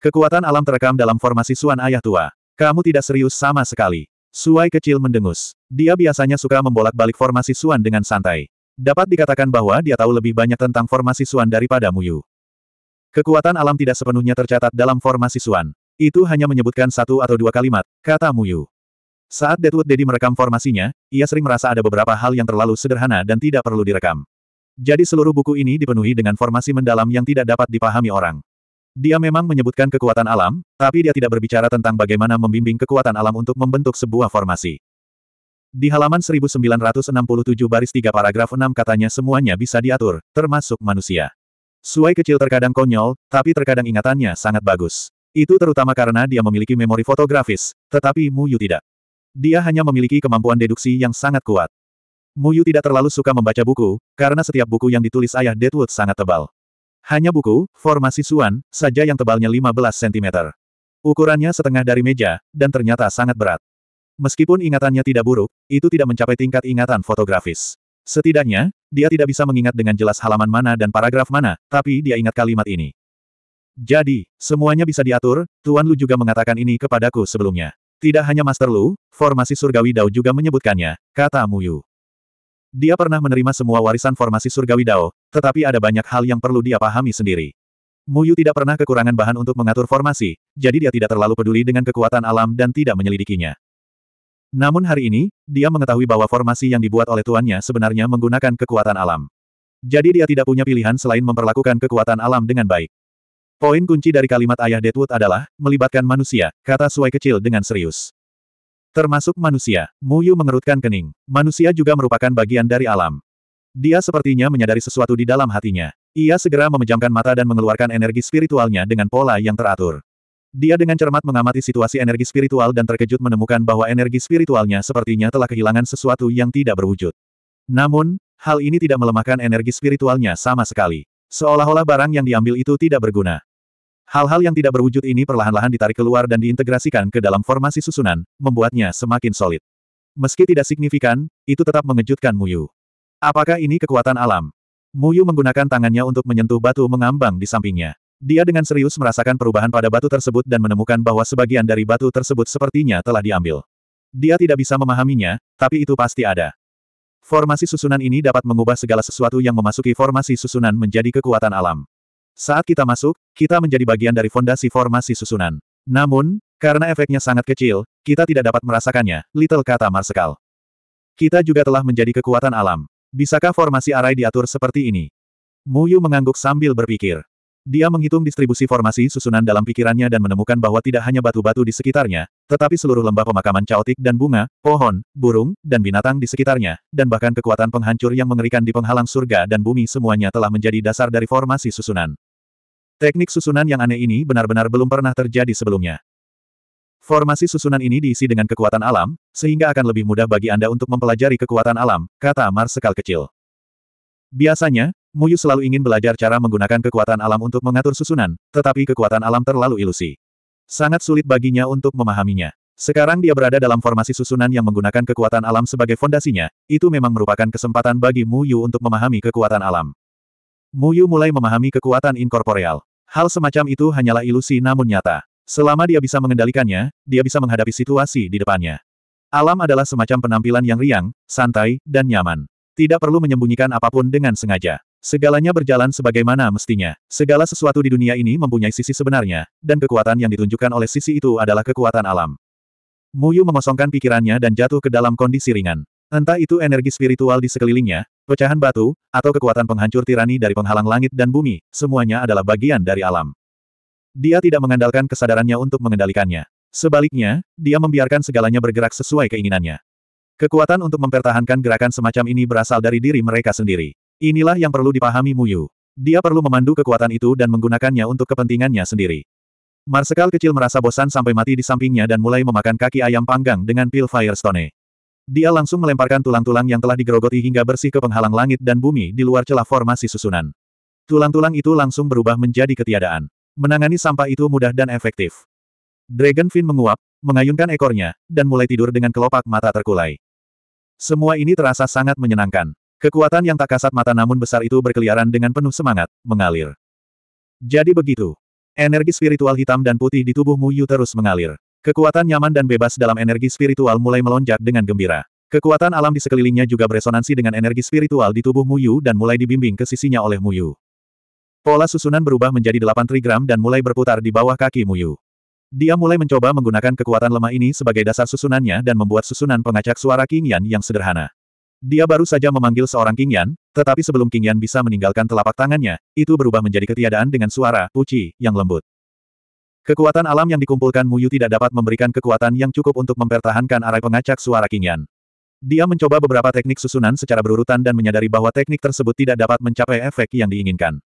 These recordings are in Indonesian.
Kekuatan alam terekam dalam formasi Suan Ayah Tua. Kamu tidak serius sama sekali. Suai kecil mendengus. Dia biasanya suka membolak-balik formasi Suan dengan santai. Dapat dikatakan bahwa dia tahu lebih banyak tentang formasi Suan daripada Muyu. Kekuatan alam tidak sepenuhnya tercatat dalam formasi Suan. Itu hanya menyebutkan satu atau dua kalimat, kata Muyu. Saat Deadwood Daddy merekam formasinya, ia sering merasa ada beberapa hal yang terlalu sederhana dan tidak perlu direkam. Jadi seluruh buku ini dipenuhi dengan formasi mendalam yang tidak dapat dipahami orang. Dia memang menyebutkan kekuatan alam, tapi dia tidak berbicara tentang bagaimana membimbing kekuatan alam untuk membentuk sebuah formasi. Di halaman 1967 baris 3 paragraf 6 katanya semuanya bisa diatur, termasuk manusia. Suai kecil terkadang konyol, tapi terkadang ingatannya sangat bagus. Itu terutama karena dia memiliki memori fotografis, tetapi Mu Yu tidak. Dia hanya memiliki kemampuan deduksi yang sangat kuat. Mu Yu tidak terlalu suka membaca buku, karena setiap buku yang ditulis ayah Deadwood sangat tebal. Hanya buku, formasi suan, saja yang tebalnya 15 cm. Ukurannya setengah dari meja, dan ternyata sangat berat. Meskipun ingatannya tidak buruk, itu tidak mencapai tingkat ingatan fotografis. Setidaknya, dia tidak bisa mengingat dengan jelas halaman mana dan paragraf mana, tapi dia ingat kalimat ini. Jadi, semuanya bisa diatur, Tuan Lu juga mengatakan ini kepadaku sebelumnya. Tidak hanya Master Lu, formasi surgawi Dao juga menyebutkannya, kata Mu Yu. Dia pernah menerima semua warisan formasi surgawi Dao, tetapi ada banyak hal yang perlu dia pahami sendiri. Muyu tidak pernah kekurangan bahan untuk mengatur formasi, jadi dia tidak terlalu peduli dengan kekuatan alam dan tidak menyelidikinya. Namun hari ini, dia mengetahui bahwa formasi yang dibuat oleh tuannya sebenarnya menggunakan kekuatan alam. Jadi dia tidak punya pilihan selain memperlakukan kekuatan alam dengan baik. Poin kunci dari kalimat ayah Deadwood adalah, melibatkan manusia, kata Suai kecil dengan serius. Termasuk manusia, Muyu mengerutkan kening. Manusia juga merupakan bagian dari alam. Dia sepertinya menyadari sesuatu di dalam hatinya. Ia segera memejamkan mata dan mengeluarkan energi spiritualnya dengan pola yang teratur. Dia dengan cermat mengamati situasi energi spiritual dan terkejut menemukan bahwa energi spiritualnya sepertinya telah kehilangan sesuatu yang tidak berwujud. Namun, hal ini tidak melemahkan energi spiritualnya sama sekali. Seolah-olah barang yang diambil itu tidak berguna. Hal-hal yang tidak berwujud ini perlahan-lahan ditarik keluar dan diintegrasikan ke dalam formasi susunan, membuatnya semakin solid. Meski tidak signifikan, itu tetap mengejutkan Muyu. Apakah ini kekuatan alam? Muyu menggunakan tangannya untuk menyentuh batu mengambang di sampingnya. Dia dengan serius merasakan perubahan pada batu tersebut dan menemukan bahwa sebagian dari batu tersebut sepertinya telah diambil. Dia tidak bisa memahaminya, tapi itu pasti ada. Formasi susunan ini dapat mengubah segala sesuatu yang memasuki formasi susunan menjadi kekuatan alam. Saat kita masuk, kita menjadi bagian dari fondasi formasi susunan. Namun, karena efeknya sangat kecil, kita tidak dapat merasakannya, Little kata Marsekal. Kita juga telah menjadi kekuatan alam. Bisakah formasi arai diatur seperti ini? Muyu mengangguk sambil berpikir. Dia menghitung distribusi formasi susunan dalam pikirannya dan menemukan bahwa tidak hanya batu-batu di sekitarnya, tetapi seluruh lembah pemakaman caotik dan bunga, pohon, burung, dan binatang di sekitarnya, dan bahkan kekuatan penghancur yang mengerikan di penghalang surga dan bumi semuanya telah menjadi dasar dari formasi susunan. Teknik susunan yang aneh ini benar-benar belum pernah terjadi sebelumnya. Formasi susunan ini diisi dengan kekuatan alam, sehingga akan lebih mudah bagi Anda untuk mempelajari kekuatan alam, kata Marsekal kecil. Biasanya, Muyu selalu ingin belajar cara menggunakan kekuatan alam untuk mengatur susunan, tetapi kekuatan alam terlalu ilusi. Sangat sulit baginya untuk memahaminya. Sekarang dia berada dalam formasi susunan yang menggunakan kekuatan alam sebagai fondasinya, itu memang merupakan kesempatan bagi Mu Yu untuk memahami kekuatan alam. Mu Yu mulai memahami kekuatan inkorporeal. Hal semacam itu hanyalah ilusi namun nyata. Selama dia bisa mengendalikannya, dia bisa menghadapi situasi di depannya. Alam adalah semacam penampilan yang riang, santai, dan nyaman. Tidak perlu menyembunyikan apapun dengan sengaja. Segalanya berjalan sebagaimana mestinya. Segala sesuatu di dunia ini mempunyai sisi sebenarnya, dan kekuatan yang ditunjukkan oleh sisi itu adalah kekuatan alam. Muyu mengosongkan pikirannya dan jatuh ke dalam kondisi ringan. Entah itu energi spiritual di sekelilingnya, pecahan batu, atau kekuatan penghancur tirani dari penghalang langit dan bumi, semuanya adalah bagian dari alam. Dia tidak mengandalkan kesadarannya untuk mengendalikannya. Sebaliknya, dia membiarkan segalanya bergerak sesuai keinginannya. Kekuatan untuk mempertahankan gerakan semacam ini berasal dari diri mereka sendiri. Inilah yang perlu dipahami Muyu. Dia perlu memandu kekuatan itu dan menggunakannya untuk kepentingannya sendiri. Marsekal kecil merasa bosan sampai mati di sampingnya dan mulai memakan kaki ayam panggang dengan pil Firestone. Dia langsung melemparkan tulang-tulang yang telah digerogoti hingga bersih ke penghalang langit dan bumi di luar celah formasi susunan. Tulang-tulang itu langsung berubah menjadi ketiadaan. Menangani sampah itu mudah dan efektif. Dragon fin menguap, mengayunkan ekornya, dan mulai tidur dengan kelopak mata terkulai. Semua ini terasa sangat menyenangkan. Kekuatan yang tak kasat mata namun besar itu berkeliaran dengan penuh semangat, mengalir. Jadi begitu. Energi spiritual hitam dan putih di tubuh Mu Yu terus mengalir. Kekuatan nyaman dan bebas dalam energi spiritual mulai melonjak dengan gembira. Kekuatan alam di sekelilingnya juga beresonansi dengan energi spiritual di tubuh Mu Yu dan mulai dibimbing ke sisinya oleh Mu Yu. Pola susunan berubah menjadi delapan trigram dan mulai berputar di bawah kaki Mu Yu. Dia mulai mencoba menggunakan kekuatan lemah ini sebagai dasar susunannya dan membuat susunan pengacak suara King Yan yang sederhana. Dia baru saja memanggil seorang King Yan, tetapi sebelum King Yan bisa meninggalkan telapak tangannya, itu berubah menjadi ketiadaan dengan suara uci, yang lembut. Kekuatan alam yang dikumpulkan Muyu tidak dapat memberikan kekuatan yang cukup untuk mempertahankan arai pengacak suara King Yan. Dia mencoba beberapa teknik susunan secara berurutan dan menyadari bahwa teknik tersebut tidak dapat mencapai efek yang diinginkan.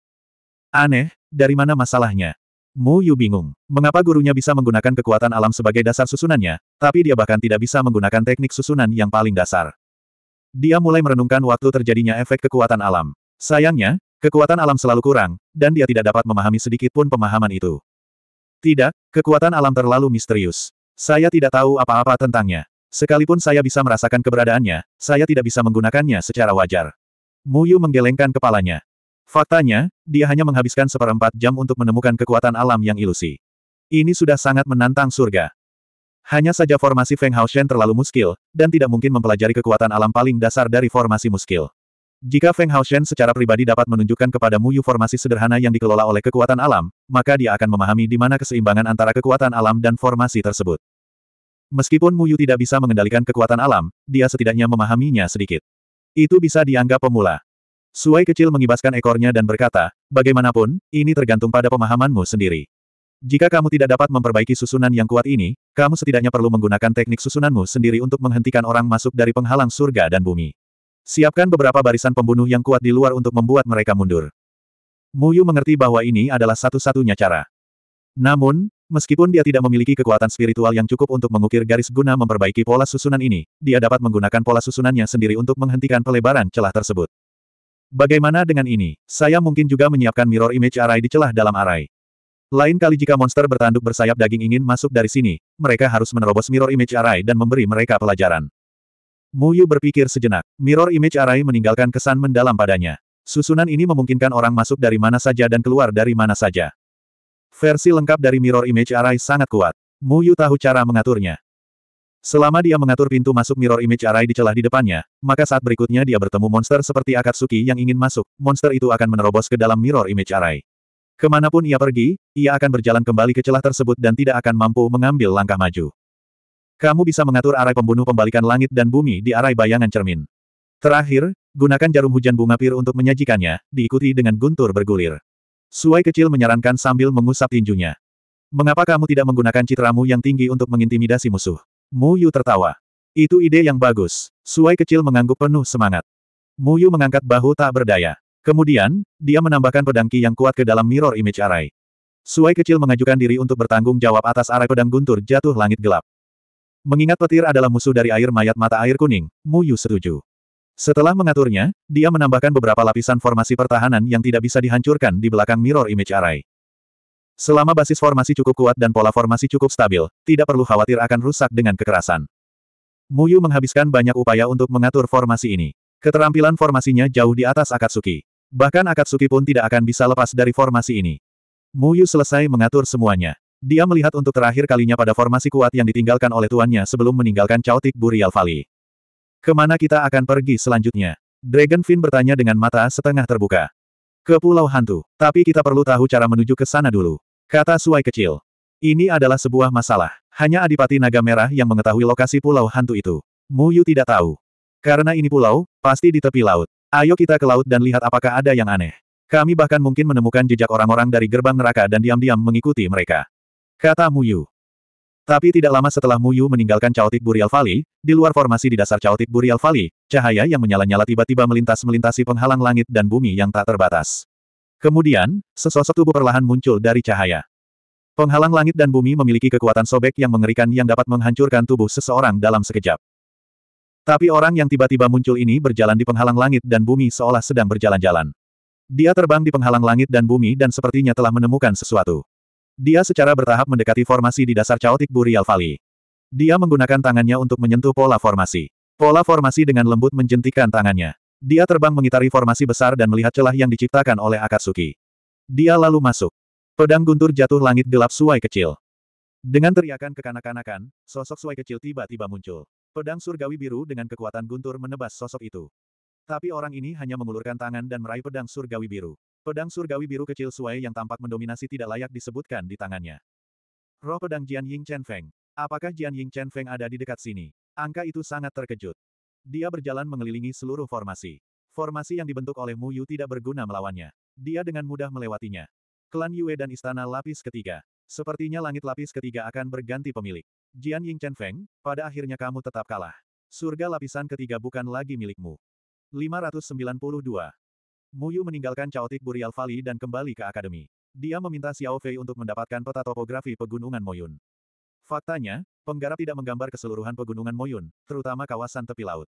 Aneh, dari mana masalahnya? Mu Yu bingung. Mengapa gurunya bisa menggunakan kekuatan alam sebagai dasar susunannya, tapi dia bahkan tidak bisa menggunakan teknik susunan yang paling dasar. Dia mulai merenungkan waktu terjadinya efek kekuatan alam. Sayangnya, kekuatan alam selalu kurang, dan dia tidak dapat memahami sedikit pun pemahaman itu. Tidak, kekuatan alam terlalu misterius. Saya tidak tahu apa-apa tentangnya. Sekalipun saya bisa merasakan keberadaannya, saya tidak bisa menggunakannya secara wajar. Muyu menggelengkan kepalanya. Faktanya, dia hanya menghabiskan seperempat jam untuk menemukan kekuatan alam yang ilusi. Ini sudah sangat menantang surga. Hanya saja formasi Feng Hao Shen terlalu muskil, dan tidak mungkin mempelajari kekuatan alam paling dasar dari formasi muskil. Jika Feng Hao Shen secara pribadi dapat menunjukkan kepada Mu Yu formasi sederhana yang dikelola oleh kekuatan alam, maka dia akan memahami di mana keseimbangan antara kekuatan alam dan formasi tersebut. Meskipun Mu Yu tidak bisa mengendalikan kekuatan alam, dia setidaknya memahaminya sedikit. Itu bisa dianggap pemula. Suai kecil mengibaskan ekornya dan berkata, bagaimanapun, ini tergantung pada pemahamanmu sendiri. Jika kamu tidak dapat memperbaiki susunan yang kuat ini, kamu setidaknya perlu menggunakan teknik susunanmu sendiri untuk menghentikan orang masuk dari penghalang surga dan bumi. Siapkan beberapa barisan pembunuh yang kuat di luar untuk membuat mereka mundur. Muyu mengerti bahwa ini adalah satu-satunya cara. Namun, meskipun dia tidak memiliki kekuatan spiritual yang cukup untuk mengukir garis guna memperbaiki pola susunan ini, dia dapat menggunakan pola susunannya sendiri untuk menghentikan pelebaran celah tersebut. Bagaimana dengan ini? Saya mungkin juga menyiapkan mirror image array di celah dalam array. Lain kali jika monster bertanduk bersayap daging ingin masuk dari sini, mereka harus menerobos mirror image array dan memberi mereka pelajaran. Mu Yu berpikir sejenak. Mirror image array meninggalkan kesan mendalam padanya. Susunan ini memungkinkan orang masuk dari mana saja dan keluar dari mana saja. Versi lengkap dari mirror image array sangat kuat. Mu Yu tahu cara mengaturnya. Selama dia mengatur pintu masuk mirror image array di celah di depannya, maka saat berikutnya dia bertemu monster seperti Akatsuki yang ingin masuk, monster itu akan menerobos ke dalam mirror image array. Kemanapun ia pergi, ia akan berjalan kembali ke celah tersebut dan tidak akan mampu mengambil langkah maju. Kamu bisa mengatur arai pembunuh pembalikan langit dan bumi di arai bayangan cermin. Terakhir, gunakan jarum hujan bunga pir untuk menyajikannya, diikuti dengan guntur bergulir. Suai kecil menyarankan sambil mengusap tinjunya. Mengapa kamu tidak menggunakan citramu yang tinggi untuk mengintimidasi musuh? Mu Yu tertawa. Itu ide yang bagus. Suai kecil mengangguk penuh semangat. Mu Yu mengangkat bahu tak berdaya. Kemudian, dia menambahkan pedang Qi yang kuat ke dalam mirror image array. Suai kecil mengajukan diri untuk bertanggung jawab atas Arai pedang guntur jatuh langit gelap. Mengingat petir adalah musuh dari air mayat mata air kuning, Mu Yu setuju. Setelah mengaturnya, dia menambahkan beberapa lapisan formasi pertahanan yang tidak bisa dihancurkan di belakang mirror image array. Selama basis formasi cukup kuat dan pola formasi cukup stabil, tidak perlu khawatir akan rusak dengan kekerasan. Mu Yu menghabiskan banyak upaya untuk mengatur formasi ini. Keterampilan formasinya jauh di atas Akatsuki. Bahkan Akatsuki pun tidak akan bisa lepas dari formasi ini. Muyu selesai mengatur semuanya. Dia melihat untuk terakhir kalinya pada formasi kuat yang ditinggalkan oleh tuannya sebelum meninggalkan Chaotic Burial Valley. Kemana kita akan pergi selanjutnya? Dragon Fin bertanya dengan mata setengah terbuka. Ke Pulau Hantu, tapi kita perlu tahu cara menuju ke sana dulu. Kata Suai kecil. Ini adalah sebuah masalah. Hanya Adipati Naga Merah yang mengetahui lokasi Pulau Hantu itu. Muyu tidak tahu. Karena ini pulau, pasti di tepi laut. Ayo kita ke laut dan lihat apakah ada yang aneh. Kami bahkan mungkin menemukan jejak orang-orang dari gerbang neraka dan diam-diam mengikuti mereka. Kata Muyu. Tapi tidak lama setelah Muyu meninggalkan Chaotic Burial Valley, di luar formasi di dasar Chaotic Burial Valley, cahaya yang menyala-nyala tiba-tiba melintas-melintasi penghalang langit dan bumi yang tak terbatas. Kemudian, sesosok tubuh perlahan muncul dari cahaya. Penghalang langit dan bumi memiliki kekuatan sobek yang mengerikan yang dapat menghancurkan tubuh seseorang dalam sekejap. Tapi orang yang tiba-tiba muncul ini berjalan di penghalang langit dan bumi seolah sedang berjalan-jalan. Dia terbang di penghalang langit dan bumi dan sepertinya telah menemukan sesuatu. Dia secara bertahap mendekati formasi di dasar caotik Burial Valley. Dia menggunakan tangannya untuk menyentuh pola formasi. Pola formasi dengan lembut menjentikan tangannya. Dia terbang mengitari formasi besar dan melihat celah yang diciptakan oleh Akatsuki. Dia lalu masuk. Pedang guntur jatuh langit gelap suai kecil. Dengan teriakan kekanak-kanakan, sosok suai kecil tiba-tiba muncul. Pedang surgawi biru dengan kekuatan guntur menebas sosok itu. Tapi orang ini hanya mengulurkan tangan dan meraih pedang surgawi biru. Pedang surgawi biru kecil Suai yang tampak mendominasi tidak layak disebutkan di tangannya. Roh pedang Jian Ying Chen Feng. Apakah Jian Ying Chen Feng ada di dekat sini? Angka itu sangat terkejut. Dia berjalan mengelilingi seluruh formasi. Formasi yang dibentuk oleh Mu Yu tidak berguna melawannya. Dia dengan mudah melewatinya. Klan Yue dan Istana Lapis Ketiga. Sepertinya langit lapis ketiga akan berganti pemilik. Jian Ying Chen Feng, pada akhirnya kamu tetap kalah. Surga lapisan ketiga bukan lagi milikmu. 592. Muyu meninggalkan Chaotic Burial Valley dan kembali ke akademi. Dia meminta Xiao Fei untuk mendapatkan peta topografi pegunungan Moyun. Faktanya, penggarap tidak menggambar keseluruhan pegunungan Moyun, terutama kawasan tepi laut.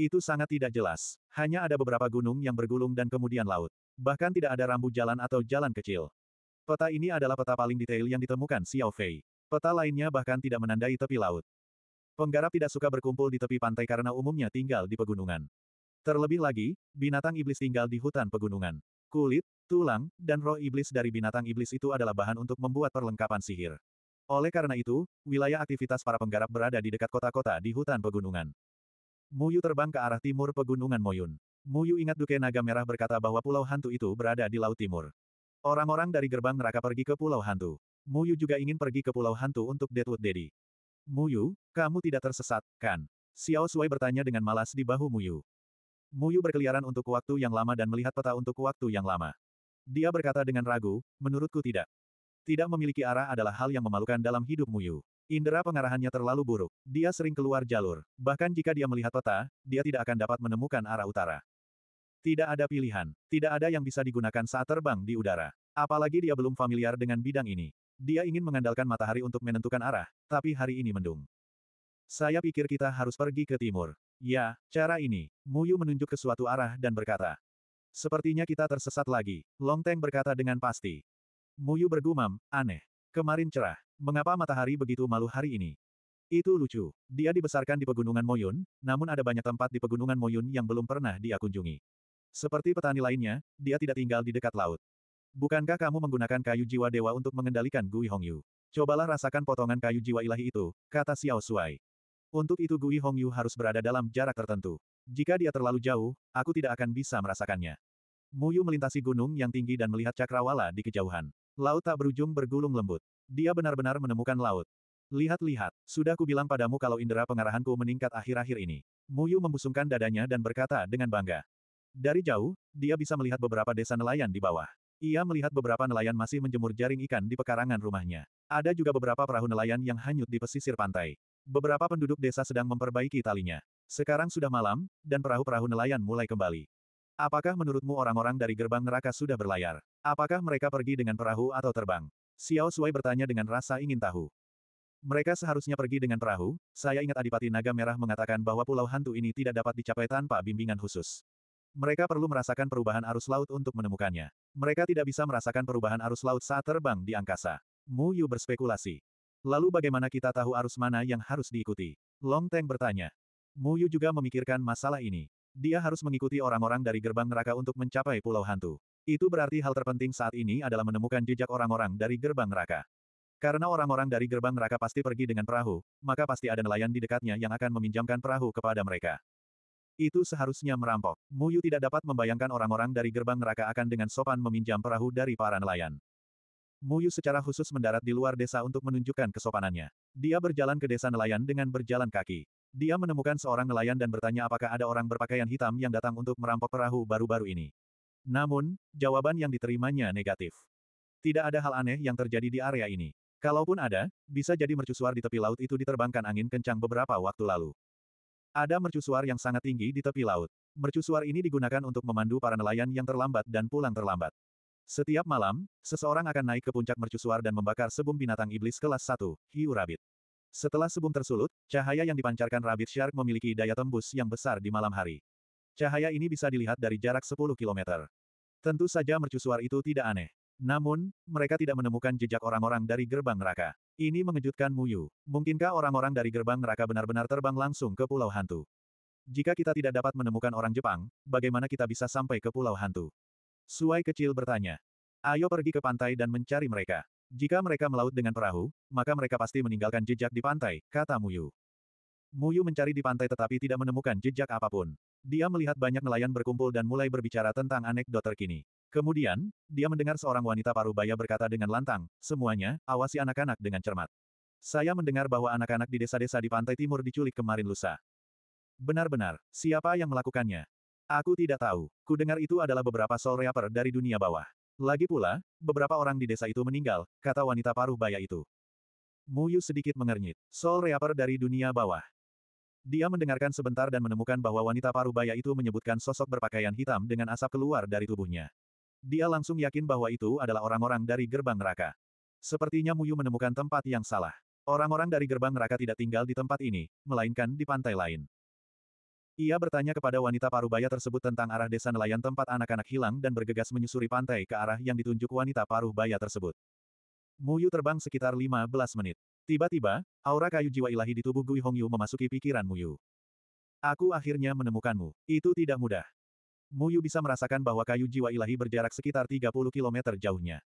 Itu sangat tidak jelas. Hanya ada beberapa gunung yang bergulung dan kemudian laut. Bahkan tidak ada rambu jalan atau jalan kecil. Peta ini adalah peta paling detail yang ditemukan Xiao Fei. Kota lainnya bahkan tidak menandai tepi laut. Penggarap tidak suka berkumpul di tepi pantai karena umumnya tinggal di pegunungan. Terlebih lagi, binatang iblis tinggal di hutan pegunungan. Kulit, tulang, dan roh iblis dari binatang iblis itu adalah bahan untuk membuat perlengkapan sihir. Oleh karena itu, wilayah aktivitas para penggarap berada di dekat kota-kota di hutan pegunungan. Muyu terbang ke arah timur pegunungan Moyun. Muyu ingat Duke Naga Merah berkata bahwa pulau hantu itu berada di Laut Timur. Orang-orang dari gerbang neraka pergi ke pulau hantu. Muyu juga ingin pergi ke Pulau Hantu untuk Deadwood Daddy. Muyu, kamu tidak tersesat, kan? Xiao Sui bertanya dengan malas di bahu Muyu. Muyu berkeliaran untuk waktu yang lama dan melihat peta untuk waktu yang lama. Dia berkata dengan ragu, menurutku tidak. Tidak memiliki arah adalah hal yang memalukan dalam hidup Muyu. Indera pengarahannya terlalu buruk. Dia sering keluar jalur. Bahkan jika dia melihat peta, dia tidak akan dapat menemukan arah utara. Tidak ada pilihan. Tidak ada yang bisa digunakan saat terbang di udara. Apalagi dia belum familiar dengan bidang ini. Dia ingin mengandalkan matahari untuk menentukan arah, tapi hari ini mendung. Saya pikir kita harus pergi ke timur. Ya, cara ini. Muyu menunjuk ke suatu arah dan berkata. Sepertinya kita tersesat lagi, Long Teng berkata dengan pasti. Muyu bergumam, aneh. Kemarin cerah. Mengapa matahari begitu malu hari ini? Itu lucu. Dia dibesarkan di pegunungan Moyun, namun ada banyak tempat di pegunungan Moyun yang belum pernah dia kunjungi. Seperti petani lainnya, dia tidak tinggal di dekat laut. Bukankah kamu menggunakan kayu jiwa dewa untuk mengendalikan Gui Hongyu? Cobalah rasakan potongan kayu jiwa ilahi itu, kata Xiao Suai. Untuk itu Gui Hongyu harus berada dalam jarak tertentu. Jika dia terlalu jauh, aku tidak akan bisa merasakannya. Muyu melintasi gunung yang tinggi dan melihat cakrawala di kejauhan. Laut tak berujung bergulung lembut. Dia benar-benar menemukan laut. Lihat-lihat, sudah kubilang padamu kalau indera pengarahanku meningkat akhir-akhir ini. Muyu membusungkan dadanya dan berkata dengan bangga. Dari jauh, dia bisa melihat beberapa desa nelayan di bawah. Ia melihat beberapa nelayan masih menjemur jaring ikan di pekarangan rumahnya. Ada juga beberapa perahu nelayan yang hanyut di pesisir pantai. Beberapa penduduk desa sedang memperbaiki talinya. Sekarang sudah malam, dan perahu-perahu nelayan mulai kembali. Apakah menurutmu orang-orang dari gerbang neraka sudah berlayar? Apakah mereka pergi dengan perahu atau terbang? Xiao Shuai bertanya dengan rasa ingin tahu. Mereka seharusnya pergi dengan perahu, saya ingat Adipati Naga Merah mengatakan bahwa Pulau Hantu ini tidak dapat dicapai tanpa bimbingan khusus. Mereka perlu merasakan perubahan arus laut untuk menemukannya. Mereka tidak bisa merasakan perubahan arus laut saat terbang di angkasa. Mu Yu berspekulasi. Lalu bagaimana kita tahu arus mana yang harus diikuti? Long Tang bertanya. Mu Yu juga memikirkan masalah ini. Dia harus mengikuti orang-orang dari gerbang neraka untuk mencapai pulau hantu. Itu berarti hal terpenting saat ini adalah menemukan jejak orang-orang dari gerbang neraka. Karena orang-orang dari gerbang neraka pasti pergi dengan perahu, maka pasti ada nelayan di dekatnya yang akan meminjamkan perahu kepada mereka. Itu seharusnya merampok. Muyu tidak dapat membayangkan orang-orang dari gerbang neraka akan dengan sopan meminjam perahu dari para nelayan. Muyu secara khusus mendarat di luar desa untuk menunjukkan kesopanannya. Dia berjalan ke desa nelayan dengan berjalan kaki. Dia menemukan seorang nelayan dan bertanya apakah ada orang berpakaian hitam yang datang untuk merampok perahu baru-baru ini. Namun, jawaban yang diterimanya negatif. Tidak ada hal aneh yang terjadi di area ini. Kalaupun ada, bisa jadi mercusuar di tepi laut itu diterbangkan angin kencang beberapa waktu lalu. Ada mercusuar yang sangat tinggi di tepi laut. Mercusuar ini digunakan untuk memandu para nelayan yang terlambat dan pulang terlambat. Setiap malam, seseorang akan naik ke puncak mercusuar dan membakar sebum binatang iblis kelas 1, hiu rabbit. Setelah sebum tersulut, cahaya yang dipancarkan rabbit shark memiliki daya tembus yang besar di malam hari. Cahaya ini bisa dilihat dari jarak 10 km. Tentu saja mercusuar itu tidak aneh. Namun, mereka tidak menemukan jejak orang-orang dari gerbang neraka. Ini mengejutkan Muyu. Mungkinkah orang-orang dari gerbang neraka benar-benar terbang langsung ke Pulau Hantu? Jika kita tidak dapat menemukan orang Jepang, bagaimana kita bisa sampai ke Pulau Hantu? Suai kecil bertanya. Ayo pergi ke pantai dan mencari mereka. Jika mereka melaut dengan perahu, maka mereka pasti meninggalkan jejak di pantai, kata Muyu. Muyu mencari di pantai tetapi tidak menemukan jejak apapun. Dia melihat banyak nelayan berkumpul dan mulai berbicara tentang anekdot terkini. Kemudian, dia mendengar seorang wanita paruh baya berkata dengan lantang, semuanya, awasi anak-anak dengan cermat. Saya mendengar bahwa anak-anak di desa-desa di pantai timur diculik kemarin lusa. Benar-benar, siapa yang melakukannya? Aku tidak tahu. Kudengar itu adalah beberapa soul reaper dari dunia bawah. Lagi pula, beberapa orang di desa itu meninggal, kata wanita paruh baya itu. Muyu sedikit mengernyit. Soul reaper dari dunia bawah. Dia mendengarkan sebentar dan menemukan bahwa wanita paruh baya itu menyebutkan sosok berpakaian hitam dengan asap keluar dari tubuhnya. Dia langsung yakin bahwa itu adalah orang-orang dari gerbang neraka. Sepertinya Muyu menemukan tempat yang salah. Orang-orang dari gerbang neraka tidak tinggal di tempat ini, melainkan di pantai lain. Ia bertanya kepada wanita parubaya tersebut tentang arah desa nelayan tempat anak-anak hilang dan bergegas menyusuri pantai ke arah yang ditunjuk wanita parubaya tersebut. Muyu terbang sekitar 15 menit. Tiba-tiba, aura kayu jiwa ilahi di tubuh Gui Hongyu memasuki pikiran Muyu. Aku akhirnya menemukanmu. Itu tidak mudah. Muyu bisa merasakan bahwa kayu jiwa ilahi berjarak sekitar 30 km jauhnya.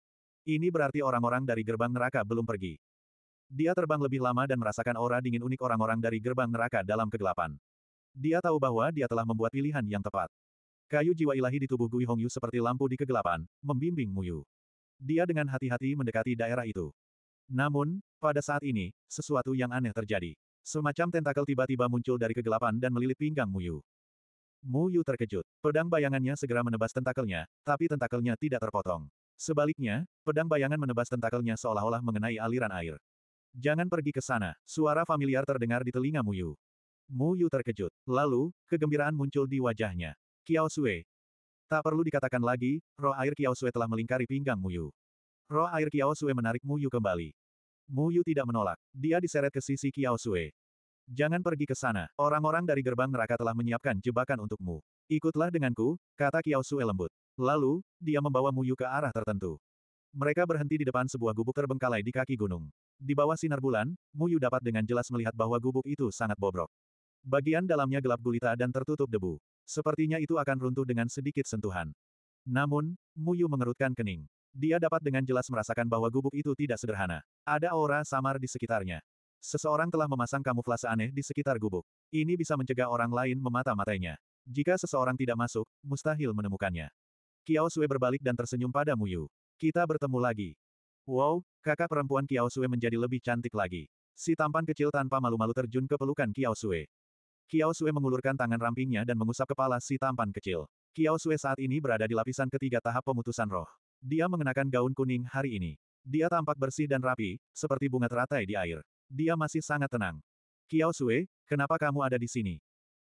Ini berarti orang-orang dari gerbang neraka belum pergi. Dia terbang lebih lama dan merasakan aura dingin unik orang-orang dari gerbang neraka dalam kegelapan. Dia tahu bahwa dia telah membuat pilihan yang tepat. Kayu jiwa ilahi di tubuh Gui Hongyu seperti lampu di kegelapan, membimbing Muyu. Dia dengan hati-hati mendekati daerah itu. Namun, pada saat ini, sesuatu yang aneh terjadi. Semacam tentakel tiba-tiba muncul dari kegelapan dan melilit pinggang Muyu. Mu Yu terkejut. Pedang bayangannya segera menebas tentakelnya, tapi tentakelnya tidak terpotong. Sebaliknya, pedang bayangan menebas tentakelnya seolah-olah mengenai aliran air. Jangan pergi ke sana, suara familiar terdengar di telinga Mu Yu. Mu Yu terkejut. Lalu, kegembiraan muncul di wajahnya. Kiao Sui. Tak perlu dikatakan lagi, roh air Kiao Sui telah melingkari pinggang Mu Yu. Roh air Kiao Sui menarik Mu Yu kembali. Mu Yu tidak menolak. Dia diseret ke sisi Kiao Sui. Jangan pergi ke sana. Orang-orang dari gerbang neraka telah menyiapkan jebakan untukmu. Ikutlah denganku, kata Kiao Sue lembut. Lalu, dia membawa Mu Yu ke arah tertentu. Mereka berhenti di depan sebuah gubuk terbengkalai di kaki gunung. Di bawah sinar bulan, Mu Yu dapat dengan jelas melihat bahwa gubuk itu sangat bobrok. Bagian dalamnya gelap gulita dan tertutup debu. Sepertinya itu akan runtuh dengan sedikit sentuhan. Namun, Mu Yu mengerutkan kening. Dia dapat dengan jelas merasakan bahwa gubuk itu tidak sederhana. Ada aura samar di sekitarnya. Seseorang telah memasang kamuflase aneh di sekitar gubuk. Ini bisa mencegah orang lain memata-matainya. Jika seseorang tidak masuk, mustahil menemukannya. Kiao Sue berbalik dan tersenyum pada Muyu. Kita bertemu lagi. Wow, kakak perempuan Kiao Sue menjadi lebih cantik lagi. Si tampan kecil tanpa malu-malu terjun ke pelukan Kiao Sue. Kiao Sue mengulurkan tangan rampingnya dan mengusap kepala si tampan kecil. Kiao Sue saat ini berada di lapisan ketiga tahap pemutusan roh. Dia mengenakan gaun kuning hari ini. Dia tampak bersih dan rapi, seperti bunga teratai di air. Dia masih sangat tenang. Kiao Sue, kenapa kamu ada di sini?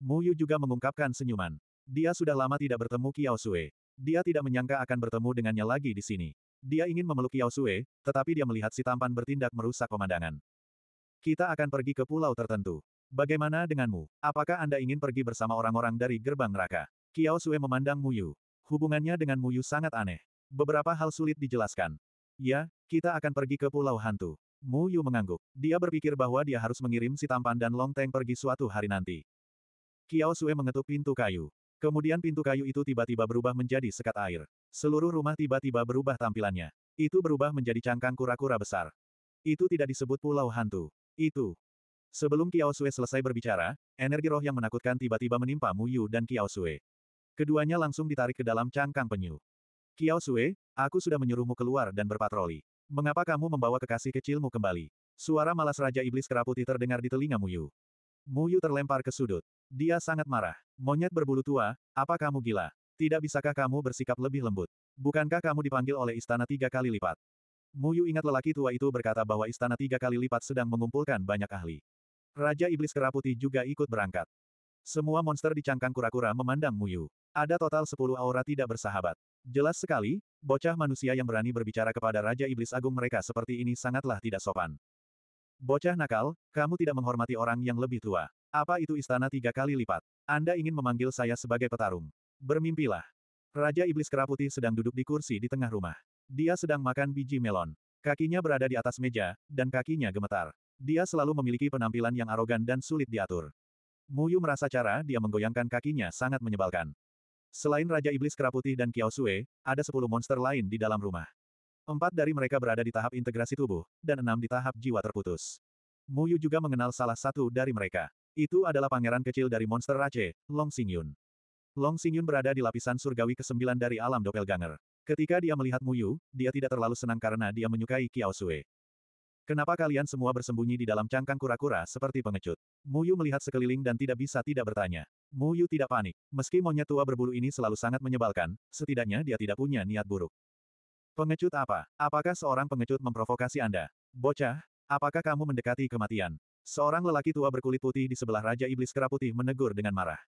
Mu Yu juga mengungkapkan senyuman. Dia sudah lama tidak bertemu Kiao Sue. Dia tidak menyangka akan bertemu dengannya lagi di sini. Dia ingin memeluk Kiao Sue, tetapi dia melihat si tampan bertindak merusak pemandangan. Kita akan pergi ke pulau tertentu. Bagaimana denganmu? Apakah Anda ingin pergi bersama orang-orang dari gerbang neraka? Kiao Sue memandang Mu Yu. Hubungannya dengan Mu Yu sangat aneh. Beberapa hal sulit dijelaskan. Ya, kita akan pergi ke pulau hantu. Mu Yu mengangguk. Dia berpikir bahwa dia harus mengirim si tampan dan Long Teng pergi suatu hari nanti. Kiao Sue mengetuk pintu kayu. Kemudian pintu kayu itu tiba-tiba berubah menjadi sekat air. Seluruh rumah tiba-tiba berubah tampilannya. Itu berubah menjadi cangkang kura-kura besar. Itu tidak disebut pulau hantu. Itu. Sebelum Kiao Sue selesai berbicara, energi roh yang menakutkan tiba-tiba menimpa Mu Yu dan Kiao Sue. Keduanya langsung ditarik ke dalam cangkang penyu. Kiao Sue, aku sudah menyuruhmu keluar dan berpatroli. Mengapa kamu membawa kekasih kecilmu kembali? Suara malas Raja Iblis Keraputi terdengar di telinga Muyu. Muyu terlempar ke sudut. Dia sangat marah. Monyet berbulu tua, apa kamu gila? Tidak bisakah kamu bersikap lebih lembut? Bukankah kamu dipanggil oleh istana tiga kali lipat? Muyu ingat lelaki tua itu berkata bahwa istana tiga kali lipat sedang mengumpulkan banyak ahli. Raja Iblis Keraputi juga ikut berangkat. Semua monster di cangkang kura-kura memandang Muyu. Ada total sepuluh aura tidak bersahabat. Jelas sekali, Bocah manusia yang berani berbicara kepada Raja Iblis Agung mereka seperti ini sangatlah tidak sopan. Bocah nakal, kamu tidak menghormati orang yang lebih tua. Apa itu istana tiga kali lipat? Anda ingin memanggil saya sebagai petarung. Bermimpilah. Raja Iblis Keraputi sedang duduk di kursi di tengah rumah. Dia sedang makan biji melon. Kakinya berada di atas meja, dan kakinya gemetar. Dia selalu memiliki penampilan yang arogan dan sulit diatur. Muyu merasa cara dia menggoyangkan kakinya sangat menyebalkan. Selain Raja Iblis Keraputi dan Kiao Sue, ada sepuluh monster lain di dalam rumah. Empat dari mereka berada di tahap integrasi tubuh, dan enam di tahap jiwa terputus. Mu Yu juga mengenal salah satu dari mereka. Itu adalah pangeran kecil dari monster Rache, Long Xingyun. Long Xingyun berada di lapisan surgawi ke-9 dari alam doppelganger. Ketika dia melihat Mu Yu, dia tidak terlalu senang karena dia menyukai Kiao Sue. Kenapa kalian semua bersembunyi di dalam cangkang kura-kura seperti pengecut? Muyu melihat sekeliling dan tidak bisa tidak bertanya. Muyu tidak panik. Meski monyet tua berbulu ini selalu sangat menyebalkan, setidaknya dia tidak punya niat buruk. Pengecut apa? Apakah seorang pengecut memprovokasi Anda? Bocah, apakah kamu mendekati kematian? Seorang lelaki tua berkulit putih di sebelah Raja Iblis Kera Putih menegur dengan marah.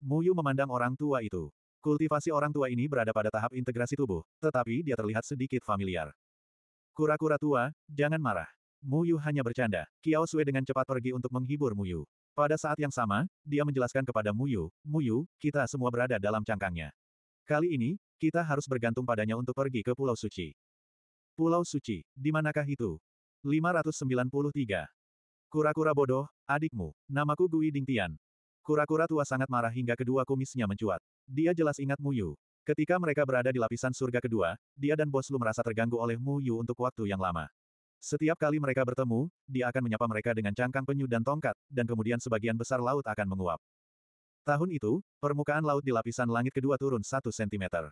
Muyu memandang orang tua itu. Kultivasi orang tua ini berada pada tahap integrasi tubuh, tetapi dia terlihat sedikit familiar. Kura-kura tua, jangan marah. Mu Yu hanya bercanda. Kiao Sui dengan cepat pergi untuk menghibur Mu Yu. Pada saat yang sama, dia menjelaskan kepada Mu Yu, Mu Yu, kita semua berada dalam cangkangnya. Kali ini, kita harus bergantung padanya untuk pergi ke Pulau Suci. Pulau Suci, di manakah itu? 593. Kura-kura bodoh, adikmu, namaku Gui Dingtian. Kura-kura tua sangat marah hingga kedua kumisnya mencuat. Dia jelas ingat Mu Yu. Ketika mereka berada di lapisan surga kedua, dia dan Bos Lu merasa terganggu oleh Mu Yu untuk waktu yang lama. Setiap kali mereka bertemu, dia akan menyapa mereka dengan cangkang penyu dan tongkat, dan kemudian sebagian besar laut akan menguap. Tahun itu, permukaan laut di lapisan langit kedua turun satu sentimeter.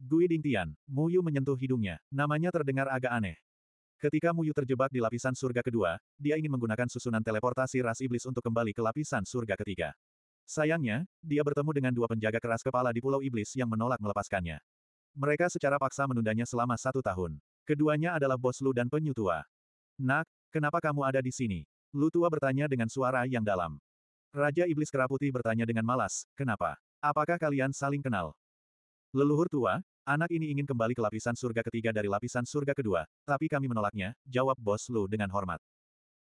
Gui Ding Tian, Mu Yu menyentuh hidungnya, namanya terdengar agak aneh. Ketika Mu Yu terjebak di lapisan surga kedua, dia ingin menggunakan susunan teleportasi ras iblis untuk kembali ke lapisan surga ketiga. Sayangnya, dia bertemu dengan dua penjaga keras kepala di Pulau Iblis yang menolak melepaskannya. Mereka secara paksa menundanya selama satu tahun. Keduanya adalah bos Lu dan penyu tua. Nak, kenapa kamu ada di sini? Lu tua bertanya dengan suara yang dalam. Raja Iblis Keraputi bertanya dengan malas, kenapa? Apakah kalian saling kenal? Leluhur tua, anak ini ingin kembali ke lapisan surga ketiga dari lapisan surga kedua, tapi kami menolaknya, jawab bos Lu dengan hormat.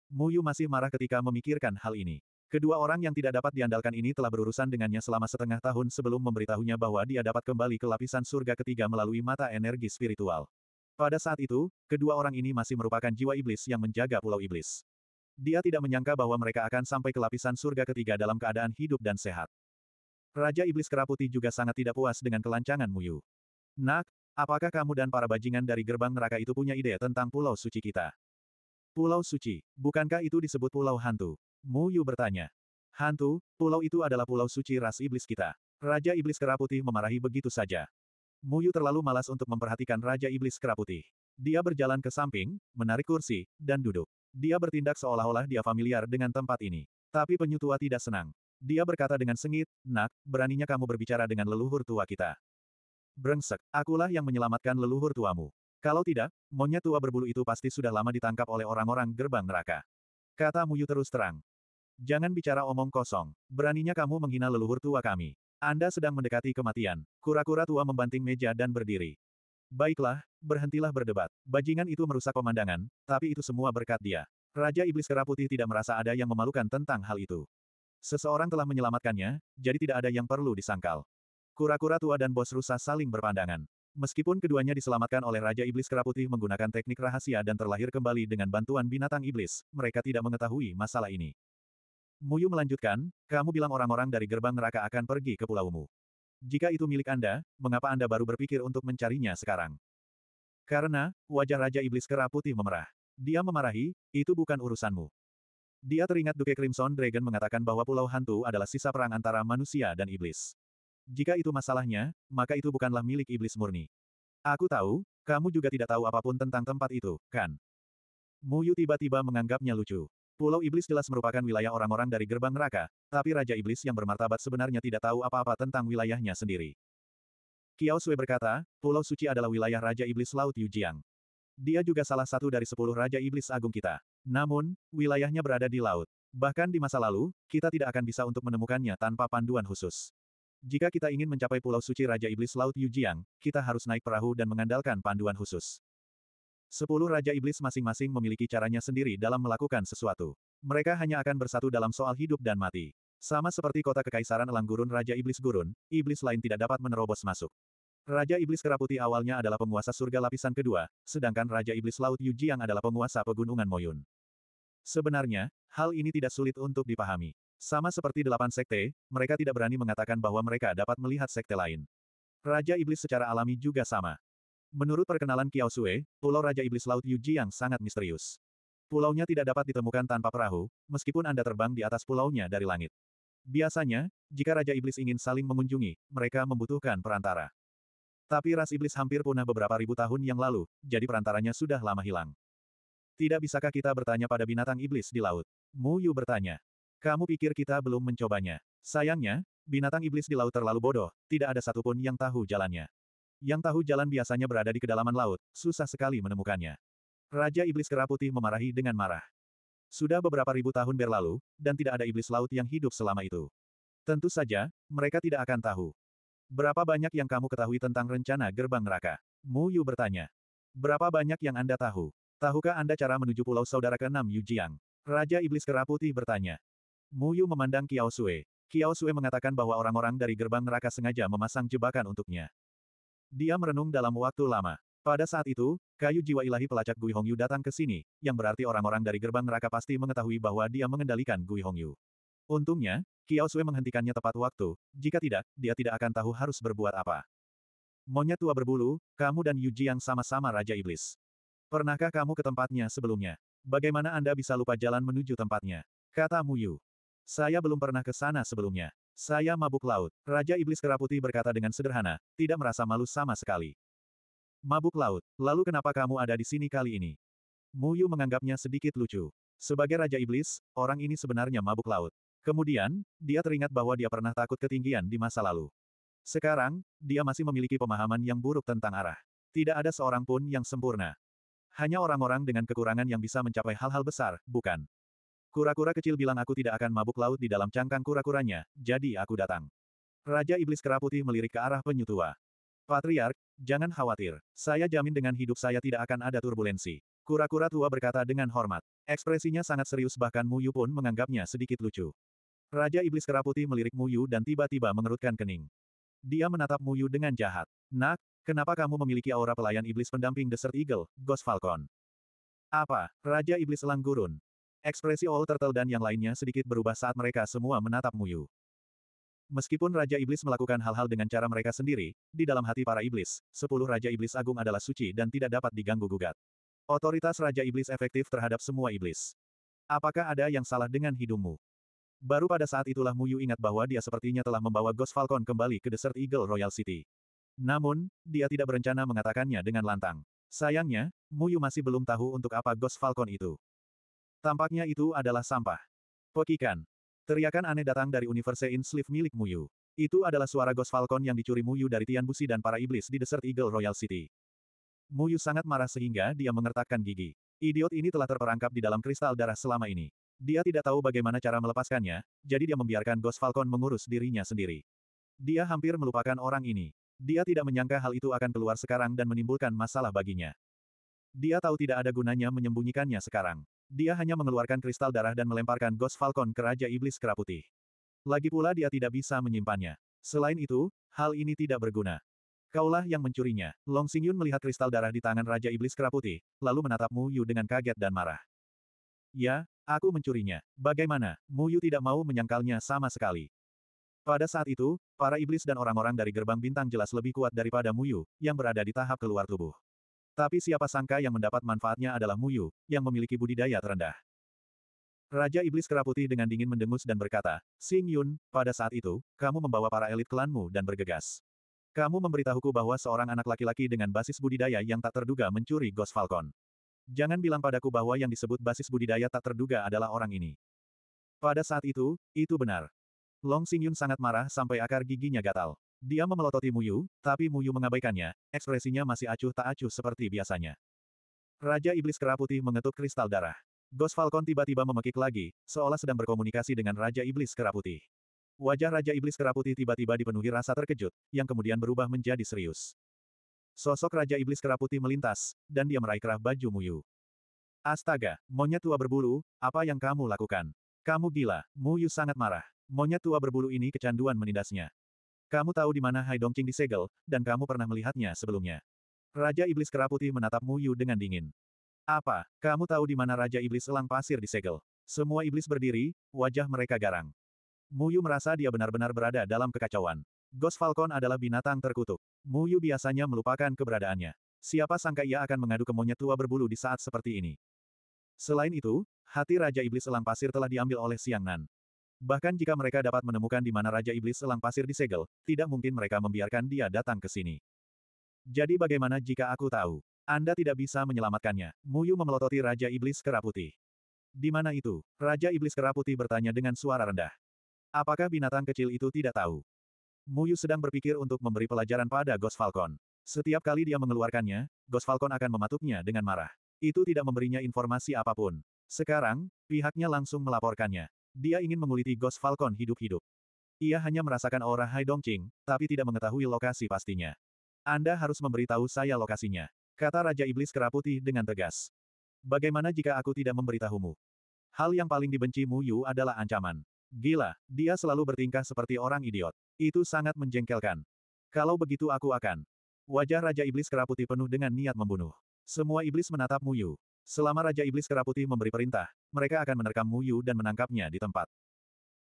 Muyu masih marah ketika memikirkan hal ini. Kedua orang yang tidak dapat diandalkan ini telah berurusan dengannya selama setengah tahun sebelum memberitahunya bahwa dia dapat kembali ke lapisan surga ketiga melalui mata energi spiritual. Pada saat itu, kedua orang ini masih merupakan jiwa iblis yang menjaga pulau iblis. Dia tidak menyangka bahwa mereka akan sampai ke lapisan surga ketiga dalam keadaan hidup dan sehat. Raja Iblis Keraputi juga sangat tidak puas dengan kelancangan Muyu. Nak, apakah kamu dan para bajingan dari gerbang neraka itu punya ide tentang pulau suci kita? Pulau suci, bukankah itu disebut pulau hantu? Mu Yu bertanya. Hantu, pulau itu adalah pulau suci ras iblis kita. Raja Iblis Keraputi memarahi begitu saja. Mu Yu terlalu malas untuk memperhatikan Raja Iblis Keraputi. Dia berjalan ke samping, menarik kursi, dan duduk. Dia bertindak seolah-olah dia familiar dengan tempat ini. Tapi penyutua tidak senang. Dia berkata dengan sengit, Nak, beraninya kamu berbicara dengan leluhur tua kita. Brengsek, akulah yang menyelamatkan leluhur tuamu. Kalau tidak, monyet tua berbulu itu pasti sudah lama ditangkap oleh orang-orang gerbang neraka. Kata Muyu terus terang. Jangan bicara omong kosong. Beraninya kamu menghina leluhur tua kami. Anda sedang mendekati kematian. Kura-kura tua membanting meja dan berdiri. Baiklah, berhentilah berdebat. Bajingan itu merusak pemandangan, tapi itu semua berkat dia. Raja Iblis Kera Putih tidak merasa ada yang memalukan tentang hal itu. Seseorang telah menyelamatkannya, jadi tidak ada yang perlu disangkal. Kura-kura tua dan bos rusa saling berpandangan. Meskipun keduanya diselamatkan oleh Raja Iblis Kera Putih menggunakan teknik rahasia dan terlahir kembali dengan bantuan binatang iblis, mereka tidak mengetahui masalah ini. Muyu melanjutkan, kamu bilang orang-orang dari gerbang neraka akan pergi ke pulaumu. Jika itu milik Anda, mengapa Anda baru berpikir untuk mencarinya sekarang? Karena, wajah Raja Iblis Kera Putih memerah. Dia memarahi, itu bukan urusanmu. Dia teringat Duke Crimson Dragon mengatakan bahwa Pulau Hantu adalah sisa perang antara manusia dan iblis. Jika itu masalahnya, maka itu bukanlah milik iblis murni. Aku tahu, kamu juga tidak tahu apapun tentang tempat itu, kan? Muyu tiba-tiba menganggapnya lucu. Pulau Iblis jelas merupakan wilayah orang-orang dari gerbang neraka, tapi Raja Iblis yang bermartabat sebenarnya tidak tahu apa-apa tentang wilayahnya sendiri. Kiao Sui berkata, Pulau Suci adalah wilayah Raja Iblis Laut Yujiang. Dia juga salah satu dari sepuluh Raja Iblis Agung kita. Namun, wilayahnya berada di laut. Bahkan di masa lalu, kita tidak akan bisa untuk menemukannya tanpa panduan khusus. Jika kita ingin mencapai Pulau Suci Raja Iblis Laut Yujiang, kita harus naik perahu dan mengandalkan panduan khusus. Sepuluh Raja Iblis masing-masing memiliki caranya sendiri dalam melakukan sesuatu. Mereka hanya akan bersatu dalam soal hidup dan mati. Sama seperti kota kekaisaran Elang Gurun Raja Iblis Gurun, iblis lain tidak dapat menerobos masuk. Raja Iblis Keraputi awalnya adalah penguasa surga lapisan kedua, sedangkan Raja Iblis Laut Yuji yang adalah penguasa pegunungan Moyun. Sebenarnya, hal ini tidak sulit untuk dipahami. Sama seperti delapan sekte, mereka tidak berani mengatakan bahwa mereka dapat melihat sekte lain. Raja Iblis secara alami juga sama. Menurut perkenalan Kiao Sue, pulau Raja Iblis Laut Yujiang sangat misterius. Pulaunya tidak dapat ditemukan tanpa perahu, meskipun Anda terbang di atas pulaunya dari langit. Biasanya, jika Raja Iblis ingin saling mengunjungi, mereka membutuhkan perantara. Tapi ras iblis hampir punah beberapa ribu tahun yang lalu, jadi perantaranya sudah lama hilang. Tidak bisakah kita bertanya pada binatang iblis di laut? Mu Yu bertanya. Kamu pikir kita belum mencobanya? Sayangnya, binatang iblis di laut terlalu bodoh, tidak ada satupun yang tahu jalannya. Yang tahu jalan biasanya berada di kedalaman laut, susah sekali menemukannya. Raja Iblis Kera Putih memarahi dengan marah. Sudah beberapa ribu tahun berlalu, dan tidak ada iblis laut yang hidup selama itu. Tentu saja, mereka tidak akan tahu. Berapa banyak yang kamu ketahui tentang rencana gerbang neraka? Mu Yu bertanya. Berapa banyak yang Anda tahu? Tahukah Anda cara menuju pulau saudara ke-6 Yu Jiang? Raja Iblis Kera Putih bertanya. Mu Yu memandang Kiao Sue. Kiao Sue mengatakan bahwa orang-orang dari gerbang neraka sengaja memasang jebakan untuknya. Dia merenung dalam waktu lama. Pada saat itu, kayu jiwa ilahi pelacak Gui Hongyu datang ke sini, yang berarti orang-orang dari gerbang neraka pasti mengetahui bahwa dia mengendalikan Gui Hongyu. Untungnya, Kiao Sui menghentikannya tepat waktu, jika tidak, dia tidak akan tahu harus berbuat apa. Monyet tua berbulu, kamu dan Yuji yang sama-sama Raja Iblis. Pernahkah kamu ke tempatnya sebelumnya? Bagaimana Anda bisa lupa jalan menuju tempatnya? Kata Mu Yu. Saya belum pernah ke sana sebelumnya. Saya mabuk laut. Raja Iblis Keraputi berkata dengan sederhana, tidak merasa malu sama sekali. Mabuk laut, lalu kenapa kamu ada di sini kali ini? Muyu menganggapnya sedikit lucu. Sebagai Raja Iblis, orang ini sebenarnya mabuk laut. Kemudian, dia teringat bahwa dia pernah takut ketinggian di masa lalu. Sekarang, dia masih memiliki pemahaman yang buruk tentang arah. Tidak ada seorang pun yang sempurna. Hanya orang-orang dengan kekurangan yang bisa mencapai hal-hal besar, bukan? Kura-kura kecil bilang aku tidak akan mabuk laut di dalam cangkang kura-kuranya, jadi aku datang. Raja Iblis Kera Putih melirik ke arah penyu Patriark, jangan khawatir. Saya jamin dengan hidup saya tidak akan ada turbulensi. Kura-kura tua berkata dengan hormat. Ekspresinya sangat serius bahkan Muyu pun menganggapnya sedikit lucu. Raja Iblis Kera Putih melirik Muyu dan tiba-tiba mengerutkan kening. Dia menatap Muyu dengan jahat. Nak, Kenapa kamu memiliki aura pelayan iblis pendamping Desert Eagle, Ghost Falcon? Apa, Raja Iblis Langgurun? Ekspresi Old Turtle dan yang lainnya sedikit berubah saat mereka semua menatap Muyu. Meskipun Raja Iblis melakukan hal-hal dengan cara mereka sendiri, di dalam hati para iblis, sepuluh Raja Iblis Agung adalah suci dan tidak dapat diganggu-gugat. Otoritas Raja Iblis efektif terhadap semua iblis. Apakah ada yang salah dengan hidungmu? Baru pada saat itulah Muyu ingat bahwa dia sepertinya telah membawa Ghost Falcon kembali ke Desert Eagle Royal City. Namun, dia tidak berencana mengatakannya dengan lantang. Sayangnya, Muyu masih belum tahu untuk apa Ghost Falcon itu. Tampaknya itu adalah sampah. Pokikan. Teriakan aneh datang dari Universe in sleep milik Muyu. Itu adalah suara Ghost Falcon yang dicuri Muyu dari Tian Busi dan para iblis di Desert Eagle Royal City. Muyu sangat marah sehingga dia mengertakkan gigi. Idiot ini telah terperangkap di dalam kristal darah selama ini. Dia tidak tahu bagaimana cara melepaskannya, jadi dia membiarkan Ghost Falcon mengurus dirinya sendiri. Dia hampir melupakan orang ini. Dia tidak menyangka hal itu akan keluar sekarang dan menimbulkan masalah baginya. Dia tahu tidak ada gunanya menyembunyikannya sekarang. Dia hanya mengeluarkan kristal darah dan melemparkan Ghost Falcon ke Raja Iblis Kera Putih. Lagi pula dia tidak bisa menyimpannya. Selain itu, hal ini tidak berguna. Kaulah yang mencurinya. Long Xingyun melihat kristal darah di tangan Raja Iblis Kera Putih, lalu menatap Mu Yu dengan kaget dan marah. Ya, aku mencurinya. Bagaimana? Mu Yu tidak mau menyangkalnya sama sekali. Pada saat itu, para iblis dan orang-orang dari gerbang bintang jelas lebih kuat daripada Mu Yu, yang berada di tahap keluar tubuh. Tapi siapa sangka yang mendapat manfaatnya adalah Muyu, yang memiliki budidaya terendah. Raja Iblis Keraputi dengan dingin mendengus dan berkata, Sing Yun, pada saat itu, kamu membawa para elit klanmu dan bergegas. Kamu memberitahuku bahwa seorang anak laki-laki dengan basis budidaya yang tak terduga mencuri Ghost Falcon. Jangan bilang padaku bahwa yang disebut basis budidaya tak terduga adalah orang ini. Pada saat itu, itu benar. Long Sing Yun sangat marah sampai akar giginya gatal. Dia memelototi Muyu, tapi Muyu mengabaikannya, ekspresinya masih acuh tak acuh seperti biasanya. Raja Iblis Kera Putih mengetuk kristal darah. Ghost Falcon tiba-tiba memekik lagi, seolah sedang berkomunikasi dengan Raja Iblis Kera Putih. Wajah Raja Iblis Kera Putih tiba-tiba dipenuhi rasa terkejut, yang kemudian berubah menjadi serius. Sosok Raja Iblis Kera Putih melintas, dan dia meraih kerah baju Muyu. Astaga, monyet tua berbulu, apa yang kamu lakukan? Kamu gila, Muyu sangat marah. Monyet tua berbulu ini kecanduan menindasnya. Kamu tahu di mana Hai Dongqing disegel, dan kamu pernah melihatnya sebelumnya. Raja Iblis Keraputi menatap Mu Yu dengan dingin. Apa, kamu tahu di mana Raja Iblis Elang Pasir disegel? Semua iblis berdiri, wajah mereka garang. Mu Yu merasa dia benar-benar berada dalam kekacauan. Ghost Falcon adalah binatang terkutuk. Mu Yu biasanya melupakan keberadaannya. Siapa sangka ia akan mengadu ke monyet tua berbulu di saat seperti ini. Selain itu, hati Raja Iblis Elang Pasir telah diambil oleh Siang Nan. Bahkan jika mereka dapat menemukan di mana Raja Iblis Selang Pasir disegel, tidak mungkin mereka membiarkan dia datang ke sini. Jadi bagaimana jika aku tahu? Anda tidak bisa menyelamatkannya. Muyu memelototi Raja Iblis Keraputi. Di mana itu? Raja Iblis Keraputi bertanya dengan suara rendah. Apakah binatang kecil itu tidak tahu? Muyu sedang berpikir untuk memberi pelajaran pada Ghost Falcon. Setiap kali dia mengeluarkannya, Ghost Falcon akan mematuknya dengan marah. Itu tidak memberinya informasi apapun. Sekarang, pihaknya langsung melaporkannya. Dia ingin menguliti Ghost Falcon hidup-hidup. Ia hanya merasakan aura Hai Dongqing, tapi tidak mengetahui lokasi pastinya. Anda harus memberitahu saya lokasinya. Kata Raja Iblis Keraputi dengan tegas. Bagaimana jika aku tidak memberitahumu? Hal yang paling dibenci Mu Yu adalah ancaman. Gila, dia selalu bertingkah seperti orang idiot. Itu sangat menjengkelkan. Kalau begitu aku akan. Wajah Raja Iblis Keraputi penuh dengan niat membunuh. Semua iblis menatap Mu Yu. Selama Raja Iblis Keraputi memberi perintah, mereka akan menerkam Mu Yu dan menangkapnya di tempat.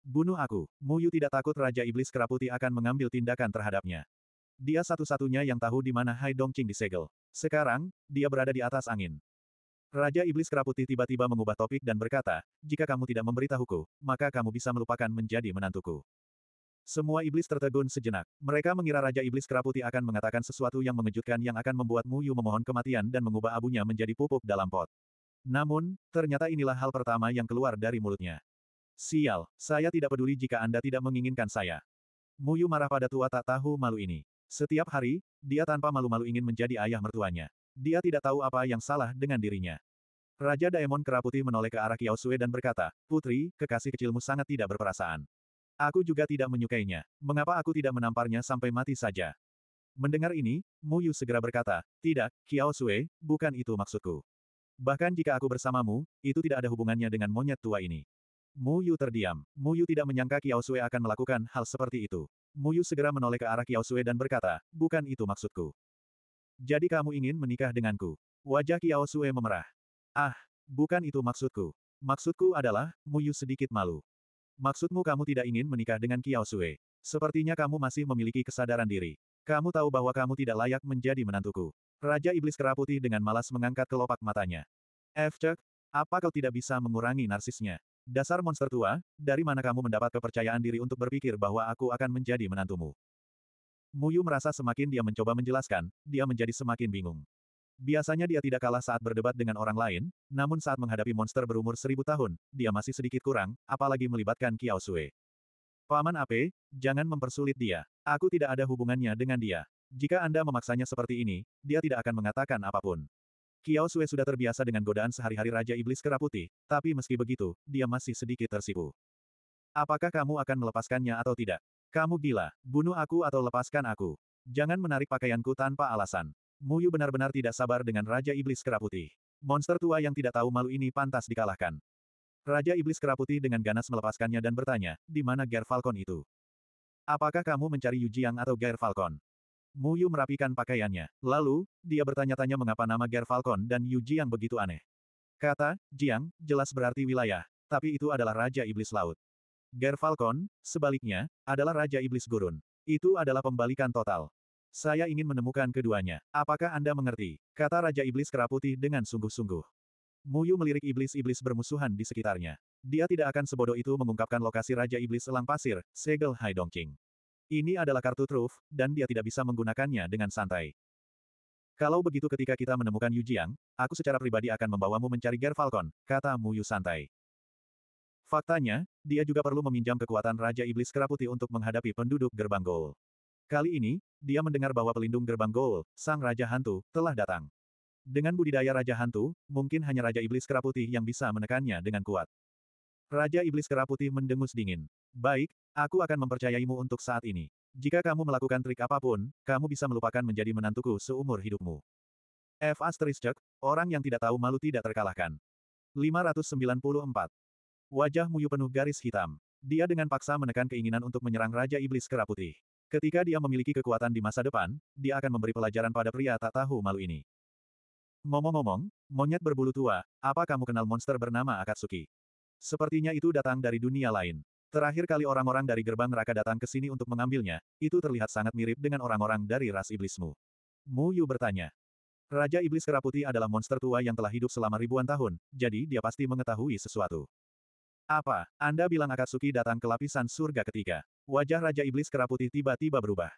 Bunuh aku, Mu Yu tidak takut Raja Iblis Keraputi akan mengambil tindakan terhadapnya. Dia satu-satunya yang tahu di mana Hai Dongqing disegel. Sekarang, dia berada di atas angin. Raja Iblis Keraputi tiba-tiba mengubah topik dan berkata, jika kamu tidak memberitahuku, maka kamu bisa melupakan menjadi menantuku. Semua iblis tertegun sejenak. Mereka mengira Raja Iblis Keraputi akan mengatakan sesuatu yang mengejutkan yang akan membuat Mu Yu memohon kematian dan mengubah abunya menjadi pupuk dalam pot. Namun, ternyata inilah hal pertama yang keluar dari mulutnya. Sial, saya tidak peduli jika Anda tidak menginginkan saya. Muyu marah pada tua tak tahu malu ini. Setiap hari, dia tanpa malu-malu ingin menjadi ayah mertuanya. Dia tidak tahu apa yang salah dengan dirinya. Raja Daemon Keraputi menoleh ke arah Kiaosue dan berkata, Putri, kekasih kecilmu sangat tidak berperasaan. Aku juga tidak menyukainya. Mengapa aku tidak menamparnya sampai mati saja? Mendengar ini, Muyu segera berkata, Tidak, Kiaosue, bukan itu maksudku. Bahkan jika aku bersamamu, itu tidak ada hubungannya dengan monyet tua ini. Mu Yu terdiam. Mu Yu tidak menyangka Kiao Sui akan melakukan hal seperti itu. Mu Yu segera menoleh ke arah Kiao Sui dan berkata, bukan itu maksudku. Jadi kamu ingin menikah denganku? Wajah Kiao Sui memerah. Ah, bukan itu maksudku. Maksudku adalah, Mu Yu sedikit malu. Maksudmu kamu tidak ingin menikah dengan Kiao Sui. Sepertinya kamu masih memiliki kesadaran diri. Kamu tahu bahwa kamu tidak layak menjadi menantuku. Raja Iblis keraputi dengan malas mengangkat kelopak matanya. Efcek, apa kau tidak bisa mengurangi narsisnya? Dasar monster tua, dari mana kamu mendapat kepercayaan diri untuk berpikir bahwa aku akan menjadi menantumu? Muyu merasa semakin dia mencoba menjelaskan, dia menjadi semakin bingung. Biasanya dia tidak kalah saat berdebat dengan orang lain, namun saat menghadapi monster berumur seribu tahun, dia masih sedikit kurang, apalagi melibatkan Kiao Sue. Paman Ape, jangan mempersulit dia. Aku tidak ada hubungannya dengan dia. Jika Anda memaksanya seperti ini, dia tidak akan mengatakan apapun. Kiao Sue sudah terbiasa dengan godaan sehari-hari Raja Iblis Kera Putih, tapi meski begitu, dia masih sedikit tersipu. Apakah kamu akan melepaskannya atau tidak? Kamu gila, bunuh aku atau lepaskan aku. Jangan menarik pakaianku tanpa alasan. Muyu benar-benar tidak sabar dengan Raja Iblis Kera Putih. Monster tua yang tidak tahu malu ini pantas dikalahkan. Raja Iblis Kera Putih dengan ganas melepaskannya dan bertanya, di mana Ger Falcon itu? Apakah kamu mencari Yu Jiang atau Ger Falcon? Muyu merapikan pakaiannya. Lalu, dia bertanya-tanya mengapa nama Ger Falcon dan Yu Jiang begitu aneh. Kata, Jiang, jelas berarti wilayah, tapi itu adalah Raja Iblis Laut. Ger Falcon, sebaliknya, adalah Raja Iblis Gurun. Itu adalah pembalikan total. Saya ingin menemukan keduanya. Apakah Anda mengerti? Kata Raja Iblis Keraputi dengan sungguh-sungguh. Muyu melirik iblis-iblis bermusuhan di sekitarnya. Dia tidak akan sebodoh itu mengungkapkan lokasi Raja Iblis Selang Pasir, Segel Haidongqing. Ini adalah kartu truf, dan dia tidak bisa menggunakannya dengan santai. Kalau begitu ketika kita menemukan Yu Jiang, aku secara pribadi akan membawamu mencari Ger Falcon, kata Mu Yu santai. Faktanya, dia juga perlu meminjam kekuatan Raja Iblis Keraputi untuk menghadapi penduduk Gerbang Goul. Kali ini, dia mendengar bahwa pelindung Gerbang Goul, Sang Raja Hantu, telah datang. Dengan budidaya Raja Hantu, mungkin hanya Raja Iblis Keraputi yang bisa menekannya dengan kuat. Raja Iblis Kera Putih mendengus dingin. Baik, aku akan mempercayaimu untuk saat ini. Jika kamu melakukan trik apapun, kamu bisa melupakan menjadi menantuku seumur hidupmu. F. Asterisk, orang yang tidak tahu malu tidak terkalahkan. 594. Wajah Muyu penuh garis hitam. Dia dengan paksa menekan keinginan untuk menyerang Raja Iblis Kera Putih. Ketika dia memiliki kekuatan di masa depan, dia akan memberi pelajaran pada pria tak tahu malu ini. Ngomong-ngomong, monyet berbulu tua, apa kamu kenal monster bernama Akatsuki? Sepertinya itu datang dari dunia lain. Terakhir kali orang-orang dari gerbang neraka datang ke sini untuk mengambilnya, itu terlihat sangat mirip dengan orang-orang dari ras iblismu. Mu Yu bertanya. Raja Iblis Keraputi adalah monster tua yang telah hidup selama ribuan tahun, jadi dia pasti mengetahui sesuatu. Apa, Anda bilang Akatsuki datang ke lapisan surga ketiga? Wajah Raja Iblis Keraputi tiba-tiba berubah.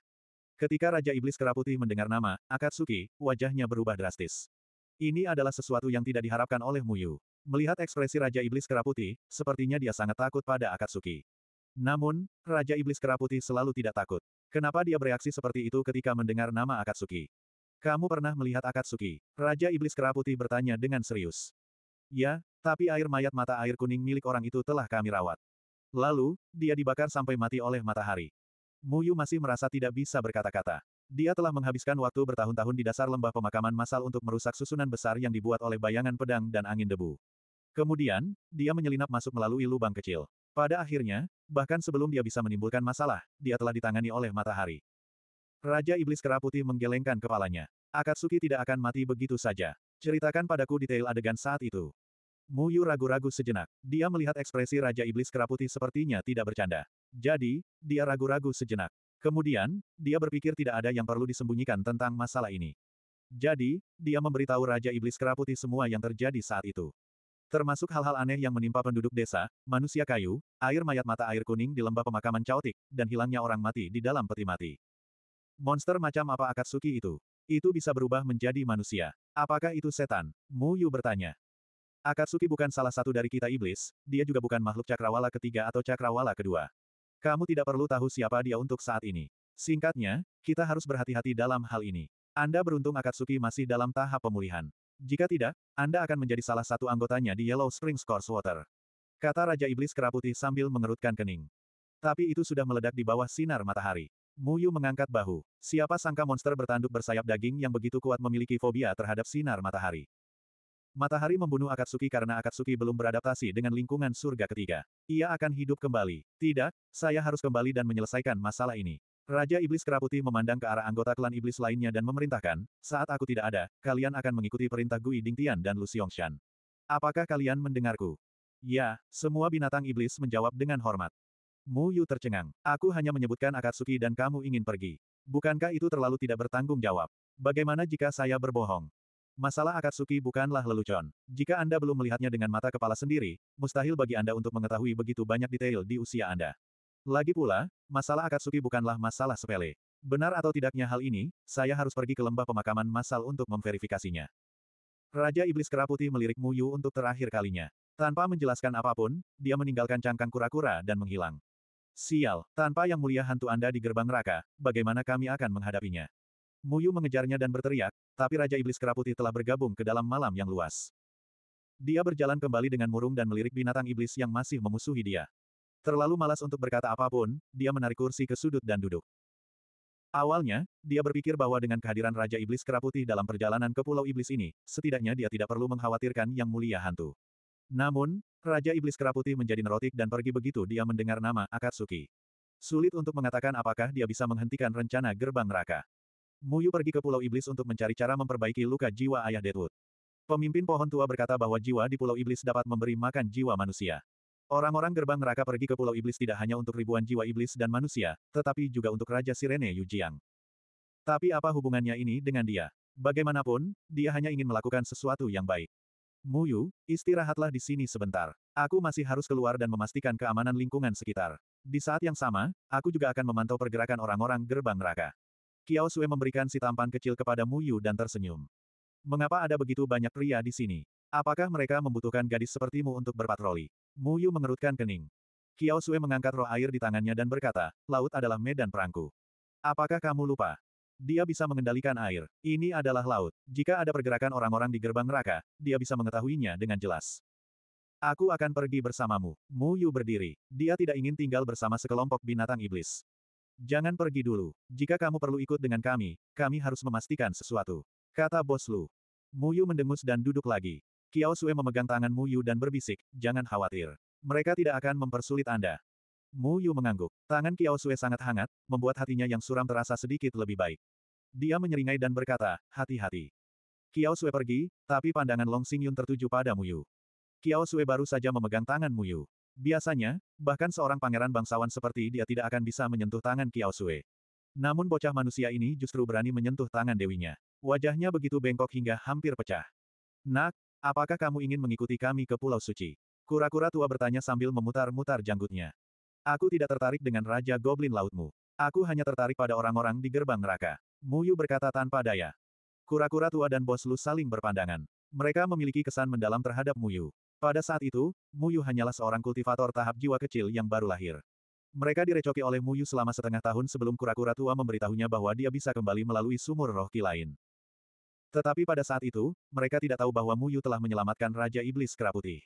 Ketika Raja Iblis Keraputi mendengar nama, Akatsuki, wajahnya berubah drastis. Ini adalah sesuatu yang tidak diharapkan oleh Muyu. Melihat ekspresi Raja Iblis Keraputi, sepertinya dia sangat takut pada Akatsuki. Namun, Raja Iblis Keraputi selalu tidak takut. Kenapa dia bereaksi seperti itu ketika mendengar nama Akatsuki? Kamu pernah melihat Akatsuki? Raja Iblis Keraputi bertanya dengan serius. Ya, tapi air mayat mata air kuning milik orang itu telah kami rawat. Lalu, dia dibakar sampai mati oleh matahari. Muyu masih merasa tidak bisa berkata-kata. Dia telah menghabiskan waktu bertahun-tahun di dasar lembah pemakaman massal untuk merusak susunan besar yang dibuat oleh bayangan pedang dan angin debu. Kemudian, dia menyelinap masuk melalui lubang kecil. Pada akhirnya, bahkan sebelum dia bisa menimbulkan masalah, dia telah ditangani oleh matahari. Raja Iblis Kera Putih menggelengkan kepalanya. Akatsuki tidak akan mati begitu saja. Ceritakan padaku detail adegan saat itu. Muyu ragu-ragu sejenak. Dia melihat ekspresi Raja Iblis Kera Putih sepertinya tidak bercanda. Jadi, dia ragu-ragu sejenak. Kemudian, dia berpikir tidak ada yang perlu disembunyikan tentang masalah ini. Jadi, dia memberitahu Raja Iblis Keraputi semua yang terjadi saat itu. Termasuk hal-hal aneh yang menimpa penduduk desa, manusia kayu, air mayat mata air kuning di lembah pemakaman caotik, dan hilangnya orang mati di dalam peti mati. Monster macam apa Akatsuki itu? Itu bisa berubah menjadi manusia. Apakah itu setan? Mu Yu bertanya. Akatsuki bukan salah satu dari kita iblis, dia juga bukan makhluk cakrawala ketiga atau cakrawala kedua. Kamu tidak perlu tahu siapa dia untuk saat ini. Singkatnya, kita harus berhati-hati dalam hal ini. Anda beruntung Akatsuki masih dalam tahap pemulihan. Jika tidak, Anda akan menjadi salah satu anggotanya di Yellow Springs Course Water. Kata Raja Iblis Keraputi sambil mengerutkan kening. Tapi itu sudah meledak di bawah sinar matahari. Muyu mengangkat bahu. Siapa sangka monster bertanduk bersayap daging yang begitu kuat memiliki fobia terhadap sinar matahari. Matahari membunuh Akatsuki karena Akatsuki belum beradaptasi dengan lingkungan surga ketiga. Ia akan hidup kembali. Tidak, saya harus kembali dan menyelesaikan masalah ini. Raja Iblis Keraputi memandang ke arah anggota klan iblis lainnya dan memerintahkan, saat aku tidak ada, kalian akan mengikuti perintah Gui Tian dan Lu Xiongshan. Apakah kalian mendengarku? Ya, semua binatang iblis menjawab dengan hormat. Mu Yu tercengang. Aku hanya menyebutkan Akatsuki dan kamu ingin pergi. Bukankah itu terlalu tidak bertanggung jawab? Bagaimana jika saya berbohong? Masalah Akatsuki bukanlah lelucon. Jika Anda belum melihatnya dengan mata kepala sendiri, mustahil bagi Anda untuk mengetahui begitu banyak detail di usia Anda. Lagi pula, masalah Akatsuki bukanlah masalah sepele. Benar atau tidaknya hal ini, saya harus pergi ke lembah pemakaman massal untuk memverifikasinya. Raja Iblis Keraputi melirik Muyu untuk terakhir kalinya. Tanpa menjelaskan apapun, dia meninggalkan cangkang kura-kura dan menghilang. Sial, tanpa yang mulia hantu Anda di gerbang neraka, bagaimana kami akan menghadapinya? Muyu mengejarnya dan berteriak, tapi Raja Iblis Keraputi telah bergabung ke dalam malam yang luas. Dia berjalan kembali dengan murung dan melirik binatang iblis yang masih memusuhi dia. Terlalu malas untuk berkata apapun, dia menarik kursi ke sudut dan duduk. Awalnya, dia berpikir bahwa dengan kehadiran Raja Iblis Keraputi dalam perjalanan ke Pulau Iblis ini, setidaknya dia tidak perlu mengkhawatirkan yang mulia hantu. Namun, Raja Iblis Keraputi menjadi nerotik dan pergi begitu dia mendengar nama Akatsuki. Sulit untuk mengatakan apakah dia bisa menghentikan rencana gerbang neraka. Muyu pergi ke Pulau Iblis untuk mencari cara memperbaiki luka jiwa ayah Deadwood. Pemimpin pohon tua berkata bahwa jiwa di Pulau Iblis dapat memberi makan jiwa manusia. Orang-orang gerbang neraka pergi ke Pulau Iblis tidak hanya untuk ribuan jiwa iblis dan manusia, tetapi juga untuk Raja Sirene Yujiang. Tapi apa hubungannya ini dengan dia? Bagaimanapun, dia hanya ingin melakukan sesuatu yang baik. Muyu, istirahatlah di sini sebentar. Aku masih harus keluar dan memastikan keamanan lingkungan sekitar. Di saat yang sama, aku juga akan memantau pergerakan orang-orang gerbang neraka. Kiao Sue memberikan si tampan kecil kepada Mu Yu dan tersenyum. Mengapa ada begitu banyak pria di sini? Apakah mereka membutuhkan gadis sepertimu untuk berpatroli? Mu Yu mengerutkan kening. Kiao Sue mengangkat roh air di tangannya dan berkata, laut adalah medan perangku. Apakah kamu lupa? Dia bisa mengendalikan air. Ini adalah laut. Jika ada pergerakan orang-orang di gerbang neraka, dia bisa mengetahuinya dengan jelas. Aku akan pergi bersamamu. Mu Yu berdiri. Dia tidak ingin tinggal bersama sekelompok binatang iblis. Jangan pergi dulu. Jika kamu perlu ikut dengan kami, kami harus memastikan sesuatu. Kata bos Lu. Muyu mendengus dan duduk lagi. Kiao Sue memegang tangan Muyu dan berbisik, jangan khawatir. Mereka tidak akan mempersulit Anda. Muyu mengangguk. Tangan Kiao Sue sangat hangat, membuat hatinya yang suram terasa sedikit lebih baik. Dia menyeringai dan berkata, hati-hati. Kiao Sue pergi, tapi pandangan Long Xingyun tertuju pada Muyu. Kiao Sue baru saja memegang tangan Muyu. Biasanya, bahkan seorang pangeran bangsawan seperti dia tidak akan bisa menyentuh tangan Kiao Sui. Namun bocah manusia ini justru berani menyentuh tangan dewinya. Wajahnya begitu bengkok hingga hampir pecah. Nak, apakah kamu ingin mengikuti kami ke Pulau Suci? Kura-kura tua bertanya sambil memutar-mutar janggutnya. Aku tidak tertarik dengan Raja Goblin Lautmu. Aku hanya tertarik pada orang-orang di gerbang neraka. Muyu berkata tanpa daya. Kura-kura tua dan bos Lu saling berpandangan. Mereka memiliki kesan mendalam terhadap Muyu. Pada saat itu, Muyu hanyalah seorang kultivator tahap jiwa kecil yang baru lahir. Mereka direcoki oleh Muyu selama setengah tahun sebelum kura-kura tua memberitahunya bahwa dia bisa kembali melalui sumur roh ki lain. Tetapi pada saat itu, mereka tidak tahu bahwa Muyu telah menyelamatkan Raja Iblis Keraputi.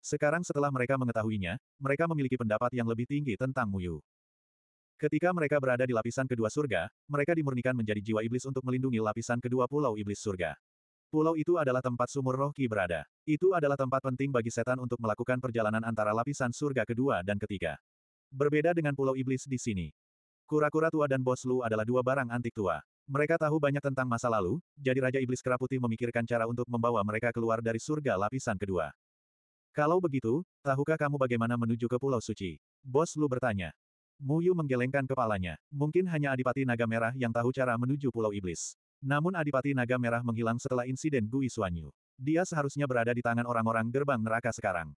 Sekarang setelah mereka mengetahuinya, mereka memiliki pendapat yang lebih tinggi tentang Muyu. Ketika mereka berada di lapisan kedua surga, mereka dimurnikan menjadi jiwa iblis untuk melindungi lapisan kedua pulau iblis surga. Pulau itu adalah tempat sumur roh Ki berada. Itu adalah tempat penting bagi setan untuk melakukan perjalanan antara lapisan surga kedua dan ketiga. Berbeda dengan pulau iblis di sini. Kura-kura tua dan bos Lu adalah dua barang antik tua. Mereka tahu banyak tentang masa lalu, jadi Raja Iblis Keraputi memikirkan cara untuk membawa mereka keluar dari surga lapisan kedua. Kalau begitu, tahukah kamu bagaimana menuju ke Pulau Suci? Bos Lu bertanya. Muyu menggelengkan kepalanya. Mungkin hanya Adipati Naga Merah yang tahu cara menuju Pulau Iblis. Namun Adipati Naga Merah menghilang setelah insiden Gui Suanyu. Dia seharusnya berada di tangan orang-orang gerbang neraka sekarang.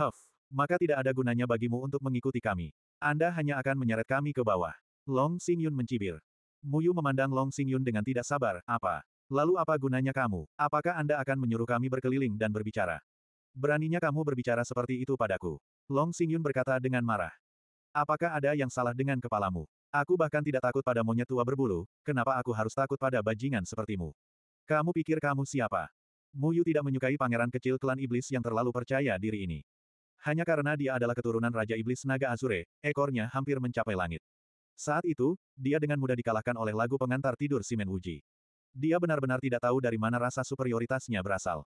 Huff, maka tidak ada gunanya bagimu untuk mengikuti kami. Anda hanya akan menyeret kami ke bawah. Long Xingyun mencibir. Muyu memandang Long Xingyun dengan tidak sabar, apa? Lalu apa gunanya kamu? Apakah Anda akan menyuruh kami berkeliling dan berbicara? Beraninya kamu berbicara seperti itu padaku. Long Xingyun berkata dengan marah. Apakah ada yang salah dengan kepalamu? Aku bahkan tidak takut pada monyet tua berbulu, kenapa aku harus takut pada bajingan sepertimu? Kamu pikir kamu siapa? Muyu tidak menyukai pangeran kecil klan iblis yang terlalu percaya diri ini. Hanya karena dia adalah keturunan Raja Iblis Naga Azure, ekornya hampir mencapai langit. Saat itu, dia dengan mudah dikalahkan oleh lagu pengantar tidur Simen Wuji. Dia benar-benar tidak tahu dari mana rasa superioritasnya berasal.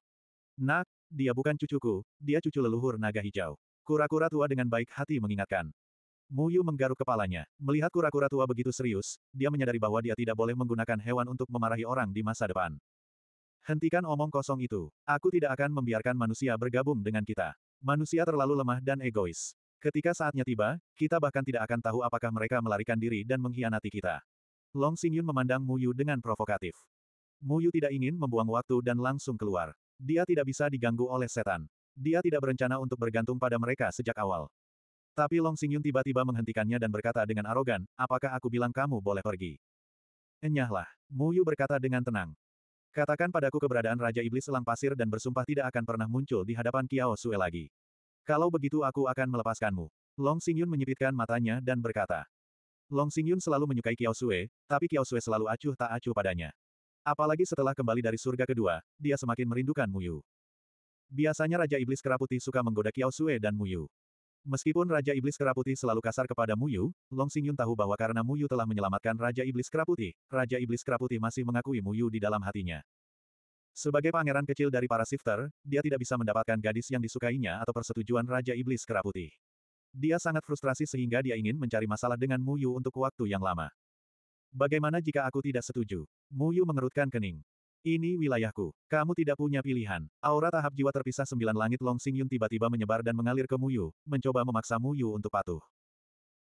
Nak, dia bukan cucuku, dia cucu leluhur naga hijau. Kura-kura tua dengan baik hati mengingatkan. Muyu menggaruk kepalanya. Melihat kura-kura tua begitu serius, dia menyadari bahwa dia tidak boleh menggunakan hewan untuk memarahi orang di masa depan. Hentikan omong kosong itu. Aku tidak akan membiarkan manusia bergabung dengan kita. Manusia terlalu lemah dan egois. Ketika saatnya tiba, kita bahkan tidak akan tahu apakah mereka melarikan diri dan mengkhianati kita. Long Xingyun memandang Muyu dengan provokatif. Muyu tidak ingin membuang waktu dan langsung keluar. Dia tidak bisa diganggu oleh setan. Dia tidak berencana untuk bergantung pada mereka sejak awal. Tapi Long Xingyun tiba-tiba menghentikannya dan berkata dengan arogan, apakah aku bilang kamu boleh pergi? Enyahlah. Mu Yu berkata dengan tenang. Katakan padaku keberadaan Raja Iblis Selang Pasir dan bersumpah tidak akan pernah muncul di hadapan Kiao Sue lagi. Kalau begitu aku akan melepaskanmu. Long Xingyun menyipitkan matanya dan berkata. Long Xingyun selalu menyukai Kiao Sue, tapi Kiao Sue selalu acuh tak acuh padanya. Apalagi setelah kembali dari surga kedua, dia semakin merindukan Mu Yu. Biasanya Raja Iblis Kera Putih suka menggoda Kiao Sue dan Mu Yu." Meskipun Raja Iblis Keraputi selalu kasar kepada Muyu, Long Xingyun tahu bahwa karena Muyu telah menyelamatkan Raja Iblis Keraputi, Raja Iblis Keraputi masih mengakui Muyu di dalam hatinya. Sebagai pangeran kecil dari para shifter, dia tidak bisa mendapatkan gadis yang disukainya atau persetujuan Raja Iblis Keraputi. Dia sangat frustrasi sehingga dia ingin mencari masalah dengan Muyu untuk waktu yang lama. Bagaimana jika aku tidak setuju? Muyu mengerutkan kening. Ini wilayahku. Kamu tidak punya pilihan. Aura tahap jiwa terpisah sembilan langit Long Xingyun tiba-tiba menyebar dan mengalir ke Muyu, mencoba memaksa Muyu untuk patuh.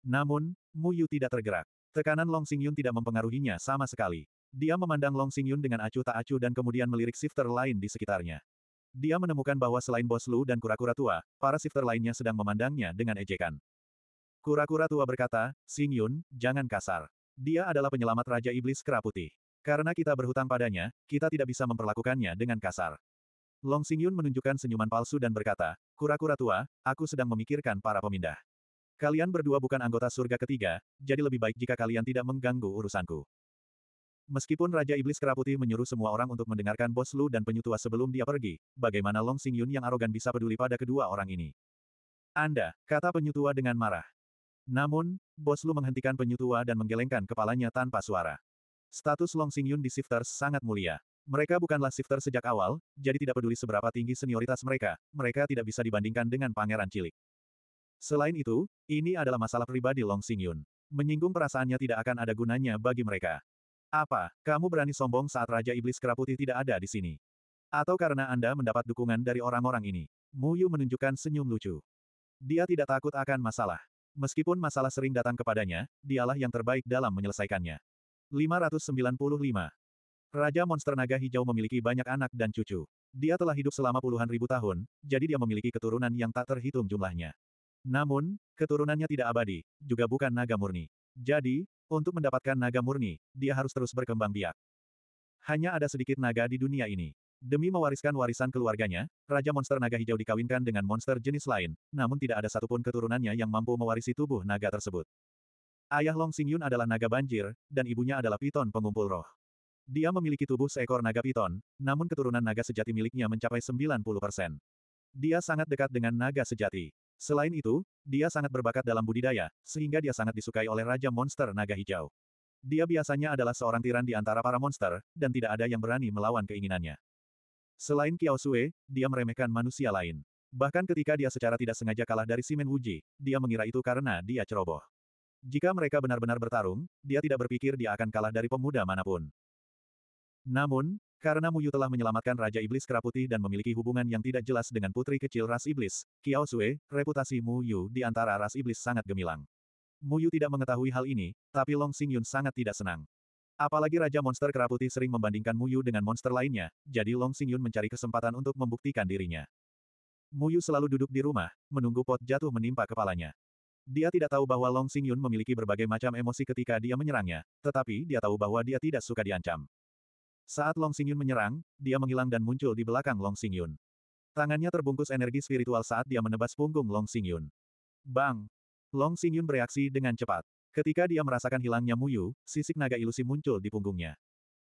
Namun, Muyu tidak tergerak. Tekanan Long Xingyun tidak mempengaruhinya sama sekali. Dia memandang Long Xingyun dengan acuh tak acuh dan kemudian melirik shifter lain di sekitarnya. Dia menemukan bahwa selain Bos Lu dan kura-kura tua, para shifter lainnya sedang memandangnya dengan ejekan. Kura-kura tua berkata, Xingyun, jangan kasar. Dia adalah penyelamat Raja Iblis Kera karena kita berhutang padanya, kita tidak bisa memperlakukannya dengan kasar. Long Xingyun menunjukkan senyuman palsu dan berkata, Kura-kura tua, aku sedang memikirkan para pemindah. Kalian berdua bukan anggota surga ketiga, jadi lebih baik jika kalian tidak mengganggu urusanku. Meskipun Raja Iblis Keraputi menyuruh semua orang untuk mendengarkan bos Lu dan penyutua sebelum dia pergi, bagaimana Long Xingyun yang arogan bisa peduli pada kedua orang ini? Anda, kata penyutua dengan marah. Namun, bos Lu menghentikan penyutua dan menggelengkan kepalanya tanpa suara. Status Long Xingyun di Shifters sangat mulia. Mereka bukanlah shifter sejak awal, jadi tidak peduli seberapa tinggi senioritas mereka, mereka tidak bisa dibandingkan dengan pangeran cilik. Selain itu, ini adalah masalah pribadi Long Xingyun. Menyinggung perasaannya tidak akan ada gunanya bagi mereka. Apa, kamu berani sombong saat Raja Iblis Keraputi tidak ada di sini? Atau karena Anda mendapat dukungan dari orang-orang ini? Mu Yu menunjukkan senyum lucu. Dia tidak takut akan masalah. Meskipun masalah sering datang kepadanya, dialah yang terbaik dalam menyelesaikannya. 595. Raja Monster Naga Hijau memiliki banyak anak dan cucu. Dia telah hidup selama puluhan ribu tahun, jadi dia memiliki keturunan yang tak terhitung jumlahnya. Namun, keturunannya tidak abadi, juga bukan naga murni. Jadi, untuk mendapatkan naga murni, dia harus terus berkembang biak. Hanya ada sedikit naga di dunia ini. Demi mewariskan warisan keluarganya, Raja Monster Naga Hijau dikawinkan dengan monster jenis lain, namun tidak ada satupun keturunannya yang mampu mewarisi tubuh naga tersebut. Ayah Long Xingyun adalah naga banjir, dan ibunya adalah piton pengumpul roh. Dia memiliki tubuh seekor naga piton, namun keturunan naga sejati miliknya mencapai 90 Dia sangat dekat dengan naga sejati. Selain itu, dia sangat berbakat dalam budidaya, sehingga dia sangat disukai oleh Raja Monster Naga Hijau. Dia biasanya adalah seorang tiran di antara para monster, dan tidak ada yang berani melawan keinginannya. Selain Kiao Sue, dia meremehkan manusia lain. Bahkan ketika dia secara tidak sengaja kalah dari Simen Wuji, dia mengira itu karena dia ceroboh. Jika mereka benar-benar bertarung, dia tidak berpikir dia akan kalah dari pemuda manapun. Namun, karena Muyu telah menyelamatkan Raja Iblis Keraputi dan memiliki hubungan yang tidak jelas dengan putri kecil ras iblis, Kiao Sue, reputasi Muyu di antara ras iblis sangat gemilang. Muyu tidak mengetahui hal ini, tapi Long Xing Yun sangat tidak senang. Apalagi Raja Monster Keraputi sering membandingkan Muyu dengan monster lainnya, jadi Long Xing Yun mencari kesempatan untuk membuktikan dirinya. Muyu selalu duduk di rumah, menunggu pot jatuh menimpa kepalanya. Dia tidak tahu bahwa Long Xing memiliki berbagai macam emosi ketika dia menyerangnya, tetapi dia tahu bahwa dia tidak suka diancam. Saat Long Xing menyerang, dia menghilang dan muncul di belakang Long Xing Tangannya terbungkus energi spiritual saat dia menebas punggung Long Xing Bang! Long Xing bereaksi dengan cepat. Ketika dia merasakan hilangnya Muyu, sisik naga ilusi muncul di punggungnya.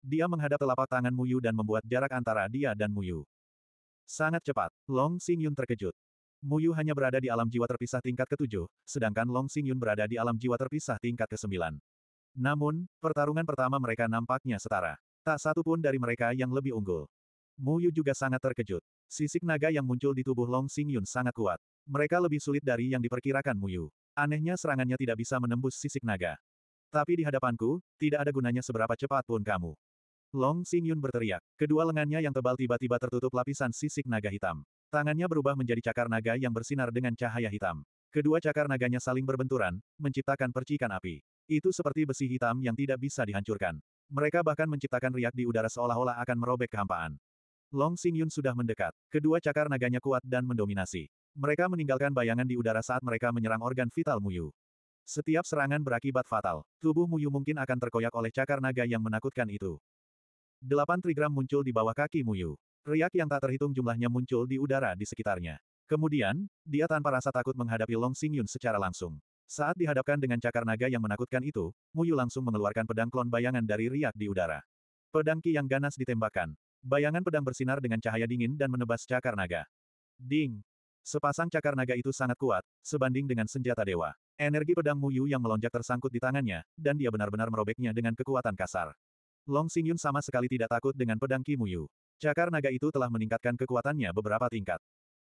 Dia menghadap telapak tangan Muyu dan membuat jarak antara dia dan Muyu. Sangat cepat, Long Xing terkejut. Muyu hanya berada di alam jiwa terpisah tingkat ketujuh, sedangkan Long Xingyun berada di alam jiwa terpisah tingkat kesembilan. Namun, pertarungan pertama mereka nampaknya setara. Tak satu pun dari mereka yang lebih unggul. Muyu juga sangat terkejut. Sisik naga yang muncul di tubuh Long Yun sangat kuat. Mereka lebih sulit dari yang diperkirakan Muyu. Anehnya serangannya tidak bisa menembus sisik naga. Tapi di hadapanku, tidak ada gunanya seberapa cepat pun kamu. Long Yun berteriak. Kedua lengannya yang tebal tiba-tiba tertutup lapisan sisik naga hitam. Tangannya berubah menjadi cakar naga yang bersinar dengan cahaya hitam. Kedua cakar naganya saling berbenturan, menciptakan percikan api. Itu seperti besi hitam yang tidak bisa dihancurkan. Mereka bahkan menciptakan riak di udara seolah-olah akan merobek kehampaan. Long Yun sudah mendekat. Kedua cakar naganya kuat dan mendominasi. Mereka meninggalkan bayangan di udara saat mereka menyerang organ vital Muyu. Setiap serangan berakibat fatal. Tubuh Muyu mungkin akan terkoyak oleh cakar naga yang menakutkan itu. Delapan trigram muncul di bawah kaki Muyu. Riak yang tak terhitung jumlahnya muncul di udara di sekitarnya. Kemudian, dia tanpa rasa takut menghadapi Long Xingyun secara langsung. Saat dihadapkan dengan cakar naga yang menakutkan itu, Muyu langsung mengeluarkan pedang klon bayangan dari riak di udara. Pedang Ki yang ganas ditembakkan. Bayangan pedang bersinar dengan cahaya dingin dan menebas cakar naga. Ding! Sepasang cakar naga itu sangat kuat, sebanding dengan senjata dewa. Energi pedang Muyu yang melonjak tersangkut di tangannya, dan dia benar-benar merobeknya dengan kekuatan kasar. Long Xingyun sama sekali tidak takut dengan pedang Kimuyu. Cakar naga itu telah meningkatkan kekuatannya beberapa tingkat.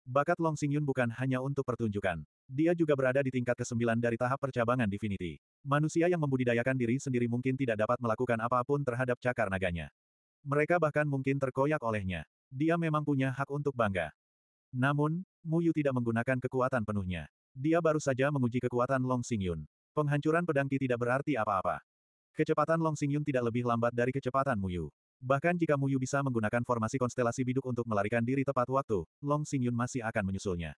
Bakat Long Xingyun bukan hanya untuk pertunjukan. Dia juga berada di tingkat ke-9 dari tahap percabangan Divinity. Manusia yang membudidayakan diri sendiri mungkin tidak dapat melakukan apapun terhadap cakar naganya. Mereka bahkan mungkin terkoyak olehnya. Dia memang punya hak untuk bangga. Namun, Muyu tidak menggunakan kekuatan penuhnya. Dia baru saja menguji kekuatan Long Xingyun. Penghancuran pedang Ki tidak berarti apa-apa. Kecepatan Long Xingyun tidak lebih lambat dari kecepatan Mu Yu. Bahkan jika Mu Yu bisa menggunakan formasi konstelasi biduk untuk melarikan diri tepat waktu, Long Xingyun masih akan menyusulnya.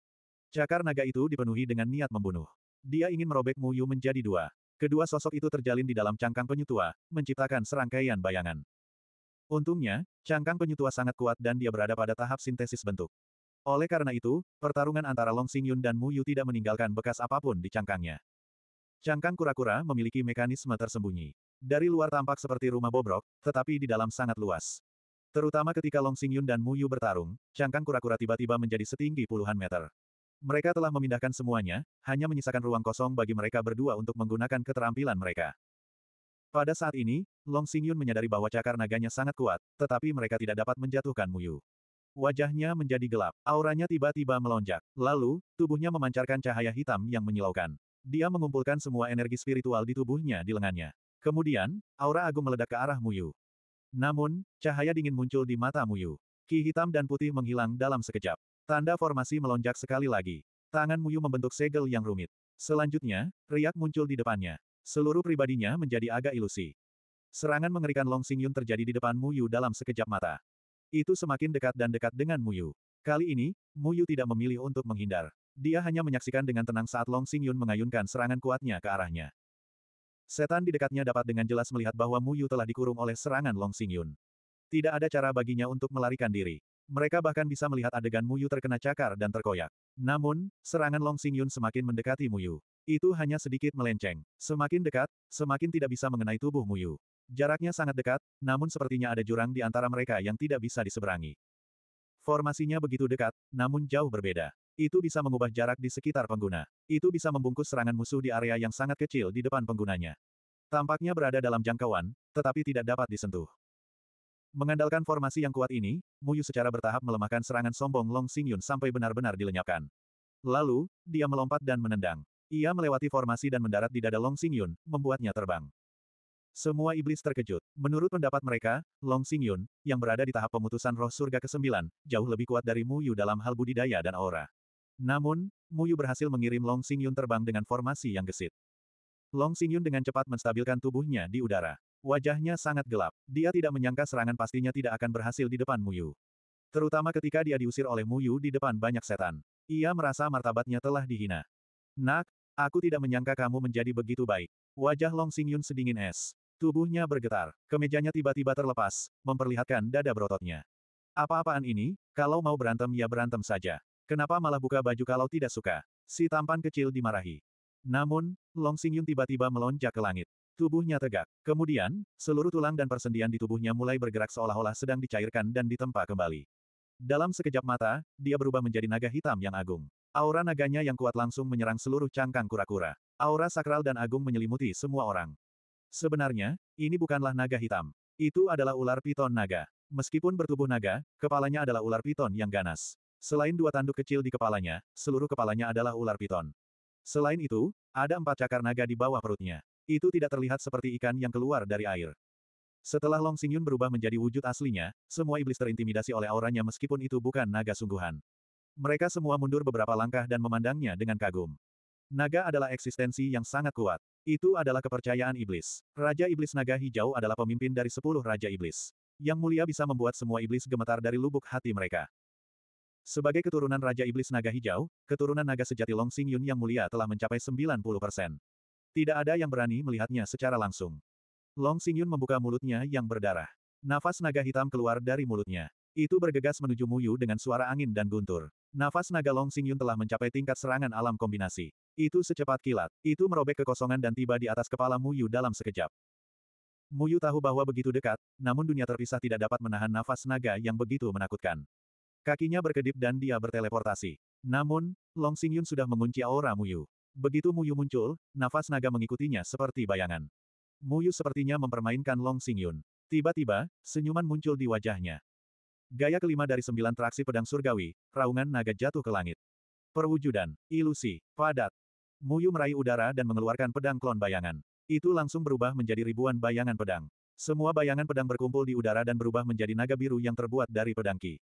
Cakar naga itu dipenuhi dengan niat membunuh. Dia ingin merobek Mu Yu menjadi dua. Kedua sosok itu terjalin di dalam cangkang penyutua, menciptakan serangkaian bayangan. Untungnya, cangkang penyutua sangat kuat dan dia berada pada tahap sintesis bentuk. Oleh karena itu, pertarungan antara Long Xingyun dan Mu Yu tidak meninggalkan bekas apapun di cangkangnya. Cangkang kura-kura memiliki mekanisme tersembunyi. Dari luar tampak seperti rumah bobrok, tetapi di dalam sangat luas. Terutama ketika Long Xingyun dan Mu Yu bertarung, cangkang kura-kura tiba-tiba menjadi setinggi puluhan meter. Mereka telah memindahkan semuanya, hanya menyisakan ruang kosong bagi mereka berdua untuk menggunakan keterampilan mereka. Pada saat ini, Long Xingyun menyadari bahwa cakar naganya sangat kuat, tetapi mereka tidak dapat menjatuhkan Mu Yu. Wajahnya menjadi gelap, auranya tiba-tiba melonjak, lalu, tubuhnya memancarkan cahaya hitam yang menyilaukan. Dia mengumpulkan semua energi spiritual di tubuhnya di lengannya. Kemudian, aura agung meledak ke arah Muyu. Namun, cahaya dingin muncul di mata Muyu. Ki hitam dan putih menghilang dalam sekejap. Tanda formasi melonjak sekali lagi. Tangan Muyu membentuk segel yang rumit. Selanjutnya, riak muncul di depannya. Seluruh pribadinya menjadi agak ilusi. Serangan mengerikan Long Sing Yun terjadi di depan Muyu dalam sekejap mata. Itu semakin dekat dan dekat dengan Muyu. Kali ini, Muyu tidak memilih untuk menghindar. Dia hanya menyaksikan dengan tenang saat Long Sing Yun mengayunkan serangan kuatnya ke arahnya. Setan di dekatnya dapat dengan jelas melihat bahwa Mu Yu telah dikurung oleh serangan Long Xing Yun. Tidak ada cara baginya untuk melarikan diri. Mereka bahkan bisa melihat adegan Mu Yu terkena cakar dan terkoyak. Namun, serangan Long Xing Yun semakin mendekati Mu Yu. Itu hanya sedikit melenceng. Semakin dekat, semakin tidak bisa mengenai tubuh Mu Yu. Jaraknya sangat dekat, namun sepertinya ada jurang di antara mereka yang tidak bisa diseberangi. Formasinya begitu dekat, namun jauh berbeda. Itu bisa mengubah jarak di sekitar pengguna. Itu bisa membungkus serangan musuh di area yang sangat kecil di depan penggunanya. Tampaknya berada dalam jangkauan, tetapi tidak dapat disentuh. Mengandalkan formasi yang kuat ini, Mu Yu secara bertahap melemahkan serangan sombong Long Xing Yun sampai benar-benar dilenyapkan. Lalu, dia melompat dan menendang. Ia melewati formasi dan mendarat di dada Long Xing Yun, membuatnya terbang. Semua iblis terkejut. Menurut pendapat mereka, Long Xing Yun, yang berada di tahap pemutusan roh surga ke-9, jauh lebih kuat dari Mu Yu dalam hal budidaya dan aura. Namun, Muyu berhasil mengirim Long Xingyun terbang dengan formasi yang gesit. Long Xingyun dengan cepat menstabilkan tubuhnya di udara. Wajahnya sangat gelap. Dia tidak menyangka serangan pastinya tidak akan berhasil di depan Muyu. Terutama ketika dia diusir oleh Muyu di depan banyak setan. Ia merasa martabatnya telah dihina. Nak, aku tidak menyangka kamu menjadi begitu baik. Wajah Long Xingyun sedingin es. Tubuhnya bergetar. Kemejanya tiba-tiba terlepas, memperlihatkan dada berototnya. Apa-apaan ini, kalau mau berantem ya berantem saja. Kenapa malah buka baju kalau tidak suka? Si tampan kecil dimarahi. Namun, Long Xingyun tiba-tiba melonjak ke langit. Tubuhnya tegak. Kemudian, seluruh tulang dan persendian di tubuhnya mulai bergerak seolah-olah sedang dicairkan dan ditempa kembali. Dalam sekejap mata, dia berubah menjadi naga hitam yang agung. Aura naganya yang kuat langsung menyerang seluruh cangkang kura-kura. Aura sakral dan agung menyelimuti semua orang. Sebenarnya, ini bukanlah naga hitam. Itu adalah ular piton naga. Meskipun bertubuh naga, kepalanya adalah ular piton yang ganas. Selain dua tanduk kecil di kepalanya, seluruh kepalanya adalah ular piton. Selain itu, ada empat cakar naga di bawah perutnya. Itu tidak terlihat seperti ikan yang keluar dari air. Setelah Long Xingyun berubah menjadi wujud aslinya, semua iblis terintimidasi oleh auranya meskipun itu bukan naga sungguhan. Mereka semua mundur beberapa langkah dan memandangnya dengan kagum. Naga adalah eksistensi yang sangat kuat. Itu adalah kepercayaan iblis. Raja Iblis Naga Hijau adalah pemimpin dari sepuluh Raja Iblis. Yang mulia bisa membuat semua iblis gemetar dari lubuk hati mereka. Sebagai keturunan Raja Iblis Naga Hijau, keturunan naga sejati Long Xing Yun yang mulia telah mencapai 90 persen. Tidak ada yang berani melihatnya secara langsung. Long Xing Yun membuka mulutnya yang berdarah. Nafas naga hitam keluar dari mulutnya. Itu bergegas menuju Muyu dengan suara angin dan guntur. Nafas naga Long Xing Yun telah mencapai tingkat serangan alam kombinasi. Itu secepat kilat. Itu merobek kekosongan dan tiba di atas kepala Muyu dalam sekejap. Muyu tahu bahwa begitu dekat, namun dunia terpisah tidak dapat menahan nafas naga yang begitu menakutkan. Kakinya berkedip dan dia berteleportasi. Namun, Long Xingyun sudah mengunci aura Muyu. Begitu Muyu muncul, nafas naga mengikutinya seperti bayangan. Muyu sepertinya mempermainkan Long Xingyun. Tiba-tiba, senyuman muncul di wajahnya. Gaya kelima dari sembilan traksi pedang surgawi, raungan naga jatuh ke langit. Perwujudan, ilusi, padat. Muyu meraih udara dan mengeluarkan pedang klon bayangan. Itu langsung berubah menjadi ribuan bayangan pedang. Semua bayangan pedang berkumpul di udara dan berubah menjadi naga biru yang terbuat dari pedang ki.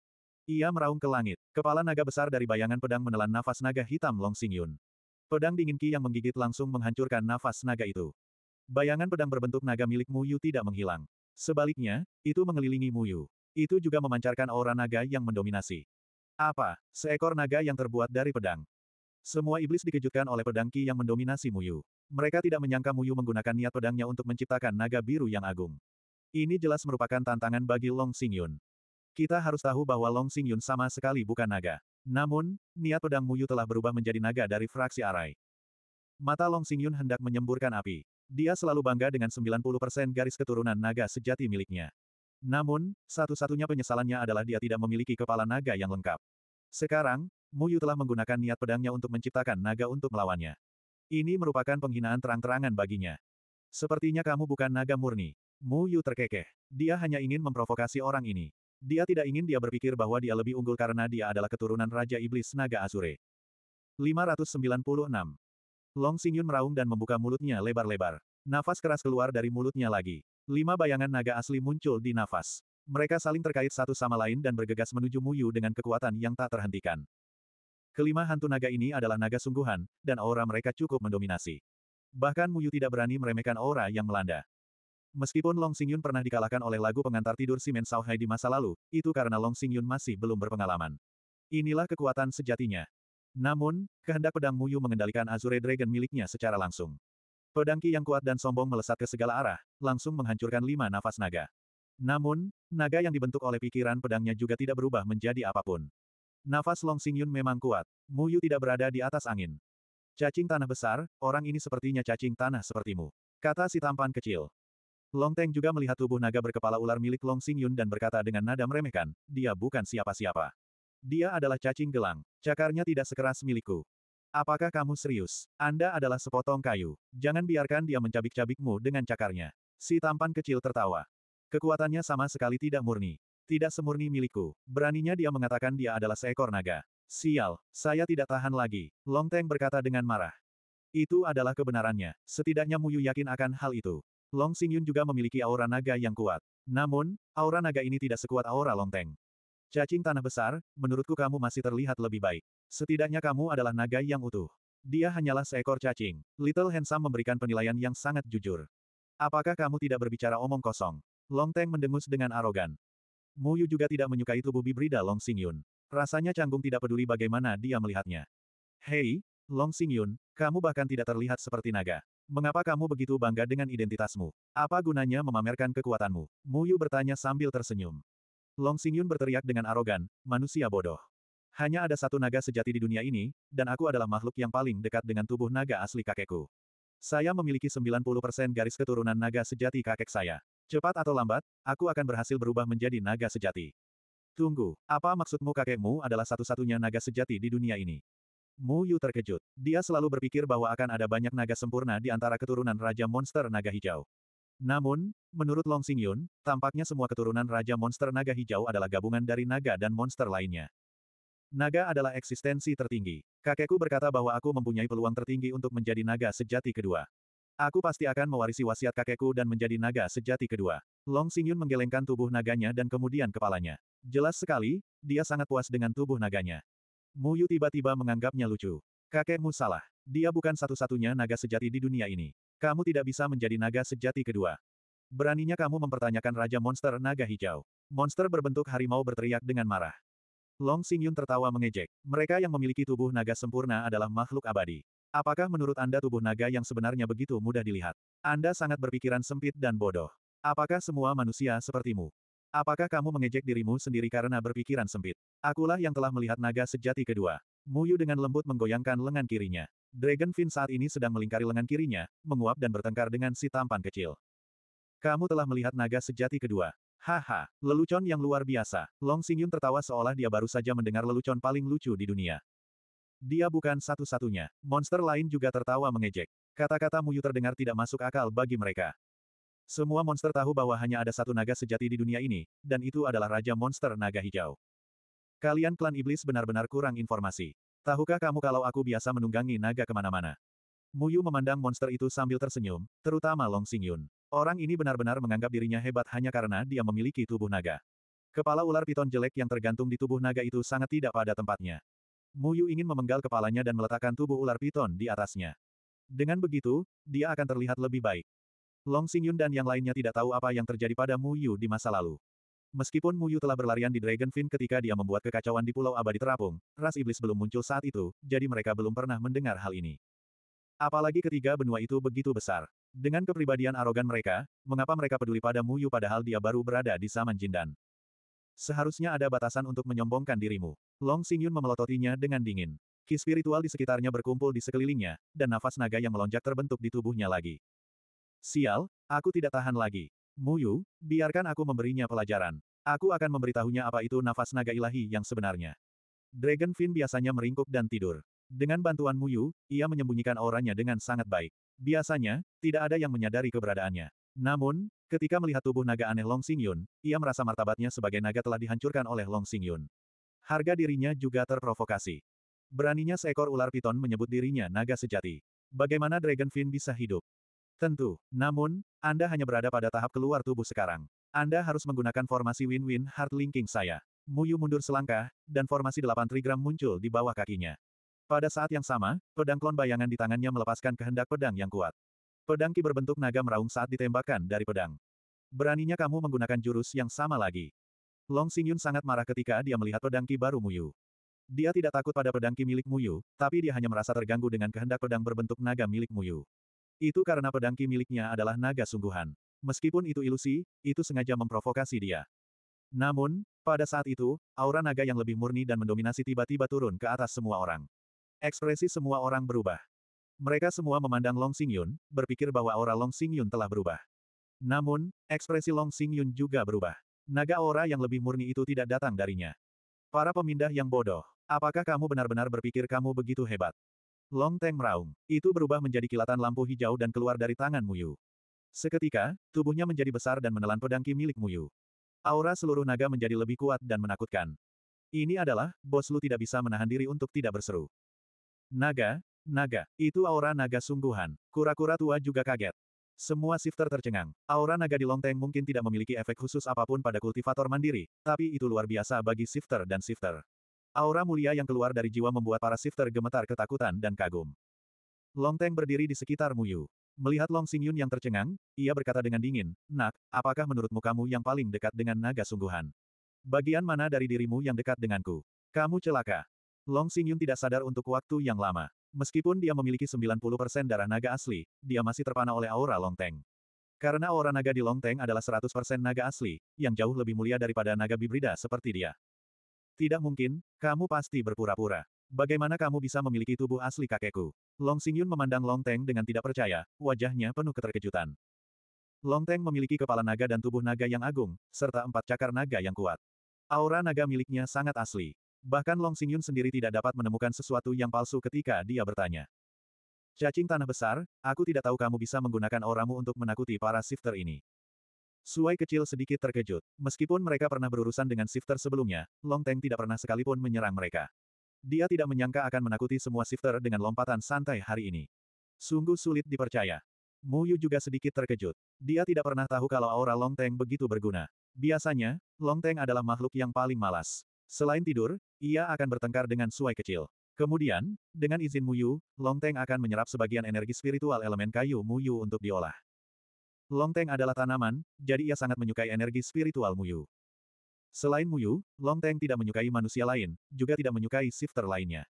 Ia meraung ke langit. Kepala naga besar dari bayangan pedang menelan nafas naga hitam Long Yun. Pedang dingin Qi yang menggigit langsung menghancurkan nafas naga itu. Bayangan pedang berbentuk naga milik Mu Yu tidak menghilang. Sebaliknya, itu mengelilingi Mu Yu. Itu juga memancarkan aura naga yang mendominasi. Apa? Seekor naga yang terbuat dari pedang. Semua iblis dikejutkan oleh pedang Qi yang mendominasi Mu Yu. Mereka tidak menyangka Mu Yu menggunakan niat pedangnya untuk menciptakan naga biru yang agung. Ini jelas merupakan tantangan bagi Long Yun. Kita harus tahu bahwa Long Xing Yun sama sekali bukan naga. Namun, niat pedang Muyu telah berubah menjadi naga dari fraksi Arai. Mata Long Xing Yun hendak menyemburkan api. Dia selalu bangga dengan 90% garis keturunan naga sejati miliknya. Namun, satu-satunya penyesalannya adalah dia tidak memiliki kepala naga yang lengkap. Sekarang, Muyu telah menggunakan niat pedangnya untuk menciptakan naga untuk melawannya. Ini merupakan penghinaan terang-terangan baginya. Sepertinya kamu bukan naga murni. Mu Yu terkekeh. Dia hanya ingin memprovokasi orang ini. Dia tidak ingin dia berpikir bahwa dia lebih unggul karena dia adalah keturunan Raja Iblis Naga Azure. 596. Long Xingyun meraung dan membuka mulutnya lebar-lebar. Nafas keras keluar dari mulutnya lagi. Lima bayangan naga asli muncul di nafas. Mereka saling terkait satu sama lain dan bergegas menuju Muyu dengan kekuatan yang tak terhentikan. Kelima hantu naga ini adalah naga sungguhan, dan aura mereka cukup mendominasi. Bahkan Muyu tidak berani meremehkan aura yang melanda. Meskipun Long Xingyun pernah dikalahkan oleh lagu pengantar tidur Simen Men Sao Hai di masa lalu, itu karena Long Xingyun masih belum berpengalaman. Inilah kekuatan sejatinya. Namun, kehendak pedang Muyu mengendalikan Azure Dragon miliknya secara langsung. Pedang Ki yang kuat dan sombong melesat ke segala arah, langsung menghancurkan lima nafas naga. Namun, naga yang dibentuk oleh pikiran pedangnya juga tidak berubah menjadi apapun. Nafas Long Xingyun memang kuat. Muyu tidak berada di atas angin. Cacing tanah besar, orang ini sepertinya cacing tanah sepertimu. Kata si tampan kecil. Long Teng juga melihat tubuh naga berkepala ular milik Long Xing Yun dan berkata dengan nada meremehkan, dia bukan siapa-siapa. Dia adalah cacing gelang. Cakarnya tidak sekeras milikku. Apakah kamu serius? Anda adalah sepotong kayu. Jangan biarkan dia mencabik-cabikmu dengan cakarnya. Si tampan kecil tertawa. Kekuatannya sama sekali tidak murni. Tidak semurni milikku. Beraninya dia mengatakan dia adalah seekor naga. Sial, saya tidak tahan lagi. Long Teng berkata dengan marah. Itu adalah kebenarannya. Setidaknya Muyu yakin akan hal itu. Long Xingyun juga memiliki aura naga yang kuat. Namun, aura naga ini tidak sekuat aura Long Teng. Cacing tanah besar, menurutku kamu masih terlihat lebih baik. Setidaknya kamu adalah naga yang utuh. Dia hanyalah seekor cacing. Little Handsome memberikan penilaian yang sangat jujur. Apakah kamu tidak berbicara omong kosong? Long Teng mendengus dengan arogan. Mu Yu juga tidak menyukai tubuh bibrida Long Xingyun. Rasanya canggung tidak peduli bagaimana dia melihatnya. Hei, Long Xingyun, kamu bahkan tidak terlihat seperti naga. Mengapa kamu begitu bangga dengan identitasmu? Apa gunanya memamerkan kekuatanmu? Mu Yu bertanya sambil tersenyum. Long Xingyun berteriak dengan arogan, manusia bodoh. Hanya ada satu naga sejati di dunia ini, dan aku adalah makhluk yang paling dekat dengan tubuh naga asli kakekku. Saya memiliki 90% garis keturunan naga sejati kakek saya. Cepat atau lambat, aku akan berhasil berubah menjadi naga sejati. Tunggu, apa maksudmu kakekmu adalah satu-satunya naga sejati di dunia ini? Mu Yu terkejut. Dia selalu berpikir bahwa akan ada banyak naga sempurna di antara keturunan Raja Monster Naga Hijau. Namun, menurut Long Xing Yun, tampaknya semua keturunan Raja Monster Naga Hijau adalah gabungan dari naga dan monster lainnya. Naga adalah eksistensi tertinggi. Kakekku berkata bahwa aku mempunyai peluang tertinggi untuk menjadi naga sejati kedua. Aku pasti akan mewarisi wasiat kakekku dan menjadi naga sejati kedua. Long Xingyun menggelengkan tubuh naganya dan kemudian kepalanya. Jelas sekali, dia sangat puas dengan tubuh naganya. Muyu tiba-tiba menganggapnya lucu. Kakekmu salah. Dia bukan satu-satunya naga sejati di dunia ini. Kamu tidak bisa menjadi naga sejati kedua. Beraninya kamu mempertanyakan Raja Monster Naga Hijau. Monster berbentuk harimau berteriak dengan marah. Long Yun tertawa mengejek. Mereka yang memiliki tubuh naga sempurna adalah makhluk abadi. Apakah menurut Anda tubuh naga yang sebenarnya begitu mudah dilihat? Anda sangat berpikiran sempit dan bodoh. Apakah semua manusia sepertimu? Apakah kamu mengejek dirimu sendiri karena berpikiran sempit? Akulah yang telah melihat naga sejati kedua. Muyu dengan lembut menggoyangkan lengan kirinya. Dragon Dragonfin saat ini sedang melingkari lengan kirinya, menguap dan bertengkar dengan si tampan kecil. Kamu telah melihat naga sejati kedua. Haha, lelucon yang luar biasa. Long Xingyun tertawa seolah dia baru saja mendengar lelucon paling lucu di dunia. Dia bukan satu-satunya. Monster lain juga tertawa mengejek. Kata-kata Muyu terdengar tidak masuk akal bagi mereka. Semua monster tahu bahwa hanya ada satu naga sejati di dunia ini, dan itu adalah Raja Monster Naga Hijau. Kalian klan iblis benar-benar kurang informasi. Tahukah kamu kalau aku biasa menunggangi naga kemana-mana? Muyu memandang monster itu sambil tersenyum, terutama Long Yun. Orang ini benar-benar menganggap dirinya hebat hanya karena dia memiliki tubuh naga. Kepala ular piton jelek yang tergantung di tubuh naga itu sangat tidak pada tempatnya. Muyu ingin memenggal kepalanya dan meletakkan tubuh ular piton di atasnya. Dengan begitu, dia akan terlihat lebih baik. Long Xingyun dan yang lainnya tidak tahu apa yang terjadi pada Mu Yu di masa lalu. Meskipun Mu Yu telah berlarian di Dragonfin ketika dia membuat kekacauan di Pulau Abadi Terapung, ras iblis belum muncul saat itu, jadi mereka belum pernah mendengar hal ini. Apalagi ketiga benua itu begitu besar. Dengan kepribadian arogan mereka, mengapa mereka peduli pada Mu Yu padahal dia baru berada di zaman Jindan? Seharusnya ada batasan untuk menyombongkan dirimu. Long Xingyun memelototinya dengan dingin. Ki spiritual di sekitarnya berkumpul di sekelilingnya, dan nafas naga yang melonjak terbentuk di tubuhnya lagi. Sial, aku tidak tahan lagi. Muyu, biarkan aku memberinya pelajaran. Aku akan memberitahunya apa itu nafas naga ilahi yang sebenarnya. Dragon Dragonfin biasanya meringkuk dan tidur. Dengan bantuan Muyu, ia menyembunyikan auranya dengan sangat baik. Biasanya, tidak ada yang menyadari keberadaannya. Namun, ketika melihat tubuh naga aneh Long Sing Yun, ia merasa martabatnya sebagai naga telah dihancurkan oleh Long Sing Yun. Harga dirinya juga terprovokasi. Beraninya seekor ular piton menyebut dirinya naga sejati. Bagaimana Dragon Dragonfin bisa hidup? Tentu, namun, Anda hanya berada pada tahap keluar tubuh sekarang. Anda harus menggunakan formasi win-win hard linking saya. Muyu mundur selangkah, dan formasi delapan trigram muncul di bawah kakinya. Pada saat yang sama, pedang klon bayangan di tangannya melepaskan kehendak pedang yang kuat. Pedang ki berbentuk naga meraung saat ditembakkan dari pedang. Beraninya kamu menggunakan jurus yang sama lagi. Long Xingyun sangat marah ketika dia melihat pedang ki baru Muyu. Dia tidak takut pada pedang ki milik Muyu, tapi dia hanya merasa terganggu dengan kehendak pedang berbentuk naga milik Muyu. Itu karena pedangki miliknya adalah naga sungguhan. Meskipun itu ilusi, itu sengaja memprovokasi dia. Namun, pada saat itu, aura naga yang lebih murni dan mendominasi tiba-tiba turun ke atas semua orang. Ekspresi semua orang berubah. Mereka semua memandang Long Xingyun, berpikir bahwa aura Long Xingyun telah berubah. Namun, ekspresi Long Xingyun juga berubah. Naga aura yang lebih murni itu tidak datang darinya. Para pemindah yang bodoh, apakah kamu benar-benar berpikir kamu begitu hebat? Long Teng meraung. Itu berubah menjadi kilatan lampu hijau dan keluar dari tangan Muyu. Seketika, tubuhnya menjadi besar dan menelan pedang Ki milik Muyu. Aura seluruh naga menjadi lebih kuat dan menakutkan. Ini adalah, bos lu tidak bisa menahan diri untuk tidak berseru. Naga, naga, itu aura naga sungguhan. Kura-kura tua juga kaget. Semua shifter tercengang. Aura naga di Longteng mungkin tidak memiliki efek khusus apapun pada kultivator mandiri, tapi itu luar biasa bagi shifter dan shifter. Aura mulia yang keluar dari jiwa membuat para shifter gemetar ketakutan dan kagum. Long Teng berdiri di sekitar Muyu. Melihat Long Yun yang tercengang, ia berkata dengan dingin, Nak, apakah menurutmu kamu yang paling dekat dengan naga sungguhan? Bagian mana dari dirimu yang dekat denganku? Kamu celaka. Long Yun tidak sadar untuk waktu yang lama. Meskipun dia memiliki 90% darah naga asli, dia masih terpana oleh aura Long Teng. Karena aura naga di Long Teng adalah 100% naga asli, yang jauh lebih mulia daripada naga bibrida seperti dia. Tidak mungkin, kamu pasti berpura-pura. Bagaimana kamu bisa memiliki tubuh asli kakekku? Long Xingyun memandang Long Teng dengan tidak percaya, wajahnya penuh keterkejutan. Long Teng memiliki kepala naga dan tubuh naga yang agung, serta empat cakar naga yang kuat. Aura naga miliknya sangat asli. Bahkan Long Xingyun sendiri tidak dapat menemukan sesuatu yang palsu ketika dia bertanya. Cacing tanah besar, aku tidak tahu kamu bisa menggunakan auramu untuk menakuti para shifter ini. Suai kecil sedikit terkejut. Meskipun mereka pernah berurusan dengan shifter sebelumnya, Long Teng tidak pernah sekalipun menyerang mereka. Dia tidak menyangka akan menakuti semua shifter dengan lompatan santai hari ini. Sungguh sulit dipercaya. Mu Yu juga sedikit terkejut. Dia tidak pernah tahu kalau aura Long Teng begitu berguna. Biasanya, Long Teng adalah makhluk yang paling malas. Selain tidur, ia akan bertengkar dengan suai kecil. Kemudian, dengan izin Mu Yu, Long Teng akan menyerap sebagian energi spiritual elemen kayu Mu Yu untuk diolah. Longteng adalah tanaman, jadi ia sangat menyukai energi spiritual Muyu. Selain Muyu, Longteng tidak menyukai manusia lain, juga tidak menyukai shifter lainnya.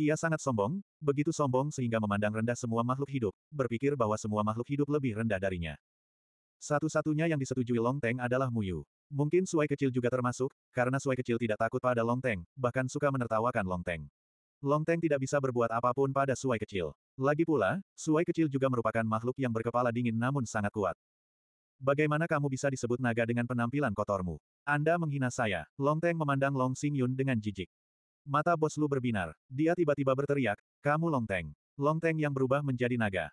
Ia sangat sombong, begitu sombong sehingga memandang rendah semua makhluk hidup, berpikir bahwa semua makhluk hidup lebih rendah darinya. Satu-satunya yang disetujui Longteng adalah Muyu. Mungkin Suai kecil juga termasuk, karena Suai kecil tidak takut pada Longteng, bahkan suka menertawakan Longteng. Longteng tidak bisa berbuat apapun pada Suai kecil. Lagi pula, Suai kecil juga merupakan makhluk yang berkepala dingin namun sangat kuat. Bagaimana kamu bisa disebut naga dengan penampilan kotormu? Anda menghina saya. Long Teng memandang Long Xing Yun dengan jijik. Mata bos Lu berbinar. Dia tiba-tiba berteriak, kamu Long Teng. Long Teng yang berubah menjadi naga.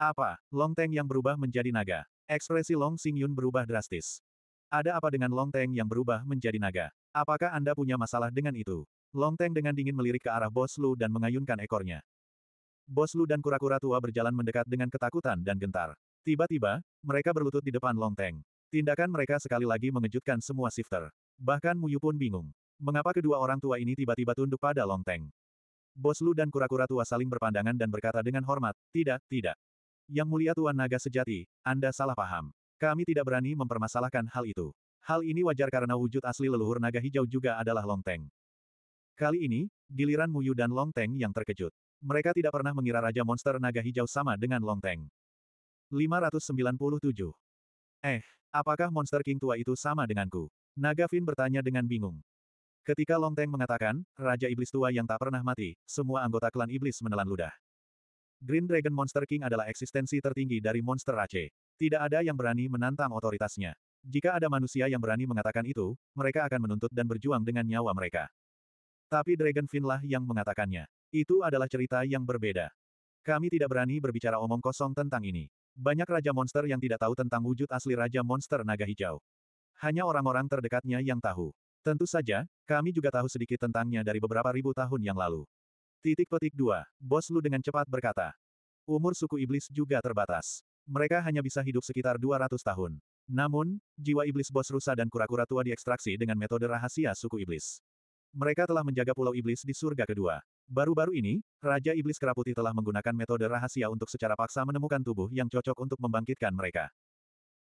Apa? Long Teng yang berubah menjadi naga. Ekspresi Long Xing Yun berubah drastis. Ada apa dengan Long Teng yang berubah menjadi naga? Apakah Anda punya masalah dengan itu? Long Teng dengan dingin melirik ke arah bos Lu dan mengayunkan ekornya. Bos Lu dan kura-kura tua berjalan mendekat dengan ketakutan dan gentar. Tiba-tiba, mereka berlutut di depan Long Teng. Tindakan mereka sekali lagi mengejutkan semua shifter. Bahkan Muyu pun bingung. Mengapa kedua orang tua ini tiba-tiba tunduk pada Long Teng? Bos Lu dan kura-kura tua saling berpandangan dan berkata dengan hormat, tidak, tidak. Yang mulia Tuan Naga sejati, Anda salah paham. Kami tidak berani mempermasalahkan hal itu. Hal ini wajar karena wujud asli leluhur naga hijau juga adalah Long Teng. Kali ini, giliran Muyu dan Long Teng yang terkejut. Mereka tidak pernah mengira Raja Monster Naga Hijau sama dengan Long Teng. 597. Eh, apakah Monster King tua itu sama denganku? Naga Fin bertanya dengan bingung. Ketika Long Teng mengatakan, Raja Iblis tua yang tak pernah mati, semua anggota klan Iblis menelan ludah. Green Dragon Monster King adalah eksistensi tertinggi dari Monster Rache. Tidak ada yang berani menantang otoritasnya. Jika ada manusia yang berani mengatakan itu, mereka akan menuntut dan berjuang dengan nyawa mereka. Tapi Dragon Finlah yang mengatakannya. Itu adalah cerita yang berbeda. Kami tidak berani berbicara omong kosong tentang ini. Banyak raja monster yang tidak tahu tentang wujud asli raja monster naga hijau. Hanya orang-orang terdekatnya yang tahu. Tentu saja, kami juga tahu sedikit tentangnya dari beberapa ribu tahun yang lalu. Titik petik dua. Bos Lu dengan cepat berkata. Umur suku iblis juga terbatas. Mereka hanya bisa hidup sekitar 200 tahun. Namun, jiwa iblis bos rusa dan kura-kura tua diekstraksi dengan metode rahasia suku iblis. Mereka telah menjaga pulau iblis di surga kedua. Baru-baru ini, Raja Iblis Keraputi telah menggunakan metode rahasia untuk secara paksa menemukan tubuh yang cocok untuk membangkitkan mereka.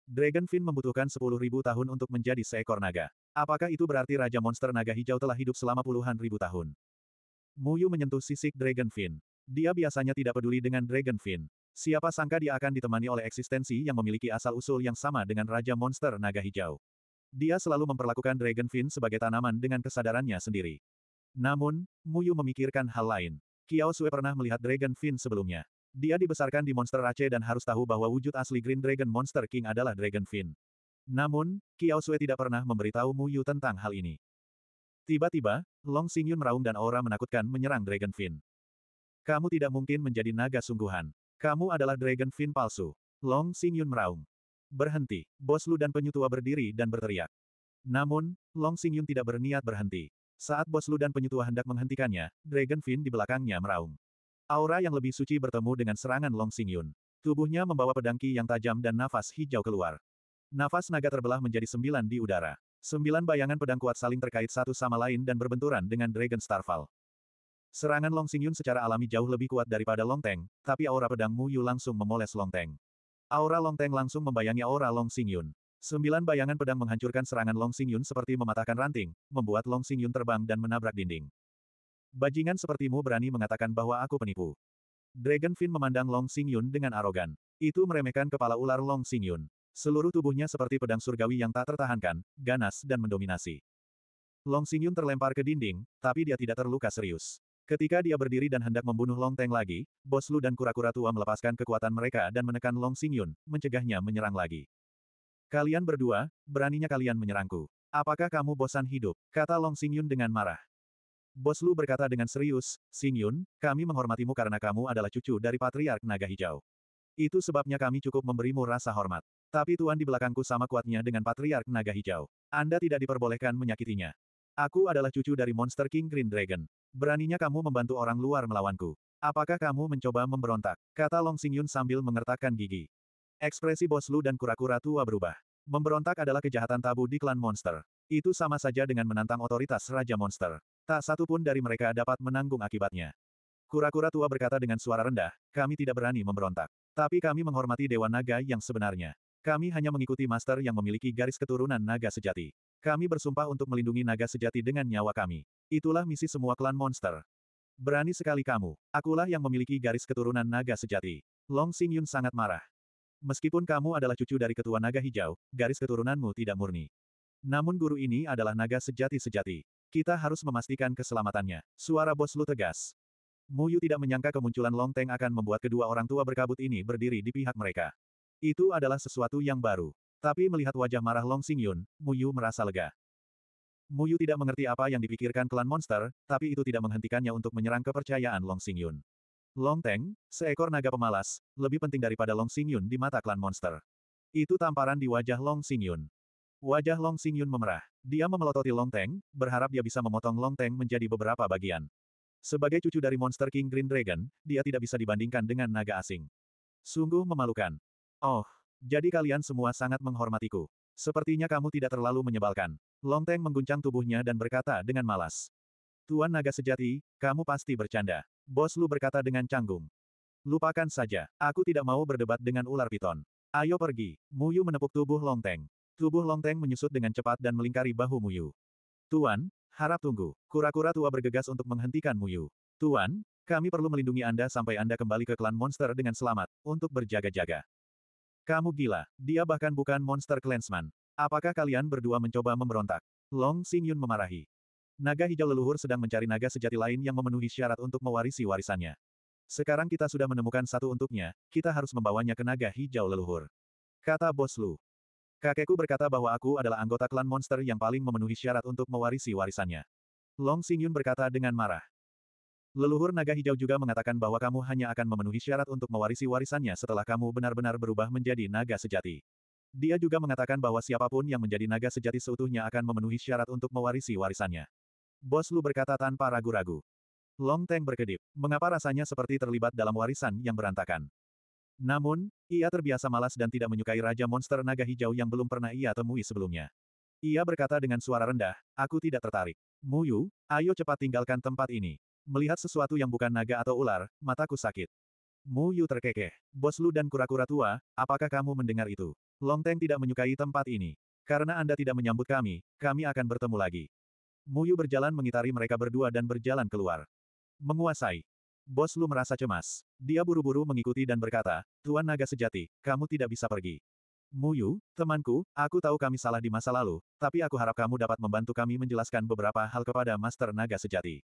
Dragonfin membutuhkan 10.000 tahun untuk menjadi seekor naga. Apakah itu berarti Raja Monster Naga Hijau telah hidup selama puluhan ribu tahun? Muyu menyentuh sisik Dragonfin. Dia biasanya tidak peduli dengan Dragonfin. Siapa sangka dia akan ditemani oleh eksistensi yang memiliki asal-usul yang sama dengan Raja Monster Naga Hijau. Dia selalu memperlakukan Dragonfin sebagai tanaman dengan kesadarannya sendiri. Namun, Muyu memikirkan hal lain. Kiao Sue pernah melihat Dragon Fin sebelumnya. Dia dibesarkan di Monster Aceh dan harus tahu bahwa wujud asli Green Dragon Monster King adalah Dragon Fin. Namun, Kiao Sue tidak pernah memberitahu Muyu tentang hal ini. Tiba-tiba, Long Xingyun meraung dan aura menakutkan menyerang Dragon Fin. Kamu tidak mungkin menjadi naga sungguhan. Kamu adalah Dragon Fin palsu. Long Xingyun meraung. Berhenti, Bos Lu dan penyutua berdiri dan berteriak. Namun, Long Xingyun tidak berniat berhenti. Saat bos Lu dan penyetua hendak menghentikannya, Dragon Fin di belakangnya meraung. Aura yang lebih suci bertemu dengan serangan Long Sing Yun. Tubuhnya membawa pedangki yang tajam dan nafas hijau keluar. Nafas naga terbelah menjadi sembilan di udara. Sembilan bayangan pedang kuat saling terkait satu sama lain dan berbenturan dengan Dragon Starfall. Serangan Long Sing Yun secara alami jauh lebih kuat daripada Long Teng, tapi aura pedang Mu Yu langsung memoles Long Teng. Aura Long Teng langsung membayangi aura Long Sing Yun. Sembilan bayangan pedang menghancurkan serangan Long Xingyun Yun seperti mematahkan ranting, membuat Long Xingyun Yun terbang dan menabrak dinding. Bajingan sepertimu berani mengatakan bahwa aku penipu. Dragon Fin memandang Long Xingyun Yun dengan arogan. Itu meremehkan kepala ular Long Xingyun. Yun. Seluruh tubuhnya seperti pedang surgawi yang tak tertahankan, ganas dan mendominasi. Long Xingyun Yun terlempar ke dinding, tapi dia tidak terluka serius. Ketika dia berdiri dan hendak membunuh Long Teng lagi, Bos Lu dan kura-kura tua melepaskan kekuatan mereka dan menekan Long Xingyun, Yun, mencegahnya menyerang lagi. Kalian berdua, beraninya kalian menyerangku. Apakah kamu bosan hidup? Kata Long Xingyun dengan marah. Bos Lu berkata dengan serius, Xingyun, kami menghormatimu karena kamu adalah cucu dari Patriark Naga Hijau. Itu sebabnya kami cukup memberimu rasa hormat. Tapi Tuan di belakangku sama kuatnya dengan Patriark Naga Hijau. Anda tidak diperbolehkan menyakitinya. Aku adalah cucu dari Monster King Green Dragon. Beraninya kamu membantu orang luar melawanku. Apakah kamu mencoba memberontak? Kata Long Xingyun sambil mengertakkan gigi. Ekspresi bos Lu dan kura-kura tua berubah. Memberontak adalah kejahatan tabu di klan monster. Itu sama saja dengan menantang otoritas Raja Monster. Tak satu pun dari mereka dapat menanggung akibatnya. Kura-kura tua berkata dengan suara rendah, kami tidak berani memberontak. Tapi kami menghormati Dewa Naga yang sebenarnya. Kami hanya mengikuti master yang memiliki garis keturunan naga sejati. Kami bersumpah untuk melindungi naga sejati dengan nyawa kami. Itulah misi semua klan monster. Berani sekali kamu. Akulah yang memiliki garis keturunan naga sejati. Long Xing Yun sangat marah. Meskipun kamu adalah cucu dari ketua naga hijau, garis keturunanmu tidak murni. Namun guru ini adalah naga sejati-sejati. Kita harus memastikan keselamatannya. Suara bos Lu tegas. Muyu tidak menyangka kemunculan Long Teng akan membuat kedua orang tua berkabut ini berdiri di pihak mereka. Itu adalah sesuatu yang baru. Tapi melihat wajah marah Long Sing Yun, Muyu merasa lega. Muyu tidak mengerti apa yang dipikirkan klan monster, tapi itu tidak menghentikannya untuk menyerang kepercayaan Long Sing Yun. Long Teng, seekor naga pemalas, lebih penting daripada Long Xingyun di mata klan monster. Itu tamparan di wajah Long Xingyun. Wajah Long Xingyun memerah. Dia memelototi Long Teng, berharap dia bisa memotong Long Teng menjadi beberapa bagian. Sebagai cucu dari Monster King Green Dragon, dia tidak bisa dibandingkan dengan naga asing. Sungguh memalukan. Oh, jadi kalian semua sangat menghormatiku. Sepertinya kamu tidak terlalu menyebalkan. Long Teng mengguncang tubuhnya dan berkata dengan malas. Tuan naga sejati, kamu pasti bercanda. Bos Lu berkata dengan canggung. Lupakan saja, aku tidak mau berdebat dengan ular piton. Ayo pergi. Muyu menepuk tubuh Longteng. Tubuh Longteng menyusut dengan cepat dan melingkari bahu Muyu. Tuan, harap tunggu. Kura-kura tua bergegas untuk menghentikan Muyu. Tuan, kami perlu melindungi Anda sampai Anda kembali ke klan monster dengan selamat, untuk berjaga-jaga. Kamu gila, dia bahkan bukan monster clansman. Apakah kalian berdua mencoba memberontak? Long Xingyun memarahi. Naga hijau leluhur sedang mencari naga sejati lain yang memenuhi syarat untuk mewarisi warisannya. Sekarang kita sudah menemukan satu untuknya, kita harus membawanya ke naga hijau leluhur. Kata bos Lu. Kakekku berkata bahwa aku adalah anggota klan monster yang paling memenuhi syarat untuk mewarisi warisannya. Long Xing Yun berkata dengan marah. Leluhur naga hijau juga mengatakan bahwa kamu hanya akan memenuhi syarat untuk mewarisi warisannya setelah kamu benar-benar berubah menjadi naga sejati. Dia juga mengatakan bahwa siapapun yang menjadi naga sejati seutuhnya akan memenuhi syarat untuk mewarisi warisannya. Bos Lu berkata tanpa ragu-ragu. Long Teng berkedip. Mengapa rasanya seperti terlibat dalam warisan yang berantakan? Namun, ia terbiasa malas dan tidak menyukai Raja Monster Naga Hijau yang belum pernah ia temui sebelumnya. Ia berkata dengan suara rendah, aku tidak tertarik. Muyu, ayo cepat tinggalkan tempat ini. Melihat sesuatu yang bukan naga atau ular, mataku sakit. Muyu terkekeh. Bos Lu dan kura-kura tua, apakah kamu mendengar itu? Long Teng tidak menyukai tempat ini. Karena Anda tidak menyambut kami, kami akan bertemu lagi. Muyu berjalan mengitari mereka berdua dan berjalan keluar. Menguasai. Bos Lu merasa cemas. Dia buru-buru mengikuti dan berkata, Tuan Naga Sejati, kamu tidak bisa pergi. Muyu, temanku, aku tahu kami salah di masa lalu, tapi aku harap kamu dapat membantu kami menjelaskan beberapa hal kepada Master Naga Sejati.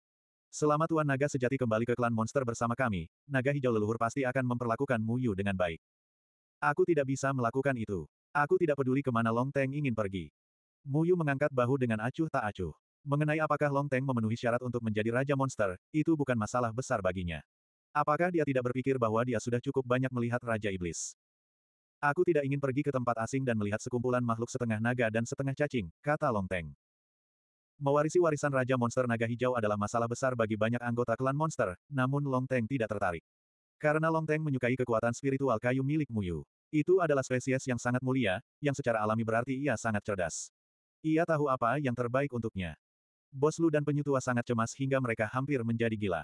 Selama Tuan Naga Sejati kembali ke klan monster bersama kami, Naga Hijau Leluhur pasti akan memperlakukan Muyu dengan baik. Aku tidak bisa melakukan itu. Aku tidak peduli kemana Long Teng ingin pergi. Muyu mengangkat bahu dengan acuh tak acuh. Mengenai apakah Long Teng memenuhi syarat untuk menjadi Raja Monster, itu bukan masalah besar baginya. Apakah dia tidak berpikir bahwa dia sudah cukup banyak melihat Raja Iblis? Aku tidak ingin pergi ke tempat asing dan melihat sekumpulan makhluk setengah naga dan setengah cacing, kata Long Teng. Mewarisi warisan Raja Monster Naga Hijau adalah masalah besar bagi banyak anggota klan monster, namun Long Teng tidak tertarik. Karena Long Teng menyukai kekuatan spiritual kayu milik Muyu. Itu adalah spesies yang sangat mulia, yang secara alami berarti ia sangat cerdas. Ia tahu apa yang terbaik untuknya. Bos Lu dan penyutua sangat cemas hingga mereka hampir menjadi gila.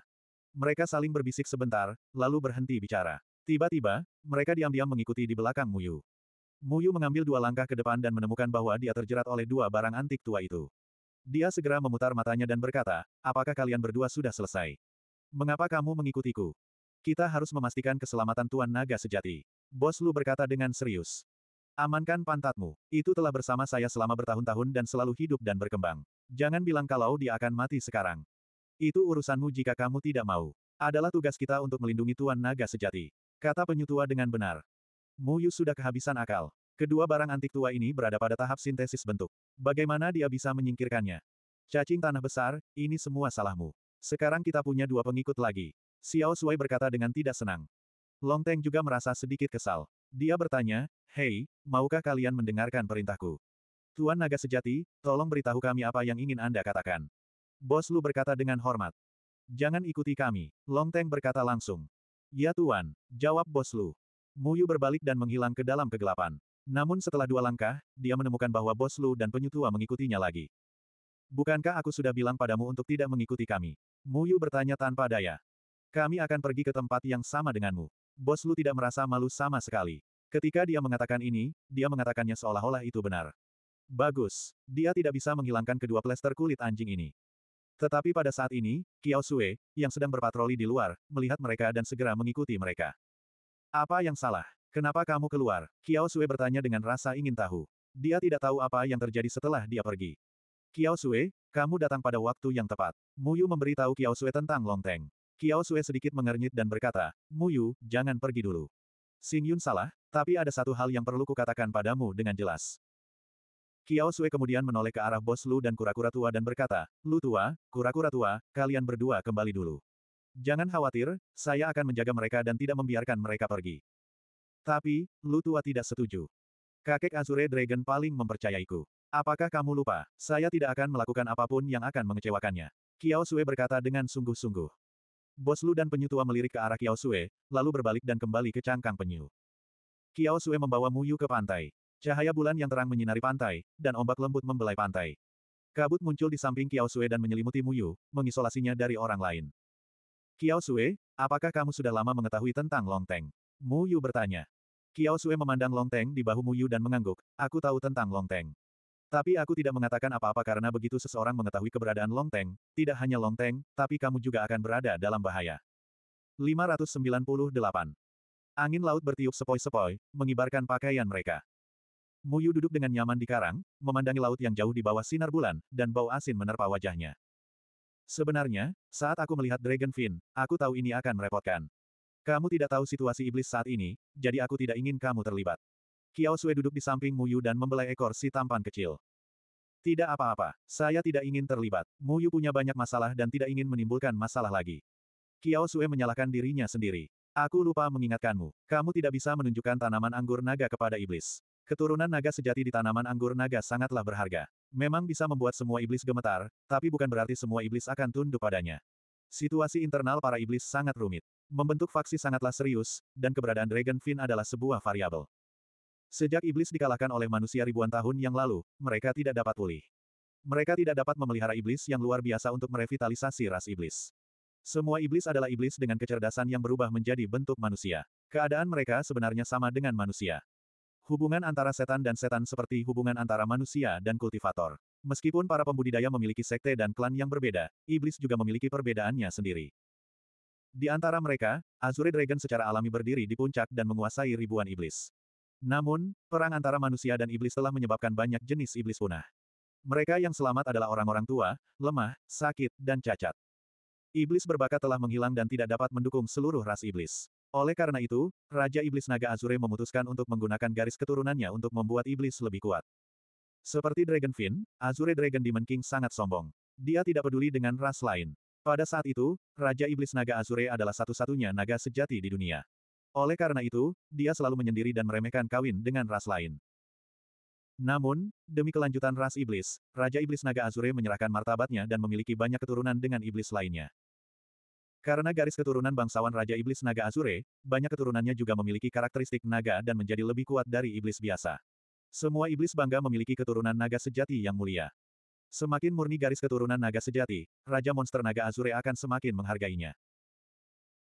Mereka saling berbisik sebentar, lalu berhenti bicara. Tiba-tiba, mereka diam-diam mengikuti di belakang Muyu. Muyu mengambil dua langkah ke depan dan menemukan bahwa dia terjerat oleh dua barang antik tua itu. Dia segera memutar matanya dan berkata, apakah kalian berdua sudah selesai? Mengapa kamu mengikutiku? Kita harus memastikan keselamatan Tuan Naga sejati. Bos Lu berkata dengan serius. Amankan pantatmu. Itu telah bersama saya selama bertahun-tahun dan selalu hidup dan berkembang. Jangan bilang kalau dia akan mati sekarang. Itu urusanmu jika kamu tidak mau. Adalah tugas kita untuk melindungi Tuan Naga sejati. Kata penyutua dengan benar. Muyu sudah kehabisan akal. Kedua barang antik tua ini berada pada tahap sintesis bentuk. Bagaimana dia bisa menyingkirkannya? Cacing tanah besar, ini semua salahmu. Sekarang kita punya dua pengikut lagi. Xiao Sui berkata dengan tidak senang. Long Teng juga merasa sedikit kesal. Dia bertanya, Hei, maukah kalian mendengarkan perintahku? Tuan Naga Sejati, tolong beritahu kami apa yang ingin Anda katakan. Bos Lu berkata dengan hormat. Jangan ikuti kami, Long Teng berkata langsung. Ya Tuan, jawab Bos Lu. Muyu berbalik dan menghilang ke dalam kegelapan. Namun setelah dua langkah, dia menemukan bahwa Bos Lu dan Tua mengikutinya lagi. Bukankah aku sudah bilang padamu untuk tidak mengikuti kami? Muyu bertanya tanpa daya. Kami akan pergi ke tempat yang sama denganmu bos Lu tidak merasa malu sama sekali. Ketika dia mengatakan ini, dia mengatakannya seolah-olah itu benar. Bagus, dia tidak bisa menghilangkan kedua plester kulit anjing ini. Tetapi pada saat ini, Kiao Sue, yang sedang berpatroli di luar, melihat mereka dan segera mengikuti mereka. Apa yang salah? Kenapa kamu keluar? Kiao Sue bertanya dengan rasa ingin tahu. Dia tidak tahu apa yang terjadi setelah dia pergi. Kiao Sue, kamu datang pada waktu yang tepat. Muyu memberitahu Kiao Sue tentang Long Teng. Kiao Sue sedikit mengernyit dan berkata, Muyu, jangan pergi dulu. Xing Yun salah, tapi ada satu hal yang perlu kukatakan padamu dengan jelas. Kiao Sue kemudian menoleh ke arah bos Lu dan kura-kura tua dan berkata, Lu tua, kura-kura tua, kalian berdua kembali dulu. Jangan khawatir, saya akan menjaga mereka dan tidak membiarkan mereka pergi. Tapi, Lu tua tidak setuju. Kakek Azure Dragon paling mempercayaiku. Apakah kamu lupa, saya tidak akan melakukan apapun yang akan mengecewakannya. Kiao Sue berkata dengan sungguh-sungguh. Bos Lu dan penyu tua melirik ke arah Kiao Sue, lalu berbalik dan kembali ke cangkang penyu. Kiao Sue membawa Mu Yu ke pantai. Cahaya bulan yang terang menyinari pantai, dan ombak lembut membelai pantai. Kabut muncul di samping Kiao Sue dan menyelimuti Mu Yu, mengisolasinya dari orang lain. Kiao Sue, apakah kamu sudah lama mengetahui tentang Long Teng? Yu bertanya. Kiao Sue memandang Long Teng di bahu Mu Yu dan mengangguk, aku tahu tentang Long Teng. Tapi aku tidak mengatakan apa-apa karena begitu seseorang mengetahui keberadaan Long Teng, tidak hanya Long Teng, tapi kamu juga akan berada dalam bahaya. 598. Angin laut bertiup sepoi-sepoi, mengibarkan pakaian mereka. Muyu duduk dengan nyaman di karang, memandangi laut yang jauh di bawah sinar bulan, dan bau asin menerpa wajahnya. Sebenarnya, saat aku melihat Dragon Fin, aku tahu ini akan merepotkan. Kamu tidak tahu situasi iblis saat ini, jadi aku tidak ingin kamu terlibat. Kiao Sue duduk di samping Mu Yu dan membelai ekor si tampan kecil. Tidak apa-apa, saya tidak ingin terlibat. Mu Yu punya banyak masalah dan tidak ingin menimbulkan masalah lagi. Kiao Sue menyalahkan dirinya sendiri. Aku lupa mengingatkanmu. Kamu tidak bisa menunjukkan tanaman anggur naga kepada iblis. Keturunan naga sejati di tanaman anggur naga sangatlah berharga. Memang bisa membuat semua iblis gemetar, tapi bukan berarti semua iblis akan tunduk padanya. Situasi internal para iblis sangat rumit. Membentuk faksi sangatlah serius, dan keberadaan Dragon Fin adalah sebuah variabel. Sejak iblis dikalahkan oleh manusia ribuan tahun yang lalu, mereka tidak dapat pulih. Mereka tidak dapat memelihara iblis yang luar biasa untuk merevitalisasi ras iblis. Semua iblis adalah iblis dengan kecerdasan yang berubah menjadi bentuk manusia. Keadaan mereka sebenarnya sama dengan manusia. Hubungan antara setan dan setan seperti hubungan antara manusia dan kultivator. Meskipun para pembudidaya memiliki sekte dan klan yang berbeda, iblis juga memiliki perbedaannya sendiri. Di antara mereka, Azure Dragon secara alami berdiri di puncak dan menguasai ribuan iblis. Namun, perang antara manusia dan iblis telah menyebabkan banyak jenis iblis punah. Mereka yang selamat adalah orang-orang tua, lemah, sakit, dan cacat. Iblis berbakat telah menghilang dan tidak dapat mendukung seluruh ras iblis. Oleh karena itu, Raja Iblis Naga Azure memutuskan untuk menggunakan garis keturunannya untuk membuat iblis lebih kuat. Seperti Dragonfin, Azure Dragon Demon King sangat sombong. Dia tidak peduli dengan ras lain. Pada saat itu, Raja Iblis Naga Azure adalah satu-satunya naga sejati di dunia. Oleh karena itu, dia selalu menyendiri dan meremehkan kawin dengan ras lain. Namun, demi kelanjutan ras iblis, Raja Iblis Naga Azure menyerahkan martabatnya dan memiliki banyak keturunan dengan iblis lainnya. Karena garis keturunan bangsawan Raja Iblis Naga Azure, banyak keturunannya juga memiliki karakteristik naga dan menjadi lebih kuat dari iblis biasa. Semua iblis bangga memiliki keturunan naga sejati yang mulia. Semakin murni garis keturunan naga sejati, Raja Monster Naga Azure akan semakin menghargainya.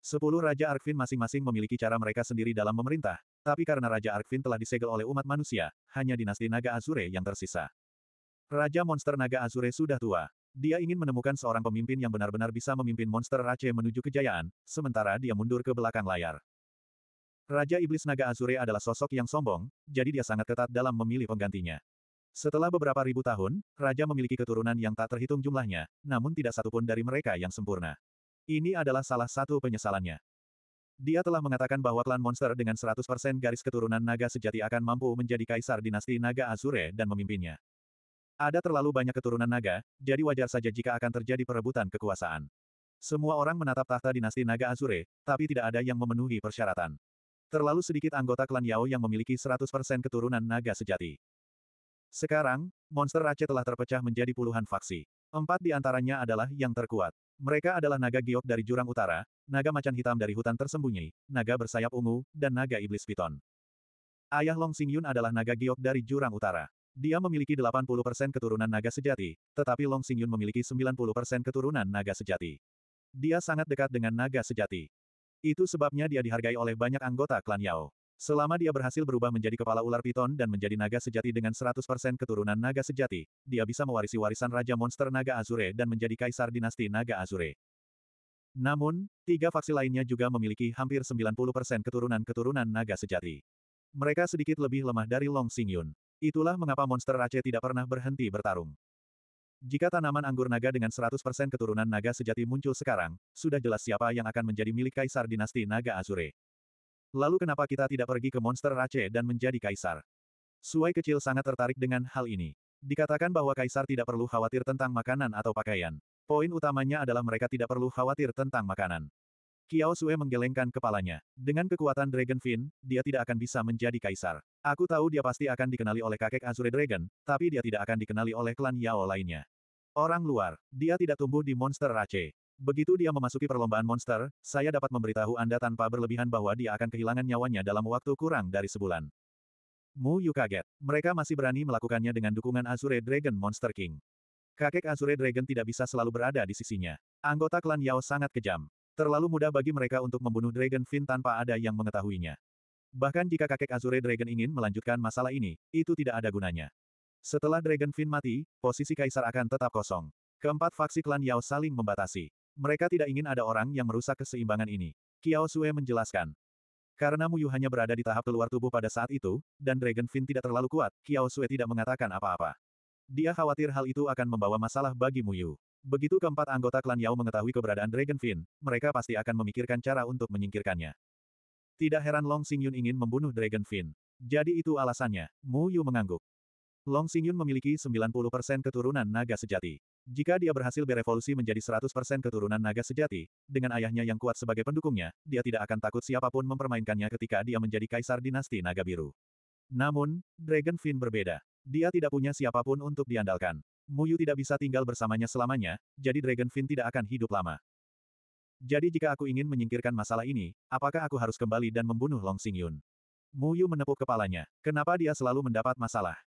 Sepuluh Raja Arkvin masing-masing memiliki cara mereka sendiri dalam memerintah, tapi karena Raja Arkvin telah disegel oleh umat manusia, hanya dinasti Naga Azure yang tersisa. Raja Monster Naga Azure sudah tua. Dia ingin menemukan seorang pemimpin yang benar-benar bisa memimpin monster Rache menuju kejayaan, sementara dia mundur ke belakang layar. Raja Iblis Naga Azure adalah sosok yang sombong, jadi dia sangat ketat dalam memilih penggantinya. Setelah beberapa ribu tahun, Raja memiliki keturunan yang tak terhitung jumlahnya, namun tidak satupun dari mereka yang sempurna. Ini adalah salah satu penyesalannya. Dia telah mengatakan bahwa klan monster dengan 100% garis keturunan naga sejati akan mampu menjadi kaisar dinasti naga Azure dan memimpinnya. Ada terlalu banyak keturunan naga, jadi wajar saja jika akan terjadi perebutan kekuasaan. Semua orang menatap tahta dinasti naga Azure, tapi tidak ada yang memenuhi persyaratan. Terlalu sedikit anggota klan Yao yang memiliki 100% keturunan naga sejati. Sekarang, monster Aceh telah terpecah menjadi puluhan faksi. Empat di antaranya adalah yang terkuat. Mereka adalah naga giok dari jurang utara, naga macan hitam dari hutan tersembunyi, naga bersayap ungu, dan naga iblis piton. Ayah Long Sing Yun adalah naga giok dari jurang utara. Dia memiliki 80% keturunan naga sejati, tetapi Long Sing Yun memiliki 90% keturunan naga sejati. Dia sangat dekat dengan naga sejati. Itu sebabnya dia dihargai oleh banyak anggota klan Yao. Selama dia berhasil berubah menjadi kepala ular piton dan menjadi naga sejati dengan 100% keturunan naga sejati, dia bisa mewarisi warisan Raja Monster Naga Azure dan menjadi kaisar dinasti Naga Azure. Namun, tiga faksi lainnya juga memiliki hampir 90% keturunan-keturunan naga sejati. Mereka sedikit lebih lemah dari Long Xingyun. Itulah mengapa monster Aceh tidak pernah berhenti bertarung. Jika tanaman anggur naga dengan 100% keturunan naga sejati muncul sekarang, sudah jelas siapa yang akan menjadi milik kaisar dinasti naga Azure. Lalu kenapa kita tidak pergi ke monster Rache dan menjadi kaisar? Suai kecil sangat tertarik dengan hal ini. Dikatakan bahwa kaisar tidak perlu khawatir tentang makanan atau pakaian. Poin utamanya adalah mereka tidak perlu khawatir tentang makanan. Kiao Sue menggelengkan kepalanya. Dengan kekuatan Dragon Fin, dia tidak akan bisa menjadi kaisar. Aku tahu dia pasti akan dikenali oleh kakek Azure Dragon, tapi dia tidak akan dikenali oleh klan Yao lainnya. Orang luar, dia tidak tumbuh di Monster Rache. Begitu dia memasuki perlombaan monster, saya dapat memberitahu Anda tanpa berlebihan bahwa dia akan kehilangan nyawanya dalam waktu kurang dari sebulan. Mu Yu kaget. Mereka masih berani melakukannya dengan dukungan Azure Dragon Monster King. Kakek Azure Dragon tidak bisa selalu berada di sisinya. Anggota klan Yao sangat kejam. Terlalu mudah bagi mereka untuk membunuh Dragon Fin tanpa ada yang mengetahuinya. Bahkan jika kakek Azure Dragon ingin melanjutkan masalah ini, itu tidak ada gunanya. Setelah Dragon Fin mati, posisi kaisar akan tetap kosong. Keempat faksi klan Yao saling membatasi. Mereka tidak ingin ada orang yang merusak keseimbangan ini. Kiao Sue menjelaskan. Karena Muyu hanya berada di tahap keluar tubuh pada saat itu, dan Dragon Fin tidak terlalu kuat, Kiao Sue tidak mengatakan apa-apa. Dia khawatir hal itu akan membawa masalah bagi Muyu. Begitu keempat anggota klan Yao mengetahui keberadaan Dragon Fin, mereka pasti akan memikirkan cara untuk menyingkirkannya. Tidak heran Long Xingyun ingin membunuh Dragon Fin. Jadi itu alasannya, Muyu mengangguk. Long Xingyun memiliki 90% keturunan naga sejati. Jika dia berhasil berevolusi menjadi 100% keturunan naga sejati, dengan ayahnya yang kuat sebagai pendukungnya, dia tidak akan takut siapapun mempermainkannya ketika dia menjadi kaisar dinasti naga biru. Namun, Dragon Fin berbeda. Dia tidak punya siapapun untuk diandalkan. Muyu tidak bisa tinggal bersamanya selamanya, jadi Dragon Fin tidak akan hidup lama. Jadi jika aku ingin menyingkirkan masalah ini, apakah aku harus kembali dan membunuh Long Xing Yun? Muyu menepuk kepalanya. Kenapa dia selalu mendapat masalah?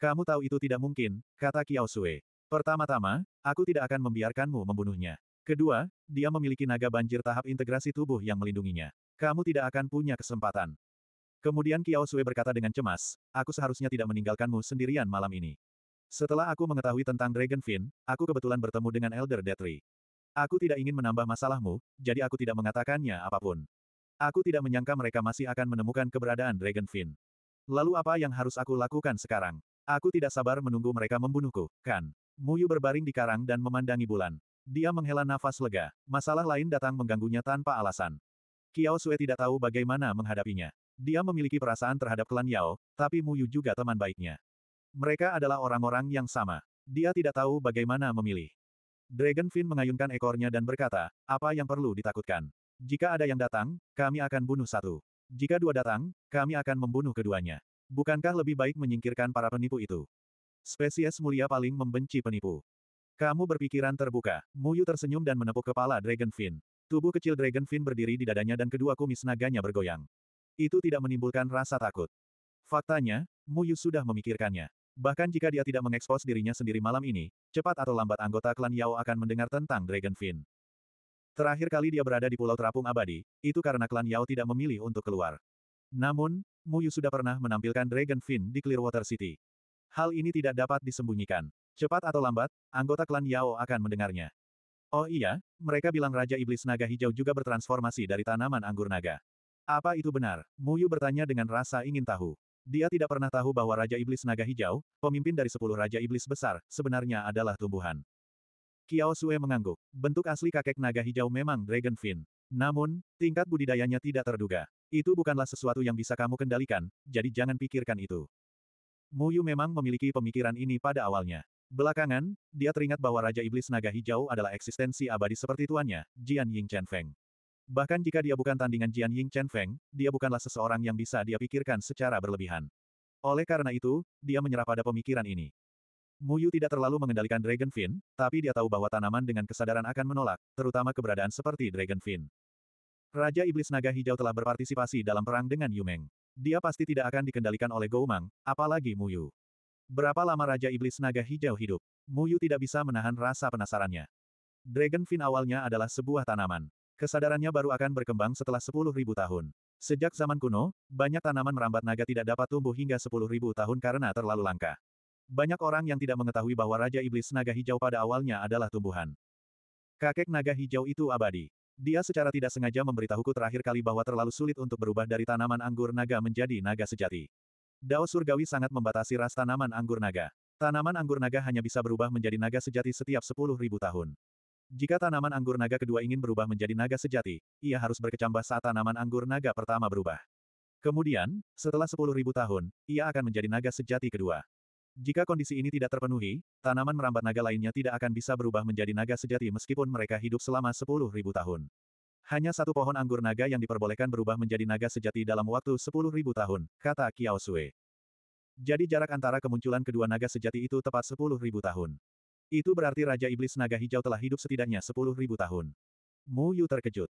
Kamu tahu itu tidak mungkin, kata Kiao Sui. Pertama-tama, aku tidak akan membiarkanmu membunuhnya. Kedua, dia memiliki naga banjir tahap integrasi tubuh yang melindunginya. Kamu tidak akan punya kesempatan. Kemudian Kiao Sui berkata dengan cemas, aku seharusnya tidak meninggalkanmu sendirian malam ini. Setelah aku mengetahui tentang Dragonfin, aku kebetulan bertemu dengan Elder Detri. Aku tidak ingin menambah masalahmu, jadi aku tidak mengatakannya apapun. Aku tidak menyangka mereka masih akan menemukan keberadaan Dragonfin. Lalu apa yang harus aku lakukan sekarang? Aku tidak sabar menunggu mereka membunuhku, kan? Muyu berbaring di karang dan memandangi bulan. Dia menghela nafas lega. Masalah lain datang mengganggunya tanpa alasan. Kiao Sue tidak tahu bagaimana menghadapinya. Dia memiliki perasaan terhadap klan Yao, tapi Muyu juga teman baiknya. Mereka adalah orang-orang yang sama. Dia tidak tahu bagaimana memilih. Dragon fin mengayunkan ekornya dan berkata, apa yang perlu ditakutkan? Jika ada yang datang, kami akan bunuh satu. Jika dua datang, kami akan membunuh keduanya. Bukankah lebih baik menyingkirkan para penipu itu? Spesies mulia paling membenci penipu. Kamu berpikiran terbuka. Muyu tersenyum dan menepuk kepala Dragonfin. Tubuh kecil Dragonfin berdiri di dadanya dan kedua kumis naganya bergoyang. Itu tidak menimbulkan rasa takut. Faktanya, Muyu sudah memikirkannya. Bahkan jika dia tidak mengekspos dirinya sendiri malam ini, cepat atau lambat anggota klan Yao akan mendengar tentang Dragonfin. Terakhir kali dia berada di Pulau Terapung Abadi, itu karena klan Yao tidak memilih untuk keluar. Namun, Muyu sudah pernah menampilkan Dragonfin di Clearwater City. Hal ini tidak dapat disembunyikan. Cepat atau lambat, anggota klan Yao akan mendengarnya. Oh iya, mereka bilang Raja Iblis Naga Hijau juga bertransformasi dari tanaman anggur naga. Apa itu benar? Muyu bertanya dengan rasa ingin tahu. Dia tidak pernah tahu bahwa Raja Iblis Naga Hijau, pemimpin dari sepuluh Raja Iblis Besar, sebenarnya adalah tumbuhan. Kiao Sue mengangguk. Bentuk asli kakek naga hijau memang Dragon Fin. Namun, tingkat budidayanya tidak terduga. Itu bukanlah sesuatu yang bisa kamu kendalikan, jadi jangan pikirkan itu. Mu Yu memang memiliki pemikiran ini pada awalnya. Belakangan, dia teringat bahwa Raja Iblis Naga Hijau adalah eksistensi abadi seperti tuannya, Jian Ying Chen Feng. Bahkan jika dia bukan tandingan Jian Ying Chen Feng, dia bukanlah seseorang yang bisa dia pikirkan secara berlebihan. Oleh karena itu, dia menyerah pada pemikiran ini. Mu Yu tidak terlalu mengendalikan Dragon Fin, tapi dia tahu bahwa tanaman dengan kesadaran akan menolak, terutama keberadaan seperti Dragon Fin. Raja Iblis Naga Hijau telah berpartisipasi dalam perang dengan Yumeng. Dia pasti tidak akan dikendalikan oleh Goumang, apalagi Muyu. Berapa lama Raja Iblis Naga Hijau hidup? Muyu tidak bisa menahan rasa penasarannya. Dragon Fin awalnya adalah sebuah tanaman. Kesadarannya baru akan berkembang setelah 10.000 tahun. Sejak zaman kuno, banyak tanaman merambat naga tidak dapat tumbuh hingga 10.000 tahun karena terlalu langka. Banyak orang yang tidak mengetahui bahwa Raja Iblis Naga Hijau pada awalnya adalah tumbuhan. Kakek naga hijau itu abadi. Dia secara tidak sengaja memberitahuku terakhir kali bahwa terlalu sulit untuk berubah dari tanaman anggur naga menjadi naga sejati. Dao surgawi sangat membatasi ras tanaman anggur naga. Tanaman anggur naga hanya bisa berubah menjadi naga sejati setiap 10.000 tahun. Jika tanaman anggur naga kedua ingin berubah menjadi naga sejati, ia harus berkecambah saat tanaman anggur naga pertama berubah. Kemudian, setelah 10.000 tahun, ia akan menjadi naga sejati kedua. Jika kondisi ini tidak terpenuhi, tanaman merambat naga lainnya tidak akan bisa berubah menjadi naga sejati meskipun mereka hidup selama 10.000 tahun. Hanya satu pohon anggur naga yang diperbolehkan berubah menjadi naga sejati dalam waktu 10.000 tahun, kata Kiao Sui. Jadi jarak antara kemunculan kedua naga sejati itu tepat 10.000 tahun. Itu berarti Raja Iblis Naga Hijau telah hidup setidaknya 10.000 tahun. Mu Yu terkejut.